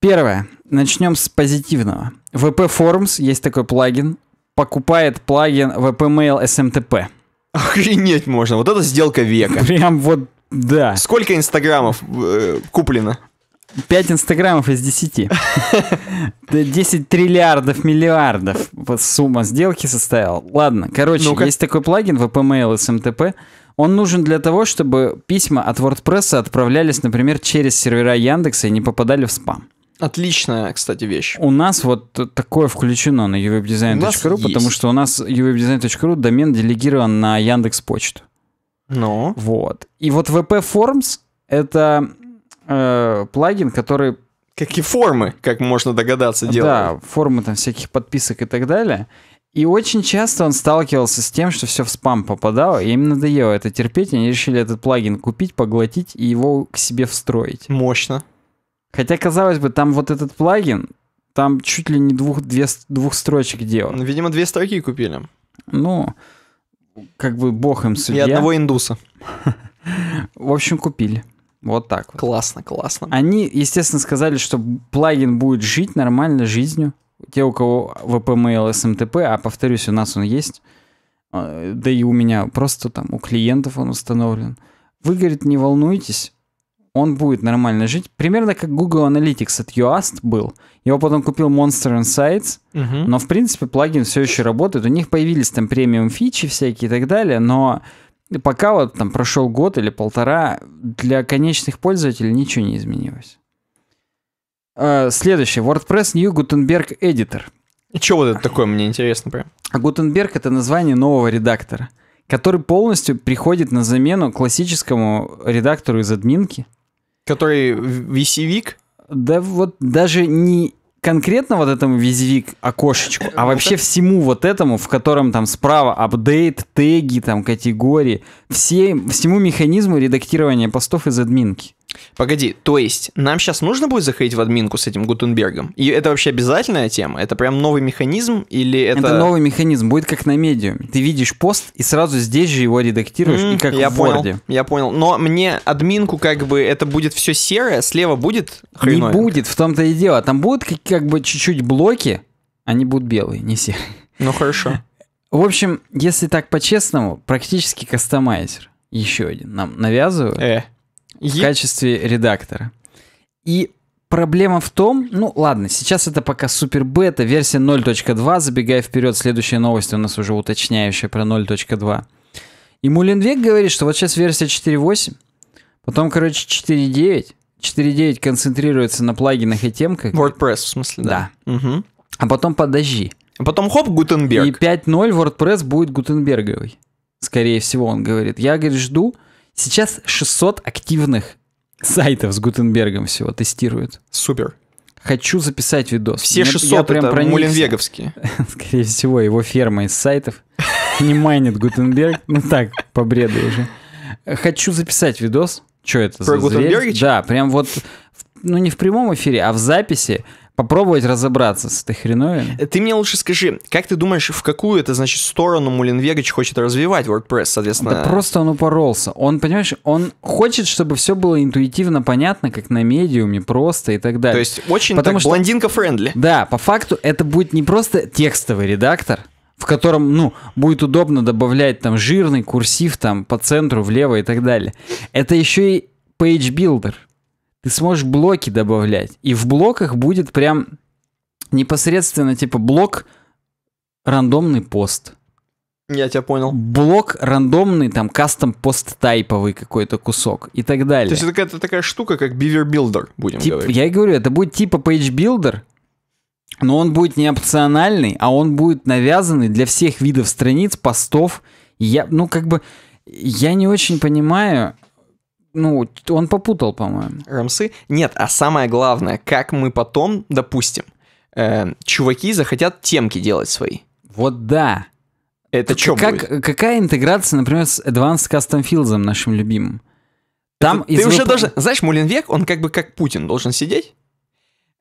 Первое. Начнем с позитивного. VP Forms, есть такой плагин, покупает плагин VP Mail SMTP. Охренеть можно, вот это сделка века. Прям вот да. Сколько инстаграмов э, куплено? 5 инстаграмов из 10. 10 [LAUGHS] триллиардов миллиардов сумма сделки составила. Ладно, короче, ну есть такой плагин VPMail SMTP. Он нужен для того, чтобы письма от WordPress отправлялись, например, через сервера Яндекса и не попадали в спам. Отличная, кстати, вещь. У нас вот такое включено на uwebdesign.ru, потому что у нас uwebdesign.ru домен делегирован на Яндекс Почту. Но. Ну? Вот. И вот VP Forms это э, плагин, который... Какие формы, как можно догадаться, делает. Да, формы там всяких подписок и так далее. И очень часто он сталкивался с тем, что все в спам попадало, и им надоело это терпеть, и они решили этот плагин купить, поглотить и его к себе встроить. Мощно. Хотя, казалось бы, там вот этот плагин, там чуть ли не двух, две, двух строчек делал. Ну, видимо, две строки купили. Ну, как бы бог им судья. И одного индуса. [LAUGHS] В общем, купили. Вот так вот. Классно, классно. Они, естественно, сказали, что плагин будет жить нормально жизнью. Те, у кого VPML, SMTP, а повторюсь, у нас он есть, а, да и у меня просто там, у клиентов он установлен. Вы, говорит, не волнуйтесь, он будет нормально жить. Примерно как Google Analytics от UAST был. Его потом купил Monster Insights, угу. но, в принципе, плагин все еще работает. У них появились там премиум фичи всякие и так далее, но пока вот там прошел год или полтора, для конечных пользователей ничего не изменилось. А, следующее. WordPress New Gutenberg Editor. И что вот это такое, мне интересно прям. А Гутенберг — это название нового редактора, который полностью приходит на замену классическому редактору из админки. Который VCVIC? Да вот даже не конкретно вот этому визивик окошечку, а э, вообще всему вот этому, в котором там справа апдейт, теги, там категории, все, всему механизму редактирования постов из админки. Погоди, то есть нам сейчас нужно будет заходить в админку с этим Гутенбергом? И это вообще обязательная тема? Это прям новый механизм или это... Это новый механизм, будет как на медиуме. Ты видишь пост и сразу здесь же его редактируешь, mm, и как я в понял, Я понял, но мне админку как бы это будет все серое, слева будет хреновенько. Не будет, в том-то и дело. Там будут как, как бы чуть-чуть блоки, они будут белые, не серые. Ну хорошо. В общем, если так по-честному, практически кастомайзер. Еще один нам навязывают. Э в качестве редактора. И проблема в том, ну ладно, сейчас это пока супер бета, версия 0.2, забегая вперед, следующая новость у нас уже уточняющая про 0.2. И Мулинвек говорит, что вот сейчас версия 4.8, потом, короче, 4.9, 4.9 концентрируется на плагинах и темках. WordPress, в смысле, да. да. Угу. А потом подожди. А потом хоп, Гутенберг. И 5.0 WordPress будет гутенберговый. Скорее всего, он говорит. Я, говорит, жду, Сейчас 600 активных сайтов с Гутенбергом всего тестируют. Супер. Хочу записать видос. Все Мне, 600 я прям это проникся. [LAUGHS] Скорее всего, его ферма из сайтов [LAUGHS] не майнит Гутенберг. Ну так, по бреду уже. Хочу записать видос. Что это Про за зверь? Да, прям вот, ну не в прямом эфире, а в записи попробовать разобраться с этой хреновиной. Э, ты мне лучше скажи, как ты думаешь, в какую это, значит, сторону Мулинвегач хочет развивать WordPress, соответственно? Да просто он упоролся. Он, понимаешь, он хочет, чтобы все было интуитивно понятно, как на медиуме, просто и так далее. То есть очень Потому так, что... блондинка-френдли. Да, по факту это будет не просто текстовый редактор, в котором, ну, будет удобно добавлять там жирный курсив там по центру, влево и так далее. Это еще и page builder ты сможешь блоки добавлять. И в блоках будет прям непосредственно типа блок рандомный пост. Я тебя понял. Блок рандомный, там, кастом пост тайповый какой-то кусок и так далее. То есть это какая-то такая штука, как Beaver Builder, будем Тип, говорить. Я и говорю, это будет типа Page Builder, но он будет не опциональный, а он будет навязанный для всех видов страниц, постов. Я, ну, как бы, я не очень понимаю, ну, он попутал, по-моему. Рамсы? Нет, а самое главное, как мы потом, допустим, э, чуваки захотят темки делать свои. Вот да. Это что как, будет? Какая интеграция, например, с Advanced Custom Fields, нашим любимым? Там ты, ты уже выпу... должен... Знаешь, Мулинвек, он как бы как Путин должен сидеть,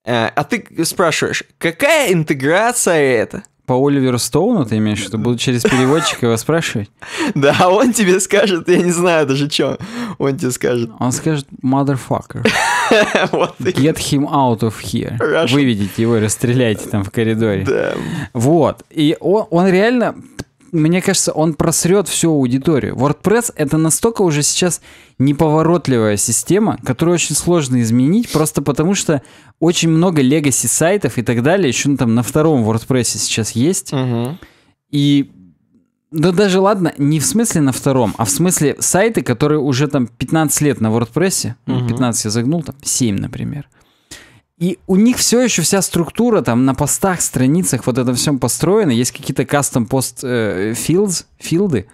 э, а ты спрашиваешь, какая интеграция это? по Оливеру Стоуну, ты имеешь в виду? Буду через переводчика его спрашивать? [LAUGHS] Да, а он тебе скажет, я не знаю даже, что он тебе скажет. Он скажет, motherfucker. [LAUGHS] Get him out of here. Выведите его, расстреляйте там в коридоре. Вот. И он, он реально мне кажется, он просрет всю аудиторию. WordPress это настолько уже сейчас неповоротливая система, которую очень сложно изменить, просто потому что очень много легаси сайтов и так далее, еще ну, там на втором WordPress сейчас есть. Угу. И да даже ладно, не в смысле на втором, а в смысле сайты, которые уже там 15 лет на WordPress, угу. Ну, 15 я загнул, там 7, например. И у них все еще вся структура там на постах, страницах, вот это все построено. Есть какие-то кастом пост э, филдс, филды.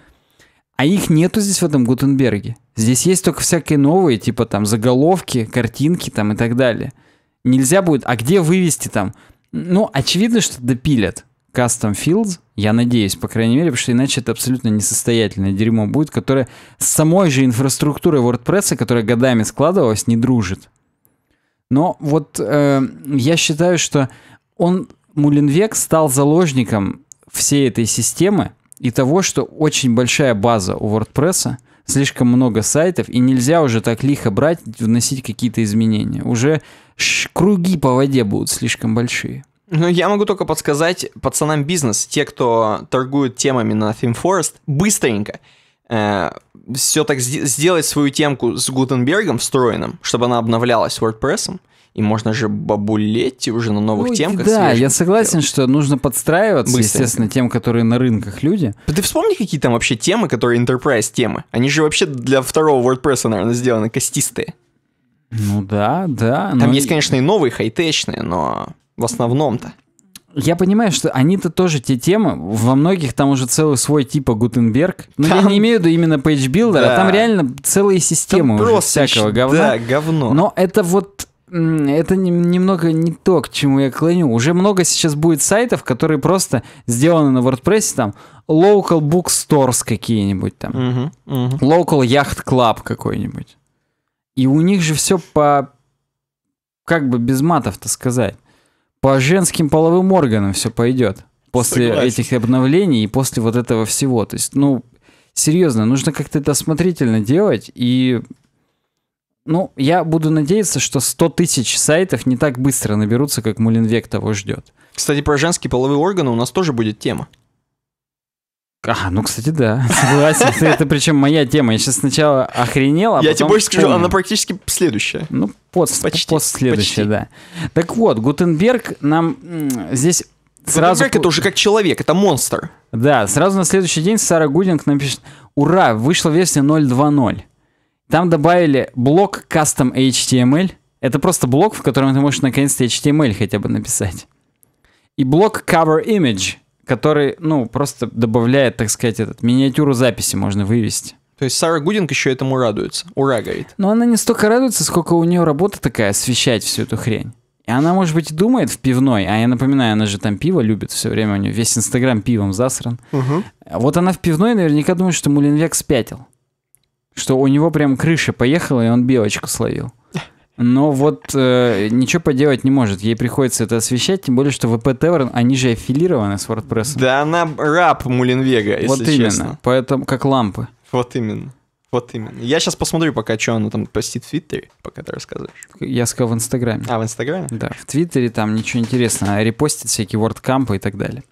А их нету здесь в этом Гутенберге. Здесь есть только всякие новые, типа там заголовки, картинки там и так далее. Нельзя будет... А где вывести там? Ну, очевидно, что допилят custom fields, я надеюсь, по крайней мере, потому что иначе это абсолютно несостоятельное дерьмо будет, которое с самой же инфраструктурой WordPress, которая годами складывалась, не дружит. Но вот э, я считаю, что он, Мулинвек, стал заложником всей этой системы и того, что очень большая база у WordPress, слишком много сайтов, и нельзя уже так лихо брать, вносить какие-то изменения. Уже круги по воде будут слишком большие. Ну, я могу только подсказать пацанам бизнес, те, кто торгует темами на ThemeForest, быстренько. Э, все так сделать свою темку с Гутенбергом встроенным, чтобы она обновлялась WordPress. И можно же бабулеть уже на новых ну, темках. Да, я согласен, делать. что нужно подстраиваться, Быстренько. естественно, тем, которые на рынках люди. ты вспомни, какие там вообще темы, которые enterprise темы. Они же вообще для второго WordPress, наверное, сделаны костистые. Ну да, да. Там но... есть, конечно, и новые хай хайтечные, но в основном-то я понимаю, что они-то тоже те темы, во многих там уже целый свой типа Гутенберг. Но там... я не имею в виду именно пейджбилдер, а да. а там реально целые системы там уже просто всякого говна. Да, говно. Но это вот это немного не то, к чему я клоню. Уже много сейчас будет сайтов, которые просто сделаны на WordPress, там, local bookstores какие-нибудь там, uh-huh, local yacht club какой-нибудь. И у них же все по... как бы без матов-то сказать по женским половым органам все пойдет. После Согласен. этих обновлений и после вот этого всего. То есть, ну, серьезно, нужно как-то это осмотрительно делать. И, ну, я буду надеяться, что 100 тысяч сайтов не так быстро наберутся, как Мулинвек того ждет. Кстати, про женские половые органы у нас тоже будет тема. А, ну, кстати, да. [LAUGHS] Согласен. Это причем моя тема. Я сейчас сначала охренел, а Я тебе больше скажу, она практически следующая. Ну, пост, Почти. пост следующая, да. Так вот, Гутенберг нам здесь сразу... Гутенберг это уже как человек, это монстр. Да, сразу на следующий день Сара Гудинг пишет: ура, вышла версия 0.2.0. Там добавили блок Custom HTML. Это просто блок, в котором ты можешь наконец-то HTML хотя бы написать. И блок Cover Image — который, ну, просто добавляет, так сказать, этот миниатюру записи можно вывести. То есть Сара Гудинг еще этому радуется. Ура, говорит. Но она не столько радуется, сколько у нее работа такая, освещать всю эту хрень. И она, может быть, думает в пивной, а я напоминаю, она же там пиво любит все время, у нее весь Инстаграм пивом засран. Угу. Вот она в пивной наверняка думает, что Мулинвек спятил. Что у него прям крыша поехала, и он белочку словил. Но вот э, ничего поделать не может. Ей приходится это освещать, тем более, что VP Tavern, они же аффилированы с WordPress. Да она раб Мулинвега, если Вот именно. Честно. Поэтому как лампы. Вот именно. Вот именно. Я сейчас посмотрю, пока что она там постит в Твиттере, пока ты рассказываешь. Я сказал в Инстаграме. А, в Инстаграме? Да, в Твиттере там ничего интересного. репостит всякие WordCamp и так далее.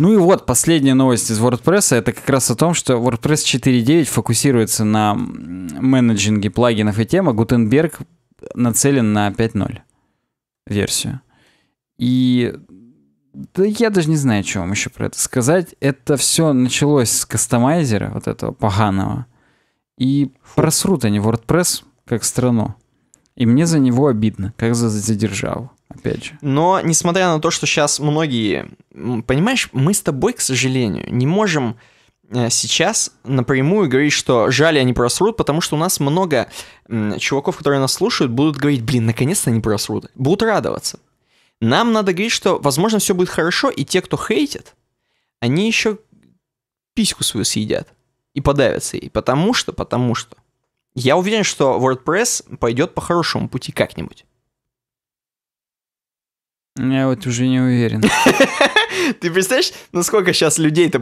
Ну и вот, последняя новость из WordPress, это как раз о том, что WordPress 4.9 фокусируется на менеджинге плагинов и тема а Gutenberg нацелен на 5.0 версию. И да я даже не знаю, что вам еще про это сказать. Это все началось с кастомайзера вот этого поганого. И просрут они WordPress как страну. И мне за него обидно, как за, за державу, опять же. Но, несмотря на то, что сейчас многие... Понимаешь, мы с тобой, к сожалению, не можем Э, сейчас напрямую говорить, что жаль, они просрут, потому что у нас много чуваков, которые нас слушают, будут говорить, блин, наконец-то они просрут, будут радоваться. Нам надо говорить, что, возможно, все будет хорошо, и те, кто хейтит, они еще письку свою съедят и подавятся ей, потому что, потому что. Я уверен, что WordPress пойдет по хорошему пути как-нибудь. Я вот уже не уверен. [LAUGHS] Ты представляешь, насколько сейчас людей-то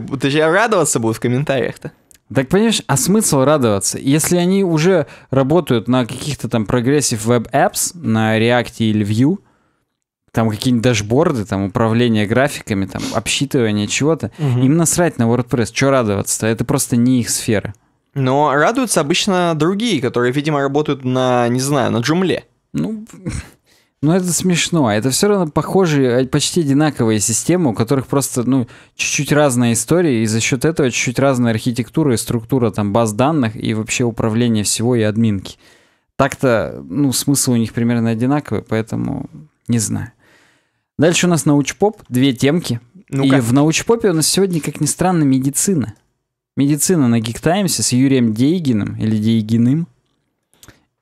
радоваться будут в комментариях-то? Так понимаешь, а смысл радоваться? Если они уже работают на каких-то там прогрессив веб apps на React или Vue, там какие-нибудь дашборды, там управление графиками, там обсчитывание чего-то, угу. им насрать на WordPress, что радоваться-то? Это просто не их сфера. Но радуются обычно другие, которые, видимо, работают на, не знаю, на джумле. Ну, ну, это смешно. Это все равно похожие, э, почти одинаковые системы, у которых просто, ну, чуть-чуть разная история, и за счет этого чуть-чуть разная архитектура и структура там баз данных и вообще управление всего и админки. Так-то, ну, смысл у них примерно одинаковый, поэтому не знаю. Дальше у нас научпоп, две темки. ну И в научпопе у нас сегодня, как ни странно, медицина. Медицина на Гиктаймсе с Юрием Дейгиным или Дейгиным.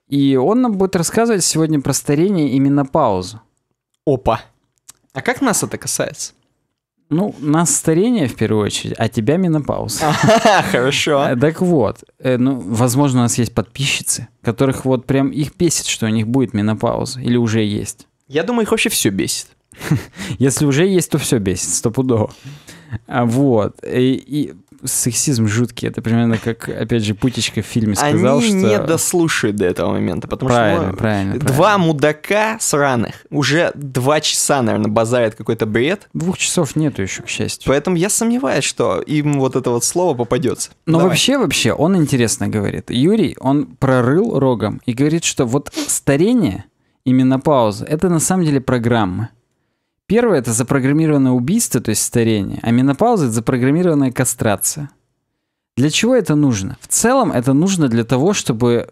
И он нам будет рассказывать сегодня про старение и менопаузу. Опа. А как нас это касается? Ну, нас старение в первую очередь, а тебя менопауз. [LAUGHS] Хорошо. Э, так вот, э, ну, возможно, у нас есть подписчицы, которых вот прям их бесит, что у них будет менопауза, или уже есть. Я думаю, их вообще все бесит. [LAUGHS] Если уже есть, то все бесит, стопудово. А, вот. И, и сексизм жуткий. Это примерно как, опять же, Путечка в фильме сказал, Они что... не дослушают до этого момента, потому правильно, что... Правильно, ну, правильно. Два мудака сраных уже два часа, наверное, базарят какой-то бред. Двух часов нету еще, к счастью. Поэтому я сомневаюсь, что им вот это вот слово попадется. Но Давай. вообще, вообще, он интересно говорит. Юрий, он прорыл рогом и говорит, что вот старение и менопауза — это на самом деле программы. Первое – это запрограммированное убийство, то есть старение, а менопауза – это запрограммированная кастрация. Для чего это нужно? В целом это нужно для того, чтобы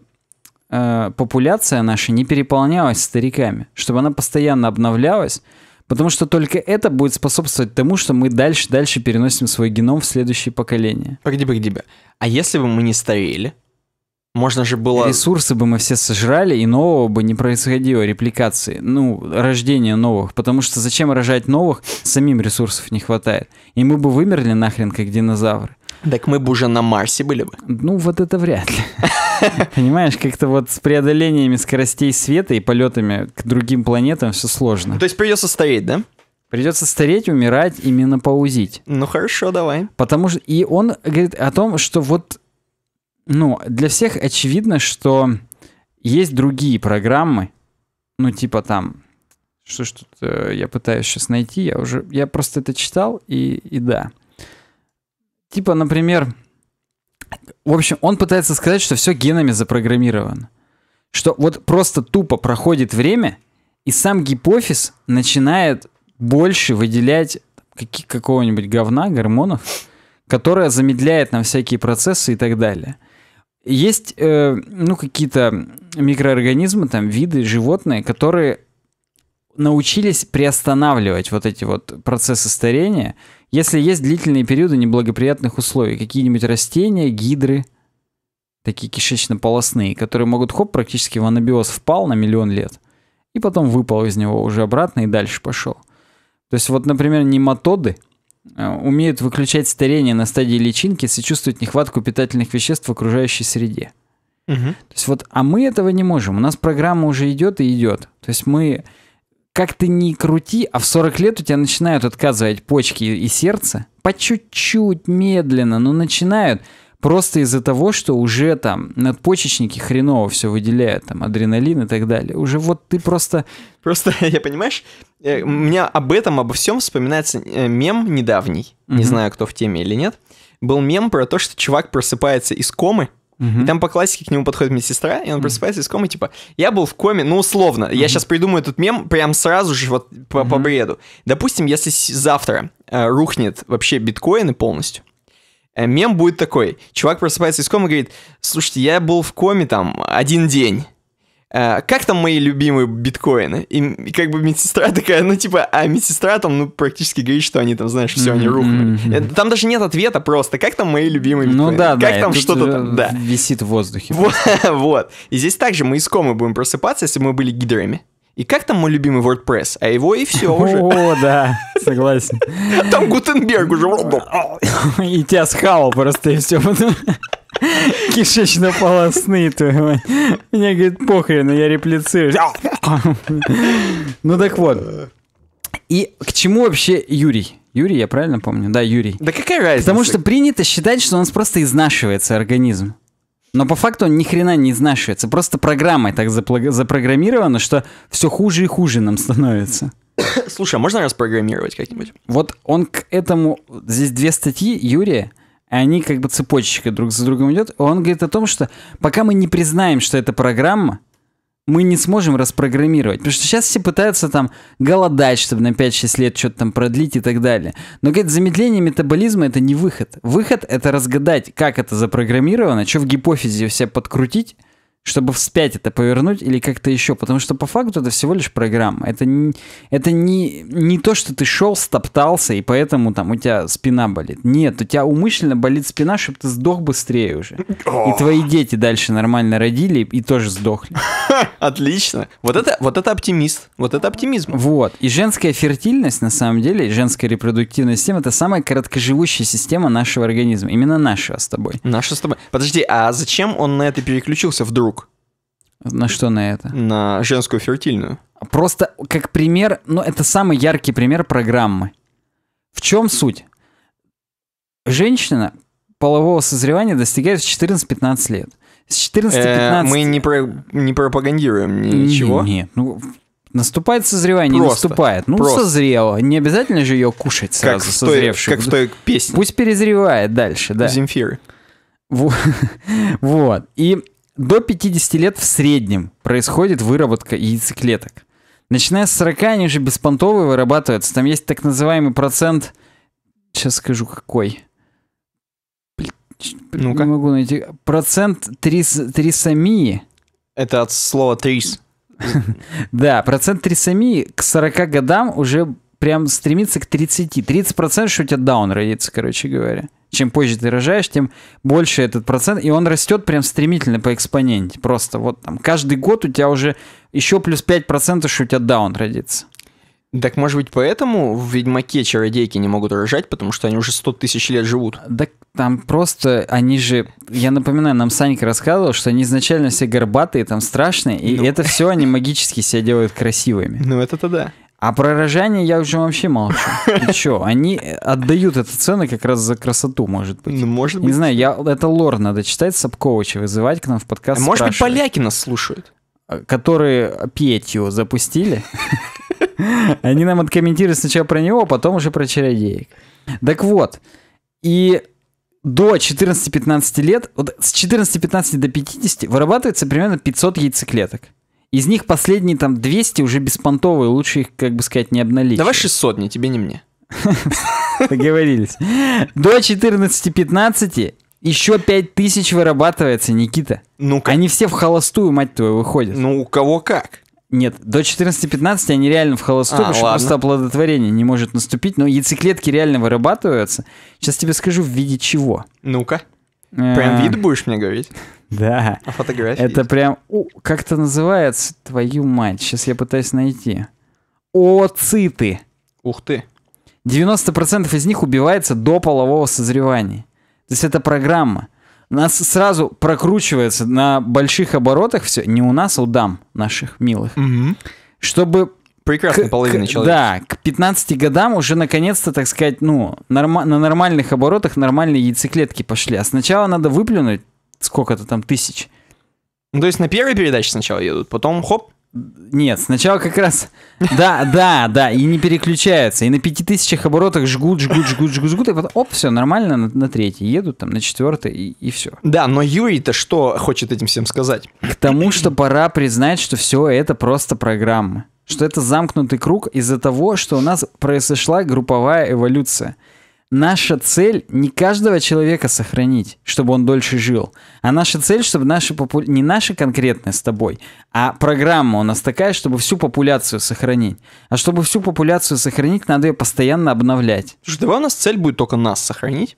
э, популяция наша не переполнялась стариками, чтобы она постоянно обновлялась, потому что только это будет способствовать тому, что мы дальше-дальше переносим свой геном в следующие поколения. Погоди, погоди, а если бы мы не старели, можно же было... Ресурсы бы мы все сожрали, и нового бы не происходило репликации, ну, рождение новых. Потому что зачем рожать новых, самим ресурсов не хватает. И мы бы вымерли нахрен, как динозавры. Так мы бы уже на Марсе были бы. Ну, вот это вряд ли. [LAUGHS] Понимаешь, как-то вот с преодолениями скоростей света и полетами к другим планетам все сложно. То есть придется стареть, да? Придется стареть, умирать именно паузить. Ну хорошо, давай. Потому что и он говорит о том, что вот ну, для всех очевидно, что есть другие программы, ну, типа там, что что-то э, я пытаюсь сейчас найти, я уже, я просто это читал, и, и да. Типа, например, в общем, он пытается сказать, что все генами запрограммировано. Что вот просто тупо проходит время, и сам гипофиз начинает больше выделять какие какого-нибудь говна, гормонов, которая замедляет нам всякие процессы и так далее. Есть, э, ну, какие-то микроорганизмы, там, виды, животные, которые научились приостанавливать вот эти вот процессы старения, если есть длительные периоды неблагоприятных условий, какие-нибудь растения, гидры, такие кишечно-полосные, которые могут, хоп, практически в анабиоз впал на миллион лет, и потом выпал из него уже обратно и дальше пошел. То есть вот, например, нематоды – Э, умеют выключать старение на стадии личинки, сочувствуют нехватку питательных веществ в окружающей среде. Угу. То есть вот, а мы этого не можем. У нас программа уже идет и идет. То есть мы, как ты не крути, а в 40 лет у тебя начинают отказывать почки и сердце. По чуть-чуть, медленно, но начинают. Просто из-за того, что уже там надпочечники хреново все выделяют, там адреналин и так далее. Уже вот ты просто... Просто, [LAUGHS] я понимаешь, э, у меня об этом, обо всем вспоминается э, мем недавний. Mm-hmm. Не знаю, кто в теме или нет. Был мем про то, что чувак просыпается из комы, Uh-huh. И там по классике к нему подходит медсестра, и он uh-huh. просыпается из комы, типа, я был в коме, ну, условно, uh-huh. я сейчас придумаю этот мем прям сразу же вот по, uh-huh. по бреду. Допустим, если завтра э, рухнет вообще биткоины полностью, Э, мем будет такой. Чувак просыпается из комы и говорит, слушайте, я был в коме там один день. Э, как там мои любимые биткоины? И, и как бы медсестра такая, ну типа, а медсестра там, ну практически говорит, что они там, знаешь, все, они рухнули. Mm-hmm. Там даже нет ответа просто, как там мои любимые ну биткоины? Ну да, как да. там что-то там, да. Висит в воздухе. [LAUGHS] вот. И здесь также мы из комы будем просыпаться, если мы были гидрами. И как там мой любимый WordPress? А его и все уже. О, да, согласен. [LAUGHS] Там Гутенберг уже. И тебя схавал просто, и все. Кишечно-полосные, твою Меня, говорит, похрен, я реплицирую. Ну так вот. И к чему вообще Юрий? Юрий, я правильно помню? Да, Юрий. Да какая разница? Потому что принято считать, что у нас просто изнашивается организм. Но по факту он ни хрена не изнашивается. Просто программой так запрограммировано, что все хуже и хуже нам становится. [COUGHS] Слушай, а можно распрограммировать как-нибудь? Вот он к этому... Здесь две статьи Юрия, и они как бы цепочечкой друг за другом идет. Он говорит о том, что пока мы не признаем, что это программа, мы не сможем распрограммировать. Потому что сейчас все пытаются там голодать, чтобы на 5-6 лет что-то там продлить и так далее. Но, говорит, замедление метаболизма это не выход. Выход это разгадать, как это запрограммировано, что в гипофизе все подкрутить, чтобы вспять это повернуть или как-то еще, потому что по факту это всего лишь программа. Это не, это не, не то, что ты шел, стоптался, и поэтому там у тебя спина болит. Нет, у тебя умышленно болит спина, чтобы ты сдох быстрее уже. И твои дети дальше нормально родили и тоже сдохли. [LAUGHS] Отлично. Вот это, вот это оптимист. Вот это оптимизм. Вот. И женская фертильность, на самом деле, женская репродуктивная система, это самая короткоживущая система нашего организма. Именно нашего с тобой. Наша с тобой. Подожди, а зачем он на это переключился вдруг? На что на это? На женскую фертильную. Просто как пример, ну это самый яркий пример программы. В чем суть? Женщина полового созревания достигает в 14-15 лет. С 14-15... Э, мы не, про... не пропагандируем ничего. Нет, нет. ну Наступает созревание, просто, не наступает. Ну, просто. созрело. Не обязательно же ее кушать сразу, как в той, Как в той песне. Пусть перезревает дальше, да. Земфиры. [LAUGHS] Вот. И до 50 лет в среднем происходит выработка яйцеклеток. Начиная с 40 они уже беспонтовые вырабатываются. Там есть так называемый процент... Сейчас скажу, какой. ну -ка. Не могу найти. Процент трис... трисомии. Это от слова трис. [LAUGHS] Да, процент трисомии к 40 годам уже прям стремится к 30. 30% что у тебя даун родится, короче говоря чем позже ты рожаешь, тем больше этот процент, и он растет прям стремительно по экспоненте. Просто вот там каждый год у тебя уже еще плюс 5%, что у тебя даун родится. Так может быть поэтому в Ведьмаке чародейки не могут рожать, потому что они уже 100 тысяч лет живут? Да там просто они же... Я напоминаю, нам Санька рассказывал, что они изначально все горбатые, там страшные, и ну. это все они магически себя делают красивыми. Ну это-то да. А про рожание я уже вообще молчу. Ты чё, они отдают это цены как раз за красоту, может быть. Ну, может быть. Не знаю, я, это лор надо читать Сапковича, вызывать к нам в подкаст. А может быть, поляки нас слушают? А, которые Петью запустили. [LAUGHS] Они нам откомментировали сначала про него, а потом уже про чародеек. Так вот, и до 14-15 лет, вот с 14-15 до 50 вырабатывается примерно 500 яйцеклеток. Из них последние там 200 уже беспонтовые, лучше их, как бы сказать, не обналичить. Давай 600, не тебе, не мне. [LAUGHS] Договорились. До 14-15 еще 5000 вырабатывается, Никита. Ну -ка. Они все в холостую, мать твою, выходят. Ну, у кого как. Нет, до 14-15 они реально в холостую, а, потому что просто оплодотворение не может наступить, но яйцеклетки реально вырабатываются. Сейчас тебе скажу в виде чего. Ну-ка. Э, Прям вид будешь мне говорить? [LAUGHS] Да. А фотографии? Это есть? прям... Как это называется? Твою мать. Сейчас я пытаюсь найти. Ооциты. Ух ты. 90% из них убивается до полового созревания. То есть это программа. У нас сразу прокручивается на больших оборотах все. Не у нас, а у дам наших милых. Угу. Чтобы Прекрасно, к, половина к, Да, к 15 годам уже наконец-то, так сказать, ну, норма на нормальных оборотах нормальные яйцеклетки пошли. А сначала надо выплюнуть сколько-то там тысяч. Ну, то есть на первой передаче сначала едут, потом хоп. Нет, сначала как раз... Да, да, да, и не переключаются. И на пяти тысячах оборотах жгут, жгут, жгут, жгут, жгут, и вот оп, все, нормально, на, на третий едут, там, на четвертый, и, и все. Да, но Юрий-то что хочет этим всем сказать? К тому, что пора признать, что все это просто программа. Что это замкнутый круг из-за того, что у нас произошла групповая эволюция – наша цель не каждого человека сохранить, чтобы он дольше жил, а наша цель, чтобы наши попу... не наши конкретные с тобой, а программа у нас такая, чтобы всю популяцию сохранить. А чтобы всю популяцию сохранить, надо ее постоянно обновлять. Слушай, давай у нас цель будет только нас сохранить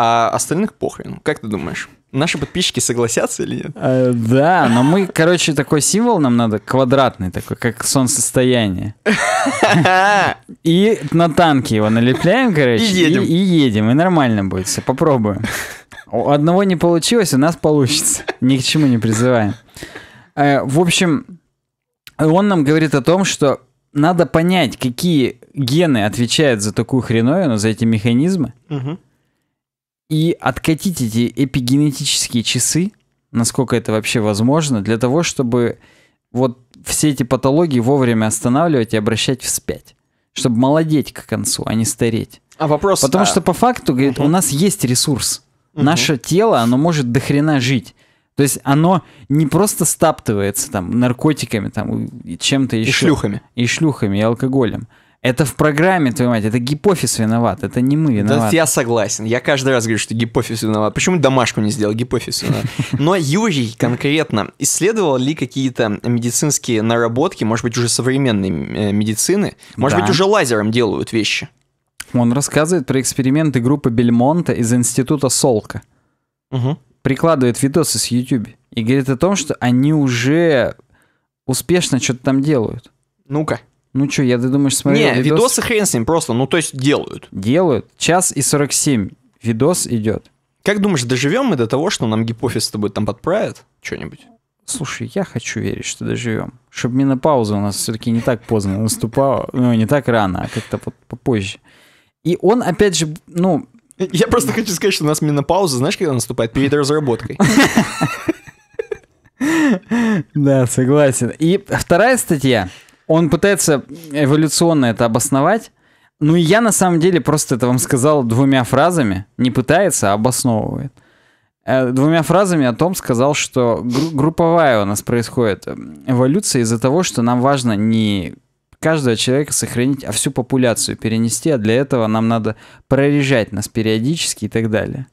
а остальных похрен. Как ты думаешь? Наши подписчики согласятся или нет? Э, да, но мы, короче, такой символ нам надо, квадратный такой, как солнцестояние. [LAUGHS] И на танке его налепляем, короче, и едем, и, и, едем, и нормально будет все, попробуем. У одного не получилось, у нас получится. Ни к чему не призываем. Э, в общем, он нам говорит о том, что надо понять, какие гены отвечают за такую хреновину, за эти механизмы. Угу и откатить эти эпигенетические часы, насколько это вообще возможно, для того, чтобы вот все эти патологии вовремя останавливать и обращать вспять. Чтобы молодеть к концу, а не стареть. А вопрос... Потому а... что по факту, говорит, угу. у нас есть ресурс. Угу. Наше тело, оно может дохрена жить. То есть оно не просто стаптывается там наркотиками, там чем-то еще. И шлюхами. И шлюхами, и алкоголем. Это в программе, твою мать, это гипофиз виноват, это не мы виноваты. Да, я согласен, я каждый раз говорю, что гипофиз виноват. Почему домашку не сделал, гипофиз виноват. [LAUGHS] Но Юрий конкретно исследовал ли какие-то медицинские наработки, может быть, уже современной э, медицины, может да. быть, уже лазером делают вещи? Он рассказывает про эксперименты группы Бельмонта из института Солка. Угу. Прикладывает видосы с YouTube и говорит о том, что они уже успешно что-то там делают. Ну-ка. Ну что, я, ты думаешь, смотрел Не, видос? видосы хрен с ним просто, ну то есть делают. Делают. Час и 47 видос идет. Как думаешь, доживем мы до того, что нам гипофиз с тобой там подправят что-нибудь? Слушай, я хочу верить, что доживем. Чтобы менопауза у нас все-таки не так поздно наступала, ну, не так рано, а как-то попозже. И он, опять же, ну... Я просто хочу сказать, что у нас менопауза, знаешь, когда наступает? Перед разработкой. [LAUGHS] Да, согласен. И вторая статья — он пытается эволюционно это обосновать. Ну и я на самом деле просто это вам сказал двумя фразами. Не пытается, а обосновывает. Э, двумя фразами о том сказал, что групповая у нас происходит эм, эволюция из-за того, что нам важно не каждого человека сохранить, а всю популяцию перенести, а для этого нам надо прорежать нас периодически и так далее.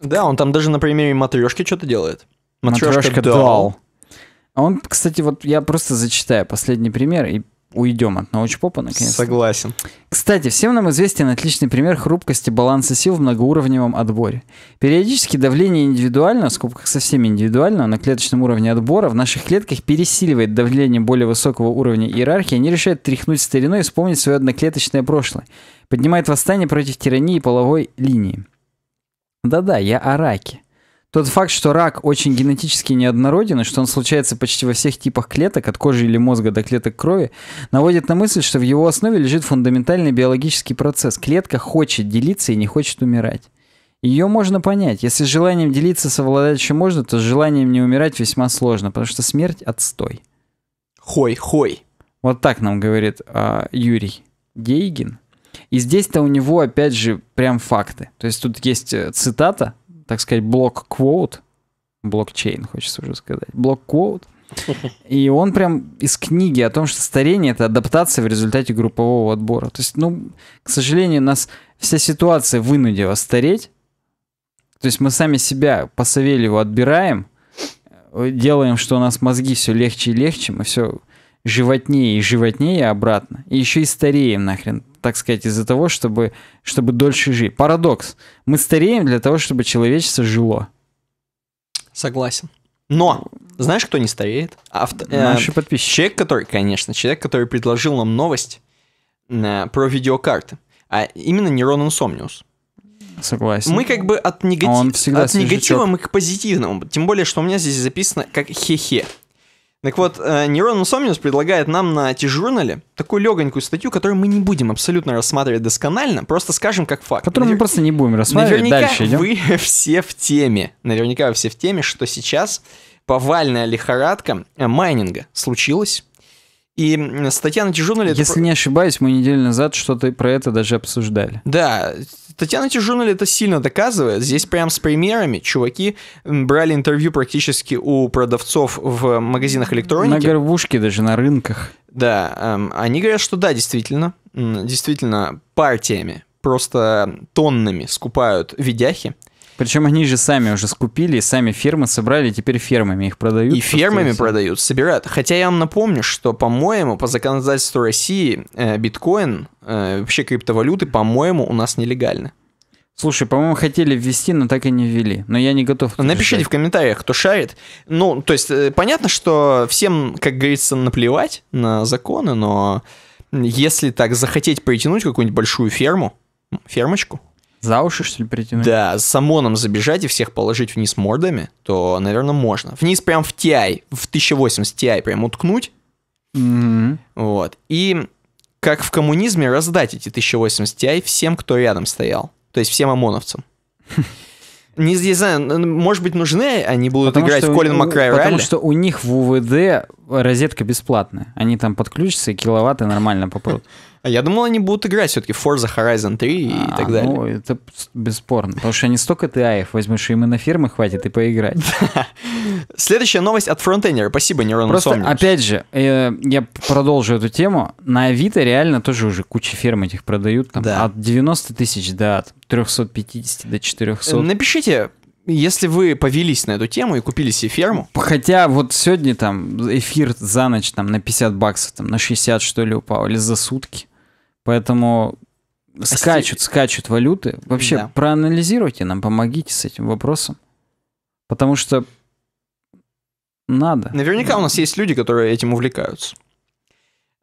Да, он там даже на примере матрешки что-то делает. Матрешка, Матрешка дал. дал. А он, кстати, вот я просто зачитаю последний пример и уйдем от научпопа наконец. Согласен. Кстати, всем нам известен отличный пример хрупкости баланса сил в многоуровневом отборе. Периодически давление индивидуально, в скобках совсем индивидуально, на клеточном уровне отбора в наших клетках пересиливает давление более высокого уровня иерархии, они решают тряхнуть стариной и вспомнить свое одноклеточное прошлое. Поднимает восстание против тирании и половой линии. Да-да, я Араки. Тот факт, что рак очень генетически неоднороден, и что он случается почти во всех типах клеток, от кожи или мозга до клеток крови, наводит на мысль, что в его основе лежит фундаментальный биологический процесс. Клетка хочет делиться и не хочет умирать. Ее можно понять. Если с желанием делиться совладать еще можно, то с желанием не умирать весьма сложно, потому что смерть – отстой. Хой, хой. Вот так нам говорит э, Юрий Дейгин. И здесь-то у него, опять же, прям факты. То есть тут есть э, цитата, так сказать, блок квот блокчейн, хочется уже сказать, блок квот и он прям из книги о том, что старение это адаптация в результате группового отбора. То есть, ну, к сожалению, нас вся ситуация вынудила стареть. То есть мы сами себя по Савельеву отбираем, делаем, что у нас мозги все легче и легче, мы все животнее и животнее обратно. И еще и стареем нахрен так сказать, из-за того, чтобы, чтобы дольше жить. Парадокс. Мы стареем для того, чтобы человечество жило. Согласен. Но знаешь, кто не стареет? Авто... Ну, э, наши подписчики. Человек, который, конечно, человек, который предложил нам новость э, про видеокарты, а именно Нерон Инсомниус. Согласен. Мы как бы от, негатив... от негатива мы к позитивному. Тем более, что у меня здесь записано как хе-хе. Так вот, Нейрон э, Insomnius предлагает нам на T-журнале такую легонькую статью, которую мы не будем абсолютно рассматривать досконально, просто скажем как факт. Которую Навер... мы просто не будем рассматривать, Наверняка дальше идем. вы [LAUGHS] все в теме, наверняка вы все в теме, что сейчас повальная лихорадка э, майнинга случилась и статья на Тижурнале... Если это... не ошибаюсь, мы неделю назад что-то про это даже обсуждали. Да, статья на Тижурнале это сильно доказывает. Здесь прям с примерами чуваки брали интервью практически у продавцов в магазинах электроники. На горбушке даже, на рынках. Да, эм, они говорят, что да, действительно, действительно партиями, просто тоннами скупают видяхи, причем они же сами уже скупили, сами фермы собрали, теперь фермами их продают. И фермами и продают, собирают. Хотя я вам напомню, что, по-моему, по законодательству России э, биткоин, э, вообще криптовалюты, по-моему, у нас нелегально. Слушай, по-моему, хотели ввести, но так и не ввели. Но я не готов. Напишите решать. в комментариях, кто шарит. Ну, то есть, э, понятно, что всем, как говорится, наплевать на законы, но если так захотеть притянуть какую-нибудь большую ферму, фермочку, за уши, что ли, притянуть? Да, с ОМОНом забежать и всех положить вниз мордами, то, наверное, можно. Вниз прям в TI, в 1080 TI прям уткнуть. Mm-hmm. Вот. И как в коммунизме раздать эти 1080 Ti всем, кто рядом стоял. То есть всем ОМОНовцам. [LAUGHS] Не, не знаю, может быть, нужны они будут потому играть в Колин Макрай Потому ралли? что у них в УВД розетка бесплатная. Они там подключатся и киловатты нормально попрут. [LAUGHS] А я думал, они будут играть все-таки Forza Horizon 3 и а, так далее. Ну, это бесспорно. Потому что не столько ты аев возьмешь, им и на фирмы хватит и поиграть. [LAUGHS] Следующая новость от фронтендера. Спасибо, Нейрон Просто, Сомнерс. опять же, э, я продолжу эту тему. На Авито реально тоже уже куча фирм этих продают. Там, да. От 90 тысяч до от 350 до 400. Э, напишите, если вы повелись на эту тему и купили себе ферму... Хотя вот сегодня там эфир за ночь там на 50 баксов, там на 60 что ли упал, или за сутки. Поэтому а скачут, стиль... скачут валюты. Вообще, да. проанализируйте нам, помогите с этим вопросом. Потому что надо. Наверняка да. у нас есть люди, которые этим увлекаются.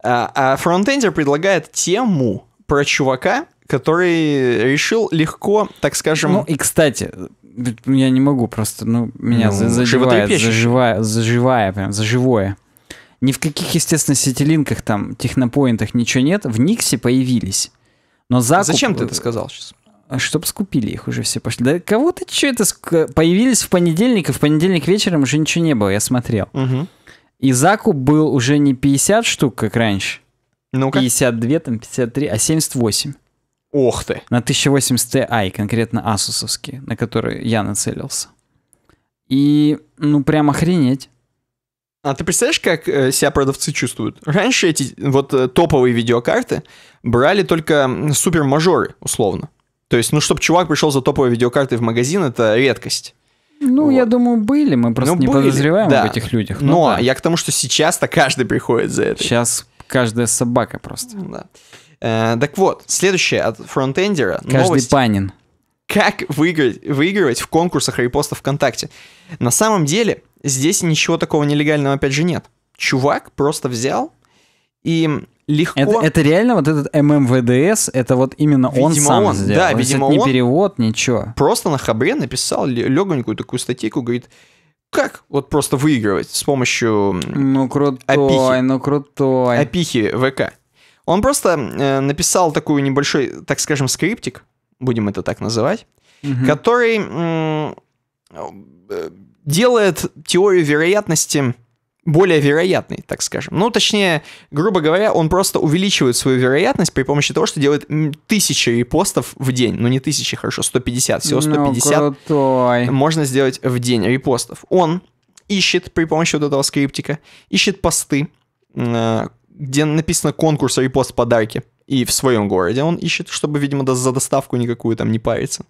А, а, фронтендер предлагает тему про чувака, который решил легко, так скажем... Ну и, кстати, я не могу просто, ну, меня ну, задевает, заживая, заживая, прям, заживое. Ни в каких, естественно, сетилинках, там, технопоинтах ничего нет. В Никсе появились. Но а закуп... Зачем ты это сказал сейчас? А чтобы скупили их уже все пошли. Да кого-то что это появились в понедельник, и в понедельник вечером уже ничего не было, я смотрел. Угу. И закуп был уже не 50 штук, как раньше. Ну -ка. 52, там 53, а 78. Ох ты. На 1080 Ti, конкретно асусовские, на которые я нацелился. И, ну, прям охренеть. А ты представляешь, как э, себя продавцы чувствуют? Раньше эти вот э, топовые видеокарты брали только супермажоры, условно. То есть, ну, чтобы чувак пришел за топовой видеокартой в магазин, это редкость. Ну, вот. я думаю, были, мы просто ну, не были, подозреваем да. об этих людях. Но, ну но да. я к тому, что сейчас-то каждый приходит за это. Сейчас каждая собака просто. Да. Э, так вот, следующее от фронтендера. Каждый новость. панин. Как выиграть, выигрывать в конкурсах репостов ВКонтакте? На самом деле, Здесь ничего такого нелегального, опять же, нет. Чувак просто взял и легко... Это, это реально вот этот ММВДС, это вот именно видимо, он сам он, сделал? Да, То видимо, это не перевод, ничего. Просто на хабре написал легонькую такую статейку, говорит, как вот просто выигрывать с помощью ну, крутой, опихи, ну, крутой. опихи ВК. Он просто э, написал такую небольшой, так скажем, скриптик, будем это так называть, угу. который э, делает теорию вероятности более вероятной, так скажем. Ну, точнее, грубо говоря, он просто увеличивает свою вероятность при помощи того, что делает тысячи репостов в день. Ну, не тысячи, хорошо, 150. Всего 150 ну, можно сделать в день репостов. Он ищет при помощи вот этого скриптика, ищет посты, э, где написано конкурс репост подарки. И в своем городе он ищет, чтобы, видимо, за доставку никакую там не париться.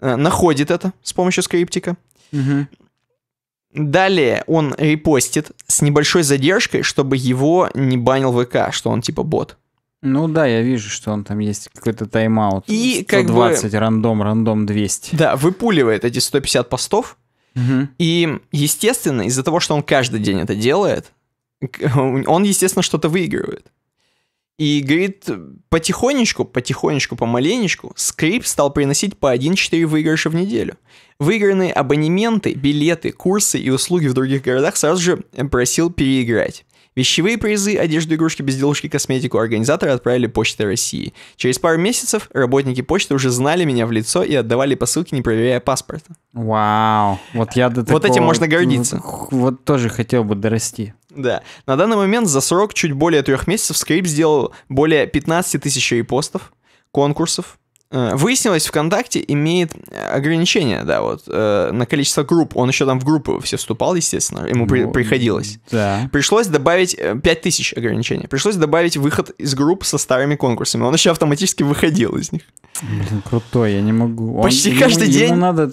Э, находит это с помощью скриптика. Угу. Далее он репостит с небольшой задержкой, чтобы его не банил ВК, что он типа бот. Ну да, я вижу, что он там есть какой-то тайм-аут. И 120, как бы, рандом, рандом 200. Да, выпуливает эти 150 постов. Угу. И, естественно, из-за того, что он каждый день это делает, он, естественно, что-то выигрывает. И, говорит, потихонечку, потихонечку, помаленечку, скрип стал приносить по 1-4 выигрыша в неделю. Выигранные абонементы, билеты, курсы и услуги в других городах сразу же э, просил переиграть. Вещевые призы, одежду, игрушки, безделушки, косметику организаторы отправили Почтой России. Через пару месяцев работники почты уже знали меня в лицо и отдавали посылки, не проверяя паспорта. Вау, вот я до такого... Вот этим можно гордиться. Вот, тоже хотел бы дорасти. Да. На данный момент за срок чуть более трех месяцев Скрип сделал более 15 тысяч репостов, конкурсов. Э, выяснилось, ВКонтакте имеет э, ограничения, да, вот, э, на количество групп. Он еще там в группы все вступал, естественно, ему при- ну, приходилось. Да. Пришлось добавить 5000 ограничений. Пришлось добавить выход из групп со старыми конкурсами. Он еще автоматически выходил из них. Блин, крутой, я не могу. Почти он, каждый ему, день. Ему надо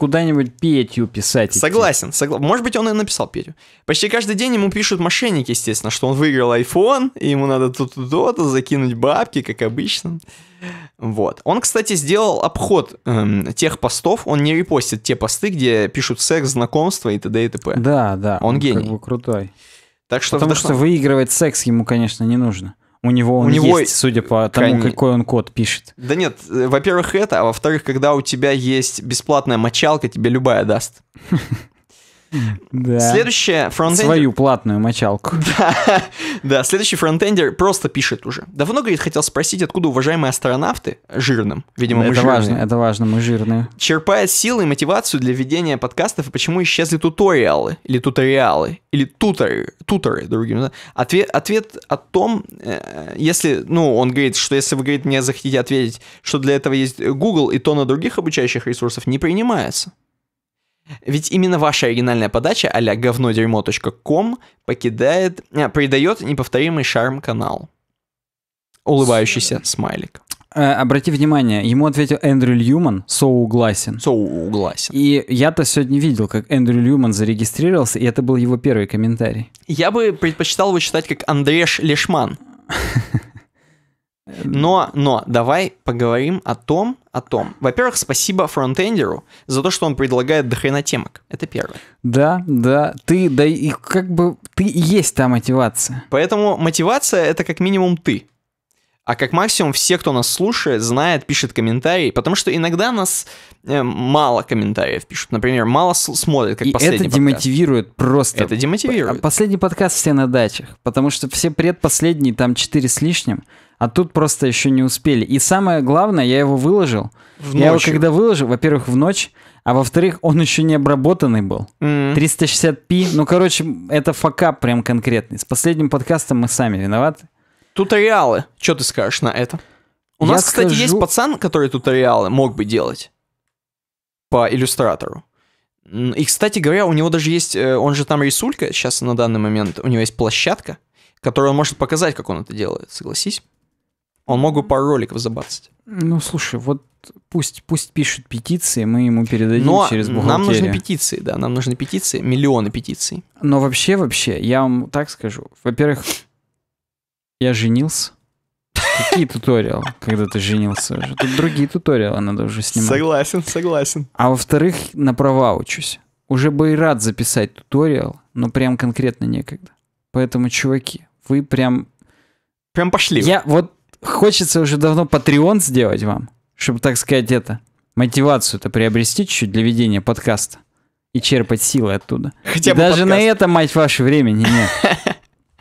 куда-нибудь Петю писать. Согласен, согла... может быть, он и написал Петю. Почти каждый день ему пишут мошенники, естественно, что он выиграл iPhone, и ему надо тут то-то закинуть бабки, как обычно. Вот. Он, кстати, сделал обход эм, тех постов, он не репостит те посты, где пишут секс, знакомство и т.д. и т.п. Да, да. Он, он гений. Как бы крутой. Так что Потому вдохнов... что выигрывать секс ему, конечно, не нужно у него он него... есть, судя по тому, Кон... какой он код пишет. Да нет, э, во-первых, это, а во-вторых, когда у тебя есть бесплатная мочалка, тебе любая даст. [LAUGHS] Да. Следующая фронтендер... Свою платную мочалку. [LAUGHS] Да, да, следующий фронтендер просто пишет уже. Давно, говорит, хотел спросить, откуда уважаемые астронавты жирным, видимо, мы это жирные. Важно, это важно, мы жирные. Черпает силы и мотивацию для ведения подкастов, и почему исчезли туториалы, или туториалы, или туторы, туторы, другим. Ответ, ответ о том, э, если, ну, он говорит, что если вы, говорит, мне захотите ответить, что для этого есть Google и то на других обучающих ресурсов, не принимается. Ведь именно ваша оригинальная подача а-ля говнодерьмо.ком покидает, а, придает неповторимый шарм канал. Улыбающийся э, смайлик. Э, обрати внимание, ему ответил Эндрю Льюман, Соу угласен. Соу угласен. И я-то сегодня видел, как Эндрю Льюман зарегистрировался, и это был его первый комментарий. Я бы предпочитал его читать как Андреш Лешман. [LAUGHS] Но, но, давай поговорим о том, о том. Во-первых, спасибо фронтендеру за то, что он предлагает дохрена темок. Это первое. Да, да. Ты, да и как бы, ты и есть та мотивация. Поэтому мотивация — это как минимум ты. А как максимум все, кто нас слушает, знает, пишет комментарии, потому что иногда нас э, мало комментариев пишут. Например, мало смотрят, как и последний это подкаст. демотивирует просто. Это демотивирует. Последний подкаст все на дачах, потому что все предпоследние, там четыре с лишним, а тут просто еще не успели. И самое главное, я его выложил. В я его когда выложил, во-первых, в ночь, а во-вторых, он еще не обработанный был. Mm-hmm. 360p. Ну, короче, это факап прям конкретный. С последним подкастом мы сами виноваты. Туториалы. Что ты скажешь на это? У я нас, скажу... кстати, есть пацан, который туториалы мог бы делать по иллюстратору. И, кстати говоря, у него даже есть, э, он же там рисулька, сейчас на данный момент у него есть площадка, которую он может показать, как он это делает, согласись? Он мог бы пару роликов забацать. Ну, слушай, вот пусть, пусть пишут петиции, мы ему передадим Но через бухгалтерию. нам нужны петиции, да, нам нужны петиции, миллионы петиций. Но вообще, вообще, я вам так скажу. Во-первых, я женился. Какие туториалы, когда ты женился уже? Тут другие туториалы надо уже снимать. Согласен, согласен. А во-вторых, на права учусь. Уже бы и рад записать туториал, но прям конкретно некогда. Поэтому, чуваки, вы прям... Прям пошли. Я вот хочется уже давно Patreon сделать вам, чтобы, так сказать, это, мотивацию-то приобрести чуть-чуть для ведения подкаста и черпать силы оттуда. Хотя и бы даже подкаст. на это, мать ваше, времени нет.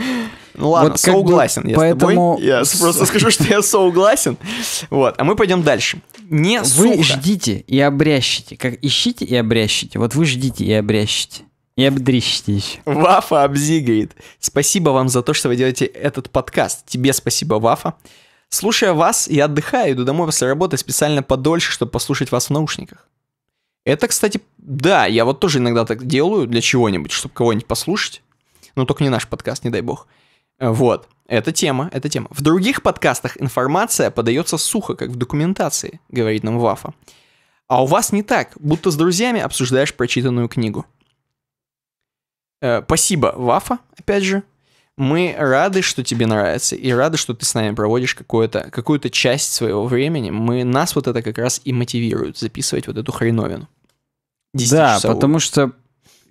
[LAUGHS] Ну ладно, вот согласен. Бы, я поэтому... с тобой. Я просто скажу, что я согласен. Вот, а мы пойдем дальше. Не Вы сухо. ждите и обрящите. Как ищите и обрящите. Вот вы ждите и обрящите. И обдрищите еще. Вафа обзигает. Спасибо вам за то, что вы делаете этот подкаст. Тебе спасибо, Вафа. Слушая вас, я отдыхаю, иду домой после работы специально подольше, чтобы послушать вас в наушниках. Это, кстати, да, я вот тоже иногда так делаю для чего-нибудь, чтобы кого-нибудь послушать. но только не наш подкаст, не дай бог. Э, вот, это тема, это тема. В других подкастах информация подается сухо, как в документации, говорит нам Вафа. А у вас не так, будто с друзьями обсуждаешь прочитанную книгу. Э, спасибо, Вафа, опять же, мы рады, что тебе нравится, и рады, что ты с нами проводишь какую-то какую часть своего времени. Мы, нас вот это как раз и мотивирует записывать вот эту хреновину. Да, потому что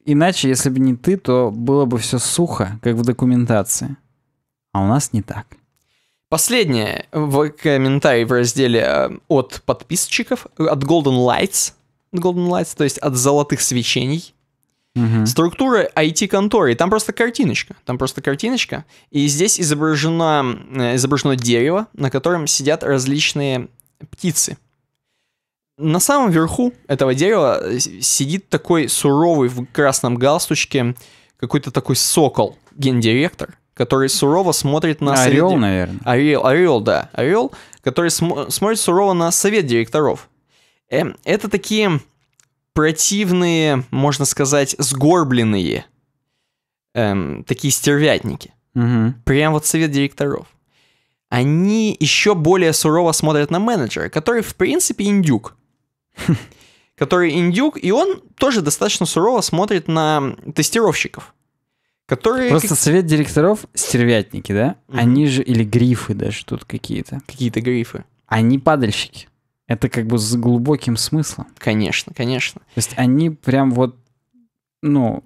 иначе, если бы не ты, то было бы все сухо, как в документации. А у нас не так. Последнее в комментарии в разделе э, от подписчиков, э, от Golden Lights, Golden Lights, то есть от золотых свечений. Угу. Структура IT-конторы. Там просто картиночка. Там просто картиночка. И здесь изображено, э, изображено дерево, на котором сидят различные птицы. На самом верху этого дерева э, сидит такой суровый в красном галстучке какой-то такой сокол, гендиректор, который сурово смотрит на... Орел, совет... наверное. Орел, орел, да. Орел, который см... смотрит сурово на совет директоров. Э, это такие противные, можно сказать, сгорбленные эм, такие стервятники. Угу. Прям вот совет директоров. Они еще более сурово смотрят на менеджера, который, в принципе, индюк. [LAUGHS] Который индюк, и он тоже достаточно сурово смотрит на тестировщиков. Которые... Просто совет директоров стервятники, да? Они же, или грифы даже тут какие-то. Какие-то грифы. Они падальщики. Это как бы с глубоким смыслом. Конечно, конечно. То есть они прям вот, ну...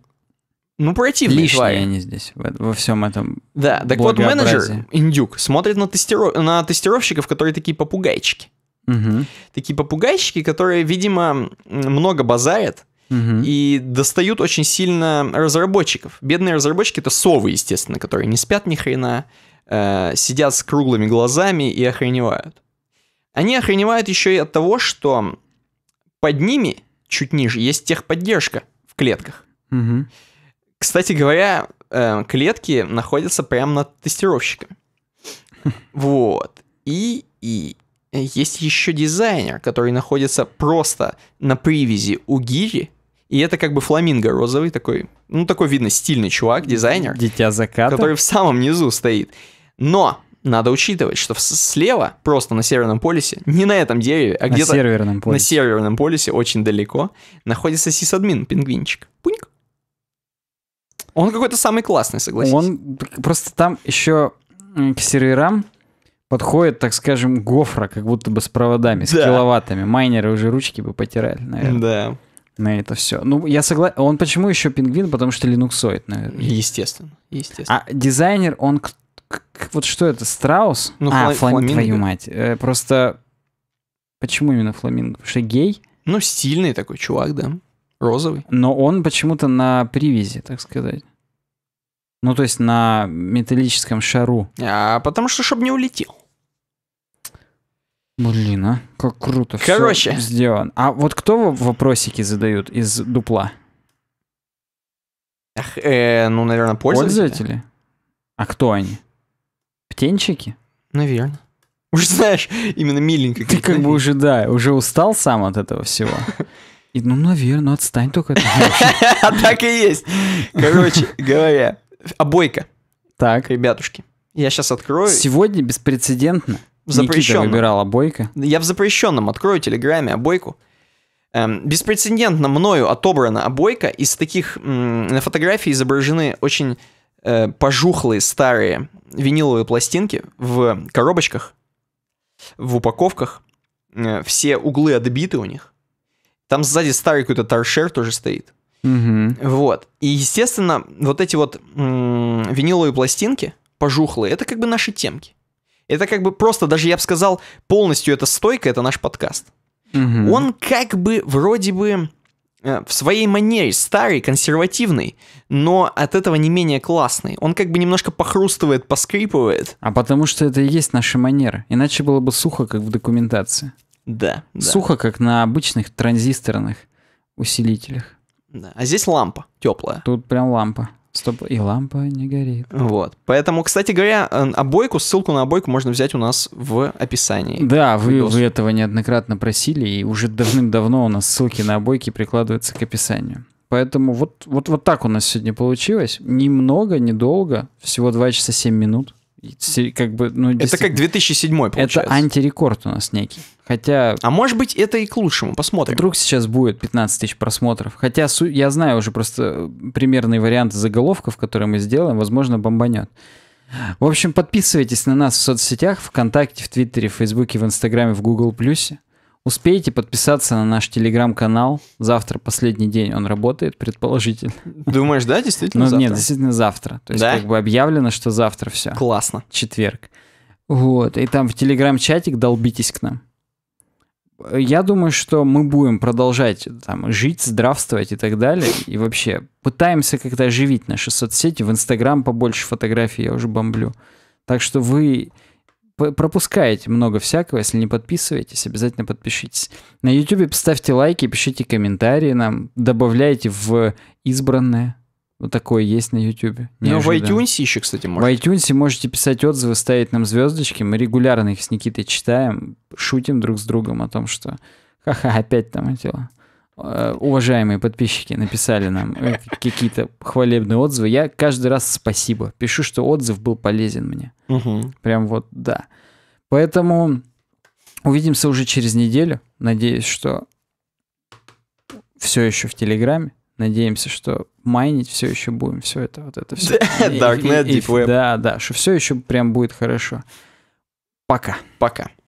Ну, противные лишние твари. они здесь во, во всем этом Да, так вот менеджер, индюк, смотрит на, тестиров... на тестировщиков, которые такие попугайчики. Угу. Такие попугайчики, которые, видимо, много базарят, угу. и достают очень сильно разработчиков. Бедные разработчики это совы, естественно, которые не спят ни хрена, э, сидят с круглыми глазами и охреневают. Они охреневают еще и от того, что под ними, чуть ниже, есть техподдержка в клетках. Угу. Кстати говоря, э, клетки находятся прямо над тестировщиком. Вот. И, и есть еще дизайнер, который находится просто на привязи у гири. И это как бы фламинго розовый такой, ну такой, видно, стильный чувак, дизайнер. Дитя заката. Который в самом низу стоит. Но надо учитывать, что слева, просто на северном полюсе, не на этом дереве, а где-то на северном полюсе, очень далеко, находится сисадмин, пингвинчик. Пуньк. Он какой-то самый классный, согласись. Он просто там еще к серверам подходит, так скажем, гофра, как будто бы с проводами, с да. киловаттами. Майнеры уже ручки бы потирали, наверное. Да. На это все. Ну, я согласен. Он почему еще пингвин? Потому что линуксоид, наверное. Естественно. Естественно. А дизайнер, он кто? вот что это, Страус? Ну, а, фла... фламинго. твою мать. Э, просто почему именно фламинго? Потому что гей? Ну, стильный такой чувак, да. Розовый. Но он почему-то на привязи, так сказать. Ну, то есть на металлическом шару. А, потому что, чтобы не улетел. Блин, а как круто Короче. все сделано. А вот кто вопросики задают из дупла? Эх, э, ну, наверное, пользователи. Пользователи? А кто они? Птенчики? Наверное. Уже знаешь, именно миленько. Ты как бы уже, да, уже устал сам от этого всего. И, ну, наверное, отстань только. А [LAUGHS] Так и есть. Короче говоря, обойка. А так. Ребятушки, я сейчас открою. Сегодня беспрецедентно. Запрещенно. выбирал обойка. А я в запрещенном открою телеграме обойку. А эм, беспрецедентно мною отобрана обойка. Из таких... на фотографии изображены очень Э, пожухлые старые виниловые пластинки в коробочках, в упаковках. Э, все углы отбиты у них. Там сзади старый какой-то торшер тоже стоит. Угу. Вот. И, естественно, вот эти вот виниловые пластинки, пожухлые, это как бы наши темки. Это как бы просто, даже я бы сказал, полностью это стойка, это наш подкаст. Угу. Он как бы вроде бы Э, в своей манере, старый, консервативный, но от этого не менее классный. Он как бы немножко похрустывает, поскрипывает. А потому что это и есть наша манера, Иначе было бы сухо, как в документации. Да. да. Сухо, как на обычных транзисторных усилителях. Да. А здесь лампа теплая. Тут прям лампа. Стоп, и лампа не горит. Вот. Поэтому, кстати говоря, обойку, ссылку на обойку можно взять у нас в описании. Да, вы, вы этого неоднократно просили, и уже давным-давно у нас ссылки на обойки прикладываются к описанию. Поэтому вот, вот, вот так у нас сегодня получилось. Немного, недолго, всего 2 часа 7 минут. Как бы, ну, это как 2007 получается. Это антирекорд у нас некий. Хотя... А может быть, это и к лучшему, посмотрим. Вдруг сейчас будет 15 тысяч просмотров. Хотя я знаю уже просто э, примерные варианты заголовков, которые мы сделаем, возможно, бомбанет. В общем, подписывайтесь на нас в соцсетях, ВКонтакте, в Твиттере, в Фейсбуке, в Инстаграме, в Гугл Плюсе. Успейте подписаться на наш телеграм-канал. Завтра последний день он работает, предположительно. Думаешь, да, действительно? Ну, завтра? нет, действительно завтра. То есть, да? как бы объявлено, что завтра все. Классно. Четверг. Вот. И там в телеграм-чатик долбитесь к нам. Я думаю, что мы будем продолжать там жить, здравствовать и так далее. И вообще пытаемся как-то оживить наши соцсети. В Инстаграм побольше фотографий я уже бомблю. Так что вы пропускаете много всякого. Если не подписываетесь, обязательно подпишитесь. На YouTube ставьте лайки, пишите комментарии нам, добавляйте в избранное. Вот такое есть на YouTube. Ну, в iTunes еще, кстати, можете. В iTunes можете писать отзывы, ставить нам звездочки. Мы регулярно их с Никитой читаем, шутим друг с другом о том, что ха-ха, опять там дела. Э, уважаемые подписчики написали нам э, какие-то хвалебные отзывы. Я каждый раз спасибо. Пишу, что отзыв был полезен мне. Угу. Прям вот да. Поэтому увидимся уже через неделю. Надеюсь, что все еще в Телеграме. Надеемся, что майнить все еще будем. Все это, вот это все. [LAUGHS] Darknet, Deep Web. Да, да, что все еще прям будет хорошо. Пока. Пока.